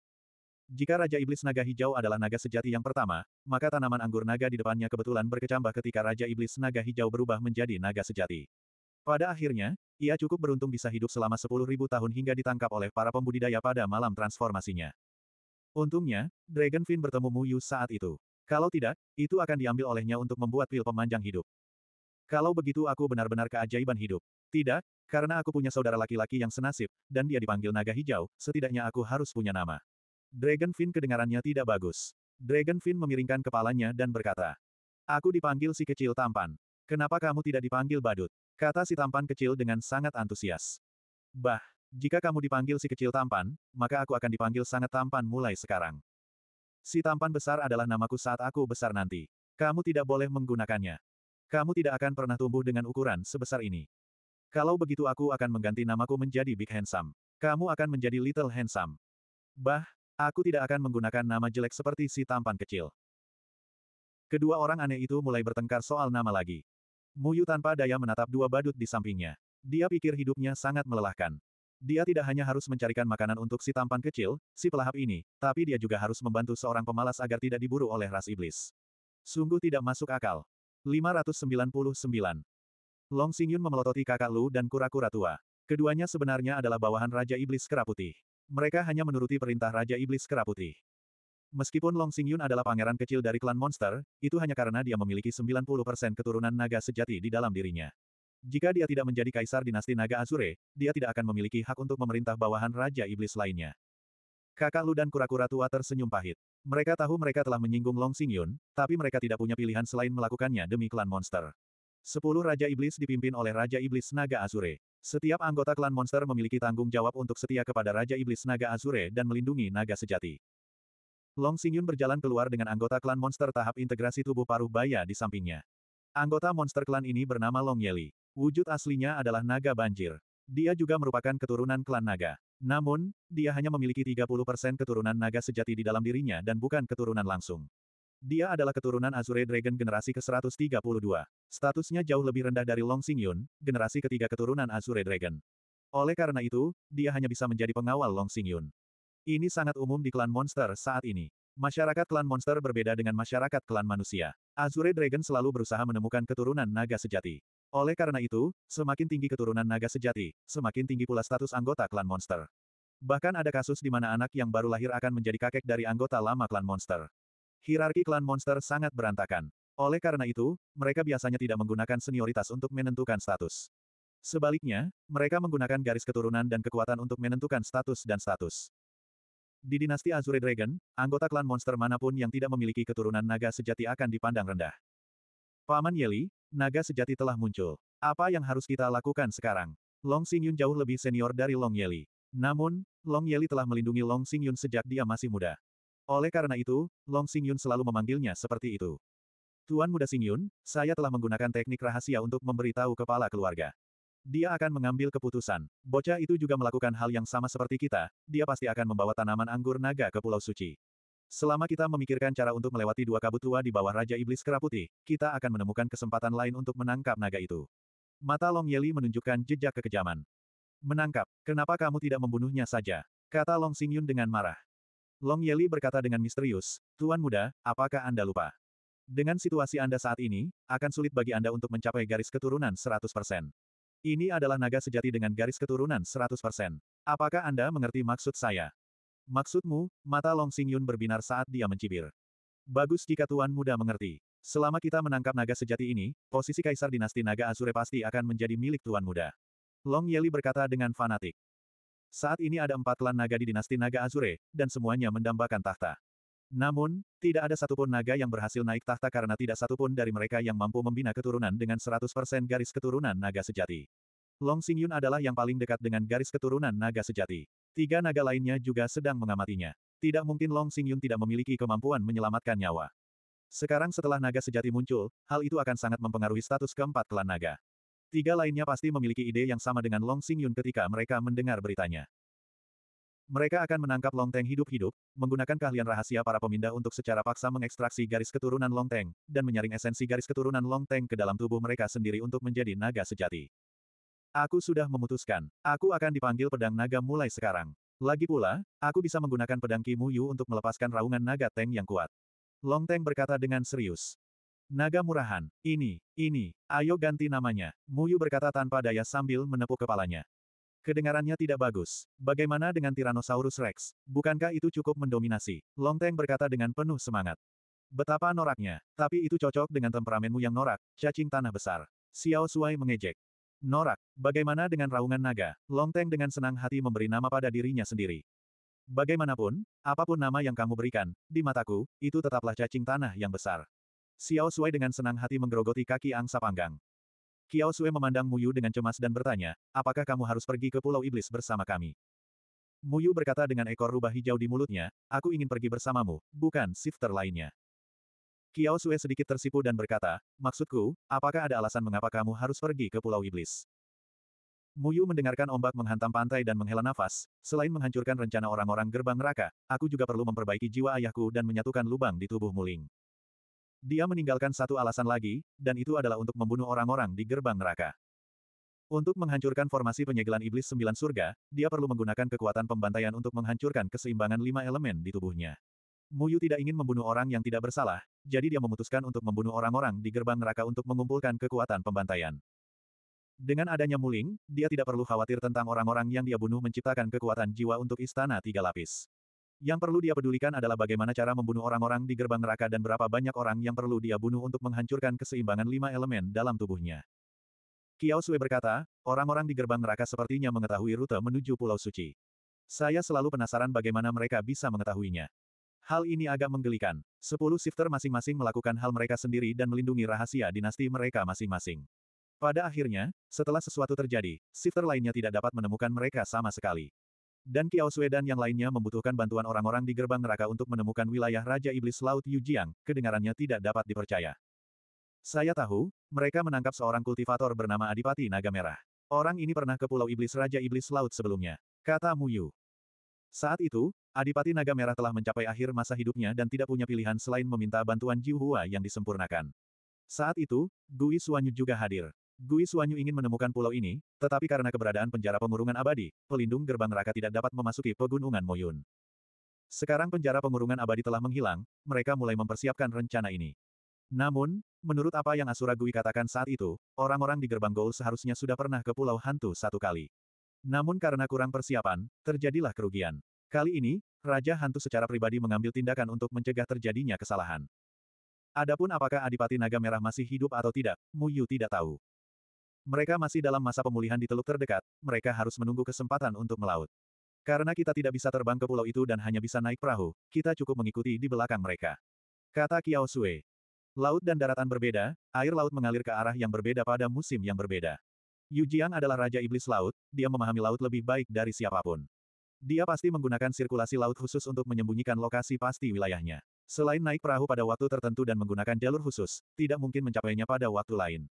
Jika Raja Iblis Naga Hijau adalah naga sejati yang pertama, maka tanaman anggur naga di depannya kebetulan berkecambah ketika Raja Iblis Naga Hijau berubah menjadi naga sejati. Pada akhirnya, ia cukup beruntung bisa hidup selama 10.000 tahun hingga ditangkap oleh para pembudidaya pada malam transformasinya. Untungnya, Dragonfin bertemu Mu Yu saat itu. Kalau tidak, itu akan diambil olehnya untuk membuat pil pemanjang hidup. Kalau begitu aku benar-benar keajaiban hidup. Tidak, karena aku punya saudara laki-laki yang senasib, dan dia dipanggil naga hijau, setidaknya aku harus punya nama. Dragon fin kedengarannya tidak bagus. Dragon fin memiringkan kepalanya dan berkata, Aku dipanggil si kecil tampan. Kenapa kamu tidak dipanggil badut? Kata si tampan kecil dengan sangat antusias. Bah, jika kamu dipanggil si kecil tampan, maka aku akan dipanggil sangat tampan mulai sekarang. Si tampan besar adalah namaku saat aku besar nanti. Kamu tidak boleh menggunakannya. Kamu tidak akan pernah tumbuh dengan ukuran sebesar ini. Kalau begitu aku akan mengganti namaku menjadi Big Handsome. Kamu akan menjadi Little Handsome. Bah, Aku tidak akan menggunakan nama jelek seperti si tampan kecil. Kedua orang aneh itu mulai bertengkar soal nama lagi. Muyu tanpa daya menatap dua badut di sampingnya. Dia pikir hidupnya sangat melelahkan. Dia tidak hanya harus mencarikan makanan untuk si tampan kecil, si pelahap ini, tapi dia juga harus membantu seorang pemalas agar tidak diburu oleh ras iblis. Sungguh tidak masuk akal. 599. Long Xingyun memelototi kakak Lu dan kura-kura tua. Keduanya sebenarnya adalah bawahan Raja Iblis Kera Putih. Mereka hanya menuruti perintah Raja Iblis Keraputi. Meskipun Long Xingyun Yun adalah pangeran kecil dari klan monster, itu hanya karena dia memiliki 90% keturunan naga sejati di dalam dirinya. Jika dia tidak menjadi kaisar dinasti naga Azure, dia tidak akan memiliki hak untuk memerintah bawahan Raja Iblis lainnya. Kakak Lu dan kura-kura tua tersenyum pahit. Mereka tahu mereka telah menyinggung Long Xingyun, Yun, tapi mereka tidak punya pilihan selain melakukannya demi klan monster. Sepuluh Raja Iblis dipimpin oleh Raja Iblis Naga Azure. Setiap anggota klan monster memiliki tanggung jawab untuk setia kepada Raja Iblis Naga Azure dan melindungi naga sejati. Long Xingyun berjalan keluar dengan anggota klan monster tahap integrasi tubuh paruh baya di sampingnya. Anggota monster klan ini bernama Long Yeli. Wujud aslinya adalah naga banjir. Dia juga merupakan keturunan klan naga. Namun, dia hanya memiliki 30% keturunan naga sejati di dalam dirinya dan bukan keturunan langsung. Dia adalah keturunan Azure Dragon generasi ke-132. Statusnya jauh lebih rendah dari Long Xingyun, generasi ketiga keturunan Azure Dragon. Oleh karena itu, dia hanya bisa menjadi pengawal Long Xingyun. Ini sangat umum di klan monster saat ini. Masyarakat klan monster berbeda dengan masyarakat klan manusia. Azure Dragon selalu berusaha menemukan keturunan naga sejati. Oleh karena itu, semakin tinggi keturunan naga sejati, semakin tinggi pula status anggota klan monster. Bahkan ada kasus di mana anak yang baru lahir akan menjadi kakek dari anggota lama klan monster. Hirarki klan monster sangat berantakan. Oleh karena itu, mereka biasanya tidak menggunakan senioritas untuk menentukan status. Sebaliknya, mereka menggunakan garis keturunan dan kekuatan untuk menentukan status dan status. Di dinasti Azure Dragon, anggota klan monster manapun yang tidak memiliki keturunan naga sejati akan dipandang rendah. Paman Yeli, naga sejati telah muncul. Apa yang harus kita lakukan sekarang? Long Xingyun jauh lebih senior dari Long Yeli. Namun, Long Yeli telah melindungi Long Xingyun sejak dia masih muda. Oleh karena itu, Long Xingyun selalu memanggilnya seperti itu. Tuan Muda Xingyun, saya telah menggunakan teknik rahasia untuk memberitahu kepala keluarga. Dia akan mengambil keputusan. Bocah itu juga melakukan hal yang sama seperti kita, dia pasti akan membawa tanaman anggur naga ke Pulau Suci. Selama kita memikirkan cara untuk melewati dua kabut tua di bawah Raja Iblis Kera kita akan menemukan kesempatan lain untuk menangkap naga itu. Mata Long Yeli menunjukkan jejak kekejaman. Menangkap, kenapa kamu tidak membunuhnya saja? Kata Long Xingyun dengan marah. Long Yeli berkata dengan misterius, Tuan Muda, apakah Anda lupa? Dengan situasi Anda saat ini, akan sulit bagi Anda untuk mencapai garis keturunan 100%. Ini adalah naga sejati dengan garis keturunan 100%. Apakah Anda mengerti maksud saya? Maksudmu, mata Long Sing Yun berbinar saat dia mencibir. Bagus jika Tuan Muda mengerti. Selama kita menangkap naga sejati ini, posisi kaisar dinasti naga Azure pasti akan menjadi milik tuan muda. Long Yeli berkata dengan fanatik. Saat ini ada empat klan naga di dinasti naga Azure, dan semuanya mendambakan tahta. Namun, tidak ada satupun naga yang berhasil naik tahta karena tidak satupun dari mereka yang mampu membina keturunan dengan 100% garis keturunan naga sejati. Long Xingyun adalah yang paling dekat dengan garis keturunan naga sejati. Tiga naga lainnya juga sedang mengamatinya. Tidak mungkin Long Xingyun tidak memiliki kemampuan menyelamatkan nyawa. Sekarang setelah naga sejati muncul, hal itu akan sangat mempengaruhi status keempat klan naga. Tiga lainnya pasti memiliki ide yang sama dengan Long Xing Yun ketika mereka mendengar beritanya. Mereka akan menangkap Long Teng hidup-hidup, menggunakan keahlian rahasia para pemindah untuk secara paksa mengekstraksi garis keturunan Long Teng, dan menyaring esensi garis keturunan Long Teng ke dalam tubuh mereka sendiri untuk menjadi naga sejati. Aku sudah memutuskan, aku akan dipanggil pedang naga mulai sekarang. Lagi pula, aku bisa menggunakan pedang Kimu Yu untuk melepaskan raungan naga Teng yang kuat. Long Teng berkata dengan serius. Naga murahan, ini, ini, ayo ganti namanya, Muyu berkata tanpa daya sambil menepuk kepalanya. Kedengarannya tidak bagus. Bagaimana dengan Tyrannosaurus Rex? Bukankah itu cukup mendominasi? Longteng berkata dengan penuh semangat. Betapa noraknya, tapi itu cocok dengan temperamenmu yang norak, cacing tanah besar. Xiao Suai mengejek. Norak, bagaimana dengan raungan naga? Longteng dengan senang hati memberi nama pada dirinya sendiri. Bagaimanapun, apapun nama yang kamu berikan, di mataku, itu tetaplah cacing tanah yang besar. Xiao Sui dengan senang hati menggerogoti kaki angsa panggang. Xiao Sui memandang Mu Yu dengan cemas dan bertanya, apakah kamu harus pergi ke Pulau Iblis bersama kami? Mu Yu berkata dengan ekor rubah hijau di mulutnya, aku ingin pergi bersamamu, bukan shifter lainnya. Xiao Sui sedikit tersipu dan berkata, maksudku, apakah ada alasan mengapa kamu harus pergi ke Pulau Iblis? Mu Yu mendengarkan ombak menghantam pantai dan menghela nafas, selain menghancurkan rencana orang-orang gerbang neraka, aku juga perlu memperbaiki jiwa ayahku dan menyatukan lubang di tubuh Muling. Dia meninggalkan satu alasan lagi, dan itu adalah untuk membunuh orang-orang di gerbang neraka. Untuk menghancurkan formasi penyegelan iblis sembilan surga, dia perlu menggunakan kekuatan pembantaian untuk menghancurkan keseimbangan lima elemen di tubuhnya. Muyu tidak ingin membunuh orang yang tidak bersalah, jadi dia memutuskan untuk membunuh orang-orang di gerbang neraka untuk mengumpulkan kekuatan pembantaian. Dengan adanya Muling, dia tidak perlu khawatir tentang orang-orang yang dia bunuh menciptakan kekuatan jiwa untuk istana tiga lapis. Yang perlu dia pedulikan adalah bagaimana cara membunuh orang-orang di gerbang neraka dan berapa banyak orang yang perlu dia bunuh untuk menghancurkan keseimbangan lima elemen dalam tubuhnya. Kiao Sui berkata, orang-orang di gerbang neraka sepertinya mengetahui rute menuju Pulau Suci. Saya selalu penasaran bagaimana mereka bisa mengetahuinya. Hal ini agak menggelikan. Sepuluh shifter masing-masing melakukan hal mereka sendiri dan melindungi rahasia dinasti mereka masing-masing. Pada akhirnya, setelah sesuatu terjadi, shifter lainnya tidak dapat menemukan mereka sama sekali. Dan Kiao Sui yang lainnya membutuhkan bantuan orang-orang di gerbang neraka untuk menemukan wilayah Raja Iblis Laut Yujiang, kedengarannya tidak dapat dipercaya. Saya tahu, mereka menangkap seorang kultivator bernama Adipati Naga Merah. Orang ini pernah ke Pulau Iblis Raja Iblis Laut sebelumnya, kata Mu Yu. Saat itu, Adipati Naga Merah telah mencapai akhir masa hidupnya dan tidak punya pilihan selain meminta bantuan Jiu Hua yang disempurnakan. Saat itu, Gui Suanyu juga hadir. Gui Suanyu ingin menemukan pulau ini, tetapi karena keberadaan penjara pengurungan abadi, pelindung gerbang neraka tidak dapat memasuki pegunungan Moyun. Sekarang penjara pengurungan abadi telah menghilang, mereka mulai mempersiapkan rencana ini. Namun, menurut apa yang Asura Gui katakan saat itu, orang-orang di gerbang Gol seharusnya sudah pernah ke pulau hantu satu kali. Namun karena kurang persiapan, terjadilah kerugian. Kali ini, Raja Hantu secara pribadi mengambil tindakan untuk mencegah terjadinya kesalahan. Adapun apakah Adipati Naga Merah masih hidup atau tidak, Muyu tidak tahu. Mereka masih dalam masa pemulihan di teluk terdekat, mereka harus menunggu kesempatan untuk melaut. Karena kita tidak bisa terbang ke pulau itu dan hanya bisa naik perahu, kita cukup mengikuti di belakang mereka. Kata Kiao Sui. Laut dan daratan berbeda, air laut mengalir ke arah yang berbeda pada musim yang berbeda. Yu Jiang adalah Raja Iblis Laut, dia memahami laut lebih baik dari siapapun. Dia pasti menggunakan sirkulasi laut khusus untuk menyembunyikan lokasi pasti wilayahnya. Selain naik perahu pada waktu tertentu dan menggunakan jalur khusus, tidak mungkin mencapainya pada waktu lain.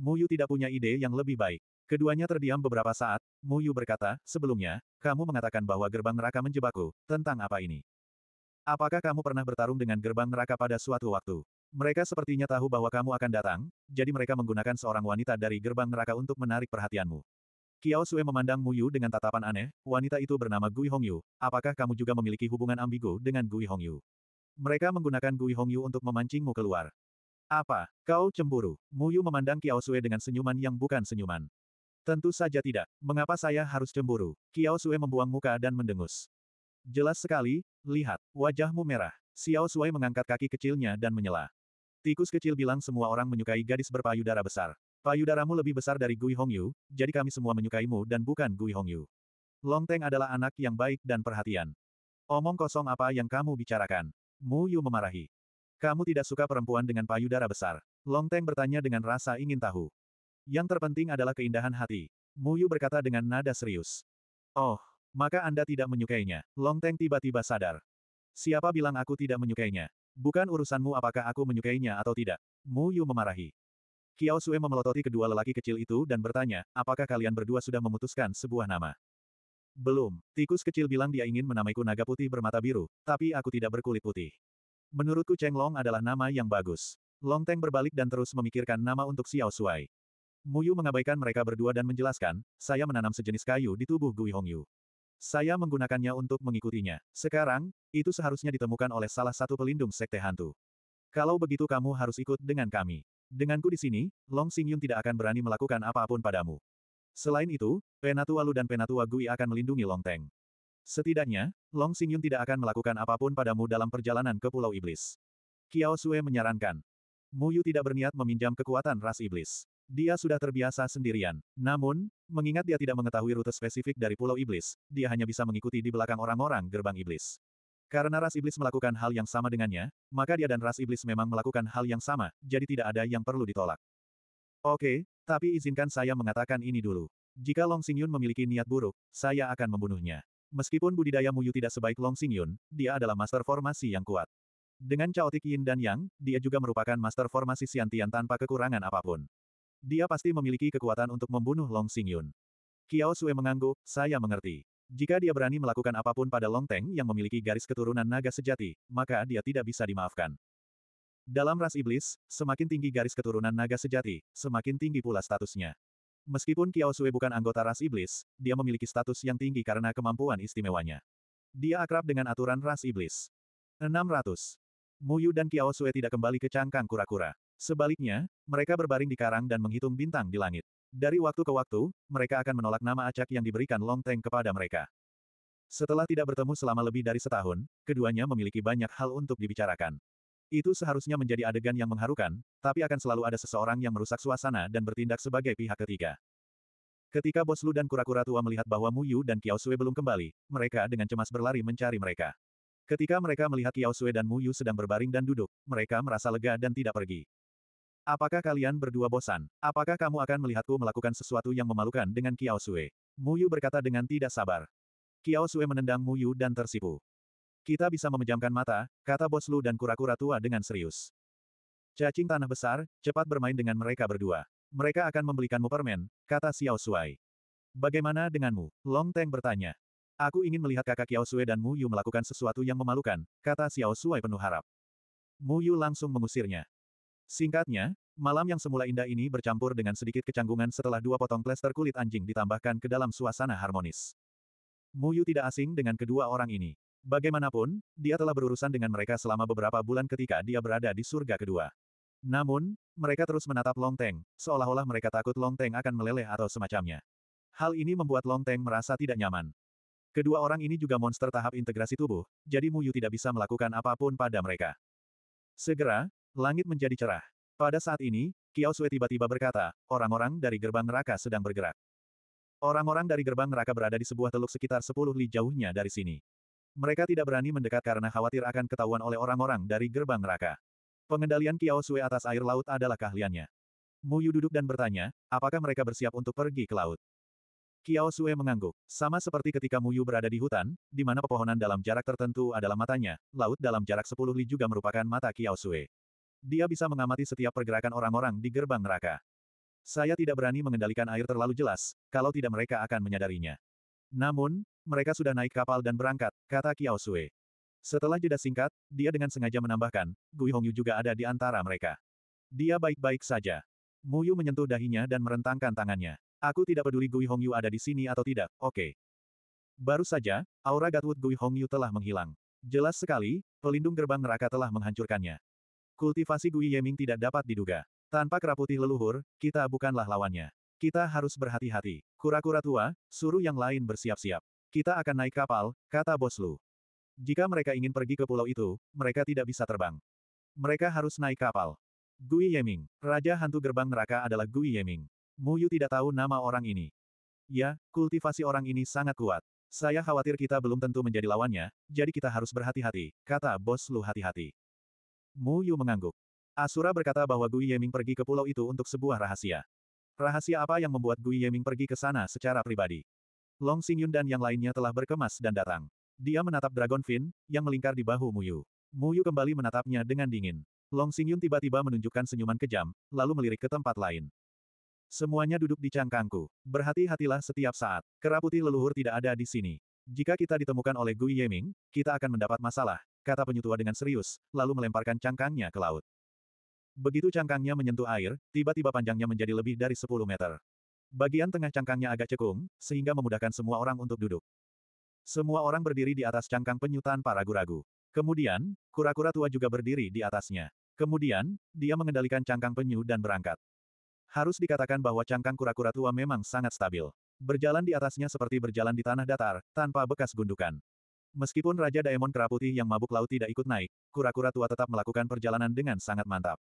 Muyu tidak punya ide yang lebih baik. Keduanya terdiam beberapa saat, Muyu berkata, sebelumnya, kamu mengatakan bahwa gerbang neraka menjebakku, tentang apa ini? Apakah kamu pernah bertarung dengan gerbang neraka pada suatu waktu? Mereka sepertinya tahu bahwa kamu akan datang, jadi mereka menggunakan seorang wanita dari gerbang neraka untuk menarik perhatianmu. Kiao Sue memandang Muyu dengan tatapan aneh, wanita itu bernama Gui Hongyu, apakah kamu juga memiliki hubungan ambigu dengan Gui Hongyu? Mereka menggunakan Gui Hongyu untuk memancingmu keluar. Apa, kau cemburu? Muyu memandang Kiao Sue dengan senyuman yang bukan senyuman. Tentu saja tidak. Mengapa saya harus cemburu? Kiao Sue membuang muka dan mendengus. Jelas sekali, lihat, wajahmu merah. Xiao Sui mengangkat kaki kecilnya dan menyela. Tikus kecil bilang semua orang menyukai gadis berpayudara besar. Payudaramu lebih besar dari Gui Hongyu, jadi kami semua menyukaimu dan bukan Gui Hongyu. Long Teng adalah anak yang baik dan perhatian. Omong kosong apa yang kamu bicarakan? Mu Yu memarahi. Kamu tidak suka perempuan dengan payudara besar. Long Longteng bertanya dengan rasa ingin tahu. Yang terpenting adalah keindahan hati. Mu Yu berkata dengan nada serius. Oh, maka Anda tidak menyukainya. Long Longteng tiba-tiba sadar. Siapa bilang aku tidak menyukainya? Bukan urusanmu apakah aku menyukainya atau tidak. Mu Yu memarahi. Kiao Sue memelototi kedua lelaki kecil itu dan bertanya, apakah kalian berdua sudah memutuskan sebuah nama? Belum, tikus kecil bilang dia ingin menamaiku naga putih bermata biru, tapi aku tidak berkulit putih. Menurutku Cheng Long adalah nama yang bagus. Long Teng berbalik dan terus memikirkan nama untuk Xiao Shuai. Muyu mengabaikan mereka berdua dan menjelaskan, saya menanam sejenis kayu di tubuh Gui Hongyu. Saya menggunakannya untuk mengikutinya. Sekarang, itu seharusnya ditemukan oleh salah satu pelindung sekte hantu. Kalau begitu kamu harus ikut dengan kami. Denganku di sini, Long Yun tidak akan berani melakukan apapun padamu. Selain itu, Penatua Lu dan Penatua Gui akan melindungi Long Teng. Setidaknya, Long Xingyun tidak akan melakukan apapun padamu dalam perjalanan ke Pulau Iblis. Kiao Sue menyarankan. Mu Yu tidak berniat meminjam kekuatan ras iblis. Dia sudah terbiasa sendirian. Namun, mengingat dia tidak mengetahui rute spesifik dari Pulau Iblis, dia hanya bisa mengikuti di belakang orang-orang gerbang iblis. Karena ras iblis melakukan hal yang sama dengannya, maka dia dan ras iblis memang melakukan hal yang sama, jadi tidak ada yang perlu ditolak. Oke, tapi izinkan saya mengatakan ini dulu. Jika Long Xingyun memiliki niat buruk, saya akan membunuhnya. Meskipun budidaya Muyu tidak sebaik Long Xingyun, dia adalah master formasi yang kuat. Dengan caotik Yin dan Yang, dia juga merupakan master formasi Xiantian tanpa kekurangan apapun. Dia pasti memiliki kekuatan untuk membunuh Long Xingyun. Kiao Sue mengangguk, saya mengerti. Jika dia berani melakukan apapun pada Long Teng yang memiliki garis keturunan naga sejati, maka dia tidak bisa dimaafkan. Dalam ras iblis, semakin tinggi garis keturunan naga sejati, semakin tinggi pula statusnya. Meskipun Kiao Sui bukan anggota ras iblis, dia memiliki status yang tinggi karena kemampuan istimewanya. Dia akrab dengan aturan ras iblis. 600. Muyu dan Kiao Sui tidak kembali ke cangkang kura-kura. Sebaliknya, mereka berbaring di karang dan menghitung bintang di langit. Dari waktu ke waktu, mereka akan menolak nama acak yang diberikan Long Teng kepada mereka. Setelah tidak bertemu selama lebih dari setahun, keduanya memiliki banyak hal untuk dibicarakan. Itu seharusnya menjadi adegan yang mengharukan, tapi akan selalu ada seseorang yang merusak suasana dan bertindak sebagai pihak ketiga. Ketika Bos Lu dan kura-kura tua melihat bahwa Mu Yu dan Kiao Sui belum kembali, mereka dengan cemas berlari mencari mereka. Ketika mereka melihat Kiao Sui dan Mu Yu sedang berbaring dan duduk, mereka merasa lega dan tidak pergi. Apakah kalian berdua bosan? Apakah kamu akan melihatku melakukan sesuatu yang memalukan dengan Kiao Sui? Yu berkata dengan tidak sabar. Kiao Sui menendang Mu Yu dan tersipu. Kita bisa memejamkan mata, kata bos Lu dan kura-kura tua dengan serius. Cacing tanah besar, cepat bermain dengan mereka berdua. Mereka akan membelikanmu permen, kata Xiao Suai. Bagaimana denganmu? Long Teng bertanya. Aku ingin melihat kakak Xiao Sui dan Mu Yu melakukan sesuatu yang memalukan, kata Xiao Suai penuh harap. Mu Yu langsung mengusirnya. Singkatnya, Malam yang semula indah ini bercampur dengan sedikit kecanggungan setelah dua potong plester kulit anjing ditambahkan ke dalam suasana harmonis. Mu Yu tidak asing dengan kedua orang ini. Bagaimanapun, dia telah berurusan dengan mereka selama beberapa bulan ketika dia berada di surga kedua. Namun, mereka terus menatap Long Teng, seolah-olah mereka takut Long Teng akan meleleh atau semacamnya. Hal ini membuat Long Teng merasa tidak nyaman. Kedua orang ini juga monster tahap integrasi tubuh, jadi Mu Yu tidak bisa melakukan apapun pada mereka. Segera, langit menjadi cerah. Pada saat ini, Kiao Sui tiba-tiba berkata, orang-orang dari gerbang neraka sedang bergerak. Orang-orang dari gerbang neraka berada di sebuah teluk sekitar 10 li jauhnya dari sini. Mereka tidak berani mendekat karena khawatir akan ketahuan oleh orang-orang dari gerbang neraka. Pengendalian Kiao Sui atas air laut adalah keahliannya. Mu Yu duduk dan bertanya, apakah mereka bersiap untuk pergi ke laut? Kiao Sui mengangguk, sama seperti ketika Mu Yu berada di hutan, di mana pepohonan dalam jarak tertentu adalah matanya, laut dalam jarak 10 li juga merupakan mata Kiao Sui. Dia bisa mengamati setiap pergerakan orang-orang di gerbang neraka. Saya tidak berani mengendalikan air terlalu jelas, kalau tidak mereka akan menyadarinya. Namun, mereka sudah naik kapal dan berangkat, kata Kiao Sui. Setelah jeda singkat, dia dengan sengaja menambahkan, Gui Hongyu juga ada di antara mereka. Dia baik-baik saja. Mu Yu menyentuh dahinya dan merentangkan tangannya. Aku tidak peduli Gui Hongyu ada di sini atau tidak, oke. Okay. Baru saja, aura Gatwood Gui Hongyu telah menghilang. Jelas sekali, pelindung gerbang neraka telah menghancurkannya. Kultivasi Gui Yeming tidak dapat diduga. Tanpa kera leluhur, kita bukanlah lawannya. Kita harus berhati-hati. Kura-kura tua, suruh yang lain bersiap-siap. Kita akan naik kapal, kata bos Lu. Jika mereka ingin pergi ke pulau itu, mereka tidak bisa terbang. Mereka harus naik kapal. Gui Yeming, Raja Hantu Gerbang Neraka adalah Gui Yeming. Mu Yu tidak tahu nama orang ini. Ya, kultivasi orang ini sangat kuat. Saya khawatir kita belum tentu menjadi lawannya, jadi kita harus berhati-hati, kata bos Lu hati-hati. Mu Yu mengangguk. Asura berkata bahwa Gui Yeming pergi ke pulau itu untuk sebuah rahasia. Rahasia apa yang membuat Gui Yeming pergi ke sana secara pribadi? Long Xingyun dan yang lainnya telah berkemas dan datang. Dia menatap Dragon Fin, yang melingkar di bahu Muyu. Muyu kembali menatapnya dengan dingin. Long Xingyun tiba-tiba menunjukkan senyuman kejam, lalu melirik ke tempat lain. Semuanya duduk di cangkangku. Berhati-hatilah setiap saat. Kera leluhur tidak ada di sini. Jika kita ditemukan oleh Gui Yeming, kita akan mendapat masalah, kata penyetua dengan serius, lalu melemparkan cangkangnya ke laut. Begitu cangkangnya menyentuh air, tiba-tiba panjangnya menjadi lebih dari 10 meter. Bagian tengah cangkangnya agak cekung, sehingga memudahkan semua orang untuk duduk. Semua orang berdiri di atas cangkang penyu tanpa ragu-ragu. Kemudian, kura-kura tua juga berdiri di atasnya. Kemudian, dia mengendalikan cangkang penyu dan berangkat. Harus dikatakan bahwa cangkang kura-kura tua memang sangat stabil. Berjalan di atasnya seperti berjalan di tanah datar, tanpa bekas gundukan. Meskipun Raja Daemon Kera Putih yang mabuk laut tidak ikut naik, kura-kura tua tetap melakukan perjalanan dengan sangat mantap.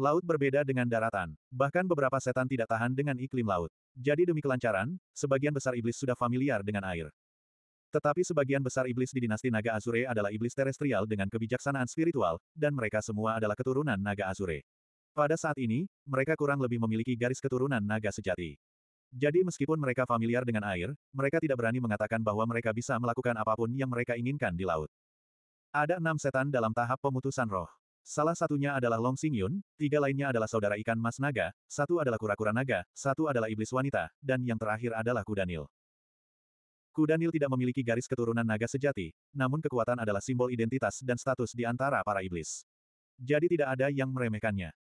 Laut berbeda dengan daratan, bahkan beberapa setan tidak tahan dengan iklim laut. Jadi demi kelancaran, sebagian besar iblis sudah familiar dengan air. Tetapi sebagian besar iblis di dinasti Naga Azure adalah iblis terestrial dengan kebijaksanaan spiritual, dan mereka semua adalah keturunan Naga Azure. Pada saat ini, mereka kurang lebih memiliki garis keturunan naga sejati. Jadi meskipun mereka familiar dengan air, mereka tidak berani mengatakan bahwa mereka bisa melakukan apapun yang mereka inginkan di laut. Ada enam setan dalam tahap pemutusan roh. Salah satunya adalah Long Sing Yun, tiga lainnya adalah saudara ikan mas naga, satu adalah kura-kura naga, satu adalah iblis wanita, dan yang terakhir adalah Kudanil. Kudanil tidak memiliki garis keturunan naga sejati, namun kekuatan adalah simbol identitas dan status di antara para iblis. Jadi tidak ada yang meremehkannya.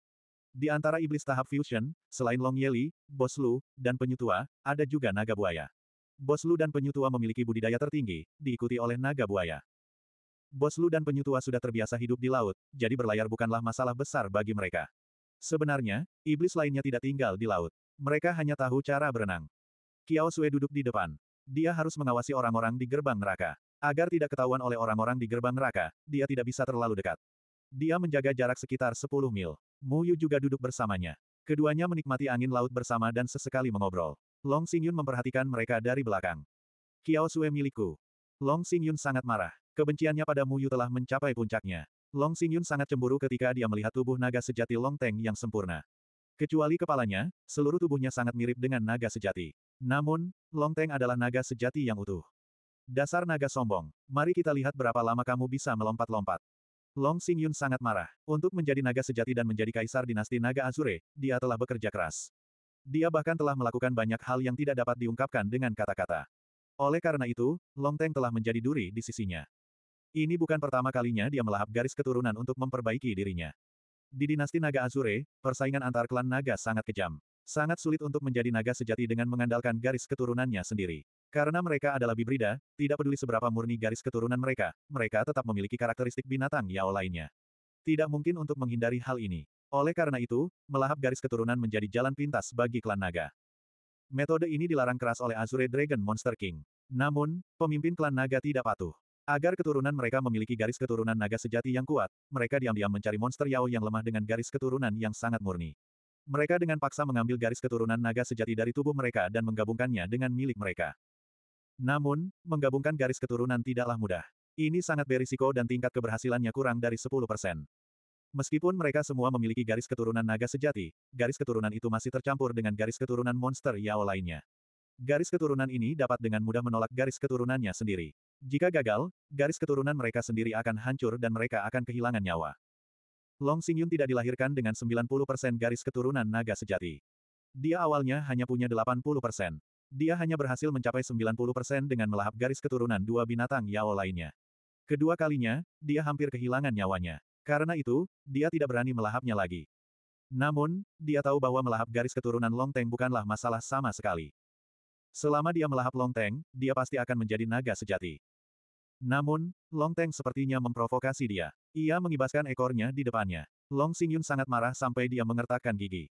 Di antara iblis tahap fusion, selain Long Yeli, Bos Lu, dan Penyutua, ada juga naga buaya. Bos Lu dan Penyutua memiliki budidaya tertinggi, diikuti oleh naga buaya. Bos Lu dan penyu sudah terbiasa hidup di laut, jadi berlayar bukanlah masalah besar bagi mereka. Sebenarnya, iblis lainnya tidak tinggal di laut. Mereka hanya tahu cara berenang. Kiao Sue duduk di depan. Dia harus mengawasi orang-orang di gerbang neraka. Agar tidak ketahuan oleh orang-orang di gerbang neraka, dia tidak bisa terlalu dekat. Dia menjaga jarak sekitar 10 mil. Mu Yu juga duduk bersamanya. Keduanya menikmati angin laut bersama dan sesekali mengobrol. Long Xingyun memperhatikan mereka dari belakang. Kiao Sue milikku. Long Xingyun sangat marah. Kebenciannya pada Mu Yu telah mencapai puncaknya. Long Xingyun sangat cemburu ketika dia melihat tubuh naga sejati Long Teng yang sempurna. Kecuali kepalanya, seluruh tubuhnya sangat mirip dengan naga sejati. Namun, Long Teng adalah naga sejati yang utuh. Dasar naga sombong, mari kita lihat berapa lama kamu bisa melompat-lompat. Long Xingyun sangat marah. Untuk menjadi naga sejati dan menjadi kaisar dinasti naga Azure, dia telah bekerja keras. Dia bahkan telah melakukan banyak hal yang tidak dapat diungkapkan dengan kata-kata. Oleh karena itu, Long Teng telah menjadi duri di sisinya. Ini bukan pertama kalinya dia melahap garis keturunan untuk memperbaiki dirinya. Di dinasti naga Azure, persaingan antar klan naga sangat kejam. Sangat sulit untuk menjadi naga sejati dengan mengandalkan garis keturunannya sendiri. Karena mereka adalah bibrida, tidak peduli seberapa murni garis keturunan mereka, mereka tetap memiliki karakteristik binatang Yao lainnya. Tidak mungkin untuk menghindari hal ini. Oleh karena itu, melahap garis keturunan menjadi jalan pintas bagi klan naga. Metode ini dilarang keras oleh Azure Dragon Monster King. Namun, pemimpin klan naga tidak patuh. Agar keturunan mereka memiliki garis keturunan naga sejati yang kuat, mereka diam-diam mencari monster Yao yang lemah dengan garis keturunan yang sangat murni. Mereka dengan paksa mengambil garis keturunan naga sejati dari tubuh mereka dan menggabungkannya dengan milik mereka. Namun, menggabungkan garis keturunan tidaklah mudah. Ini sangat berisiko dan tingkat keberhasilannya kurang dari 10%. Meskipun mereka semua memiliki garis keturunan naga sejati, garis keturunan itu masih tercampur dengan garis keturunan monster Yao lainnya. Garis keturunan ini dapat dengan mudah menolak garis keturunannya sendiri. Jika gagal, garis keturunan mereka sendiri akan hancur dan mereka akan kehilangan nyawa. Long Xingyun tidak dilahirkan dengan 90% garis keturunan naga sejati. Dia awalnya hanya punya 80%. Dia hanya berhasil mencapai 90% dengan melahap garis keturunan dua binatang Yao lainnya. Kedua kalinya, dia hampir kehilangan nyawanya. Karena itu, dia tidak berani melahapnya lagi. Namun, dia tahu bahwa melahap garis keturunan Long Teng bukanlah masalah sama sekali. Selama dia melahap Long Teng, dia pasti akan menjadi naga sejati. Namun, Long Teng sepertinya memprovokasi dia. Ia mengibaskan ekornya di depannya. Long Xingyun sangat marah sampai dia mengertakkan gigi.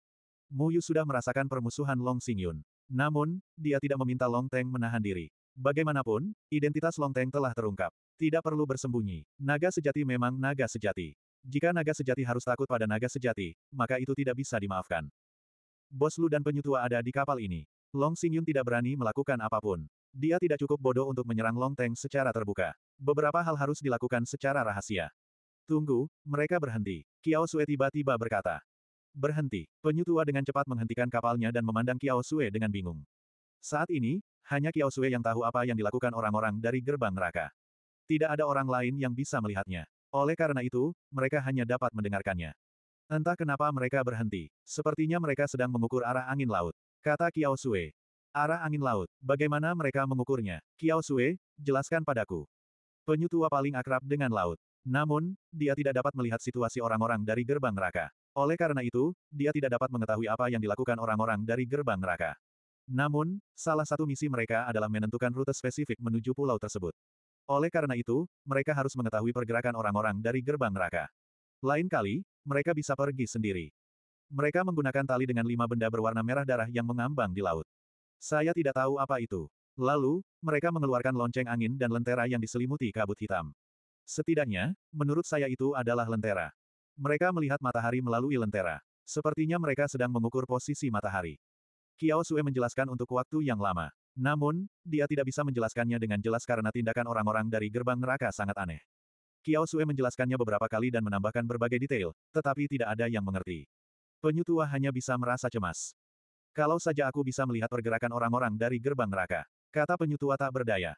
Mu Yu sudah merasakan permusuhan Long Xingyun. Namun, dia tidak meminta Long Teng menahan diri. Bagaimanapun, identitas Long Teng telah terungkap. Tidak perlu bersembunyi. Naga sejati memang naga sejati. Jika naga sejati harus takut pada naga sejati, maka itu tidak bisa dimaafkan. Bos Lu dan penyutua ada di kapal ini. Long Xingyun tidak berani melakukan apapun. Dia tidak cukup bodoh untuk menyerang Long Teng secara terbuka. Beberapa hal harus dilakukan secara rahasia. Tunggu, mereka berhenti. Kiao Sue tiba-tiba berkata. Berhenti. Penyu tua dengan cepat menghentikan kapalnya dan memandang Kiao Sue dengan bingung. Saat ini, hanya Kiao Sue yang tahu apa yang dilakukan orang-orang dari gerbang neraka. Tidak ada orang lain yang bisa melihatnya. Oleh karena itu, mereka hanya dapat mendengarkannya. Entah kenapa mereka berhenti. Sepertinya mereka sedang mengukur arah angin laut. Kata Kiao Sue, Arah angin laut. Bagaimana mereka mengukurnya? Kiao Sue, jelaskan padaku. Penyu tua paling akrab dengan laut. Namun, dia tidak dapat melihat situasi orang-orang dari gerbang neraka. Oleh karena itu, dia tidak dapat mengetahui apa yang dilakukan orang-orang dari gerbang neraka. Namun, salah satu misi mereka adalah menentukan rute spesifik menuju pulau tersebut. Oleh karena itu, mereka harus mengetahui pergerakan orang-orang dari gerbang neraka. Lain kali, mereka bisa pergi sendiri. Mereka menggunakan tali dengan lima benda berwarna merah darah yang mengambang di laut. Saya tidak tahu apa itu. Lalu, mereka mengeluarkan lonceng angin dan lentera yang diselimuti kabut hitam. Setidaknya, menurut saya itu adalah lentera. Mereka melihat matahari melalui lentera. Sepertinya mereka sedang mengukur posisi matahari. Kiao Sue menjelaskan untuk waktu yang lama. Namun, dia tidak bisa menjelaskannya dengan jelas karena tindakan orang-orang dari gerbang neraka sangat aneh. Kiao Sue menjelaskannya beberapa kali dan menambahkan berbagai detail, tetapi tidak ada yang mengerti. Penyutua hanya bisa merasa cemas. Kalau saja aku bisa melihat pergerakan orang-orang dari gerbang neraka. Kata penyutua tak berdaya.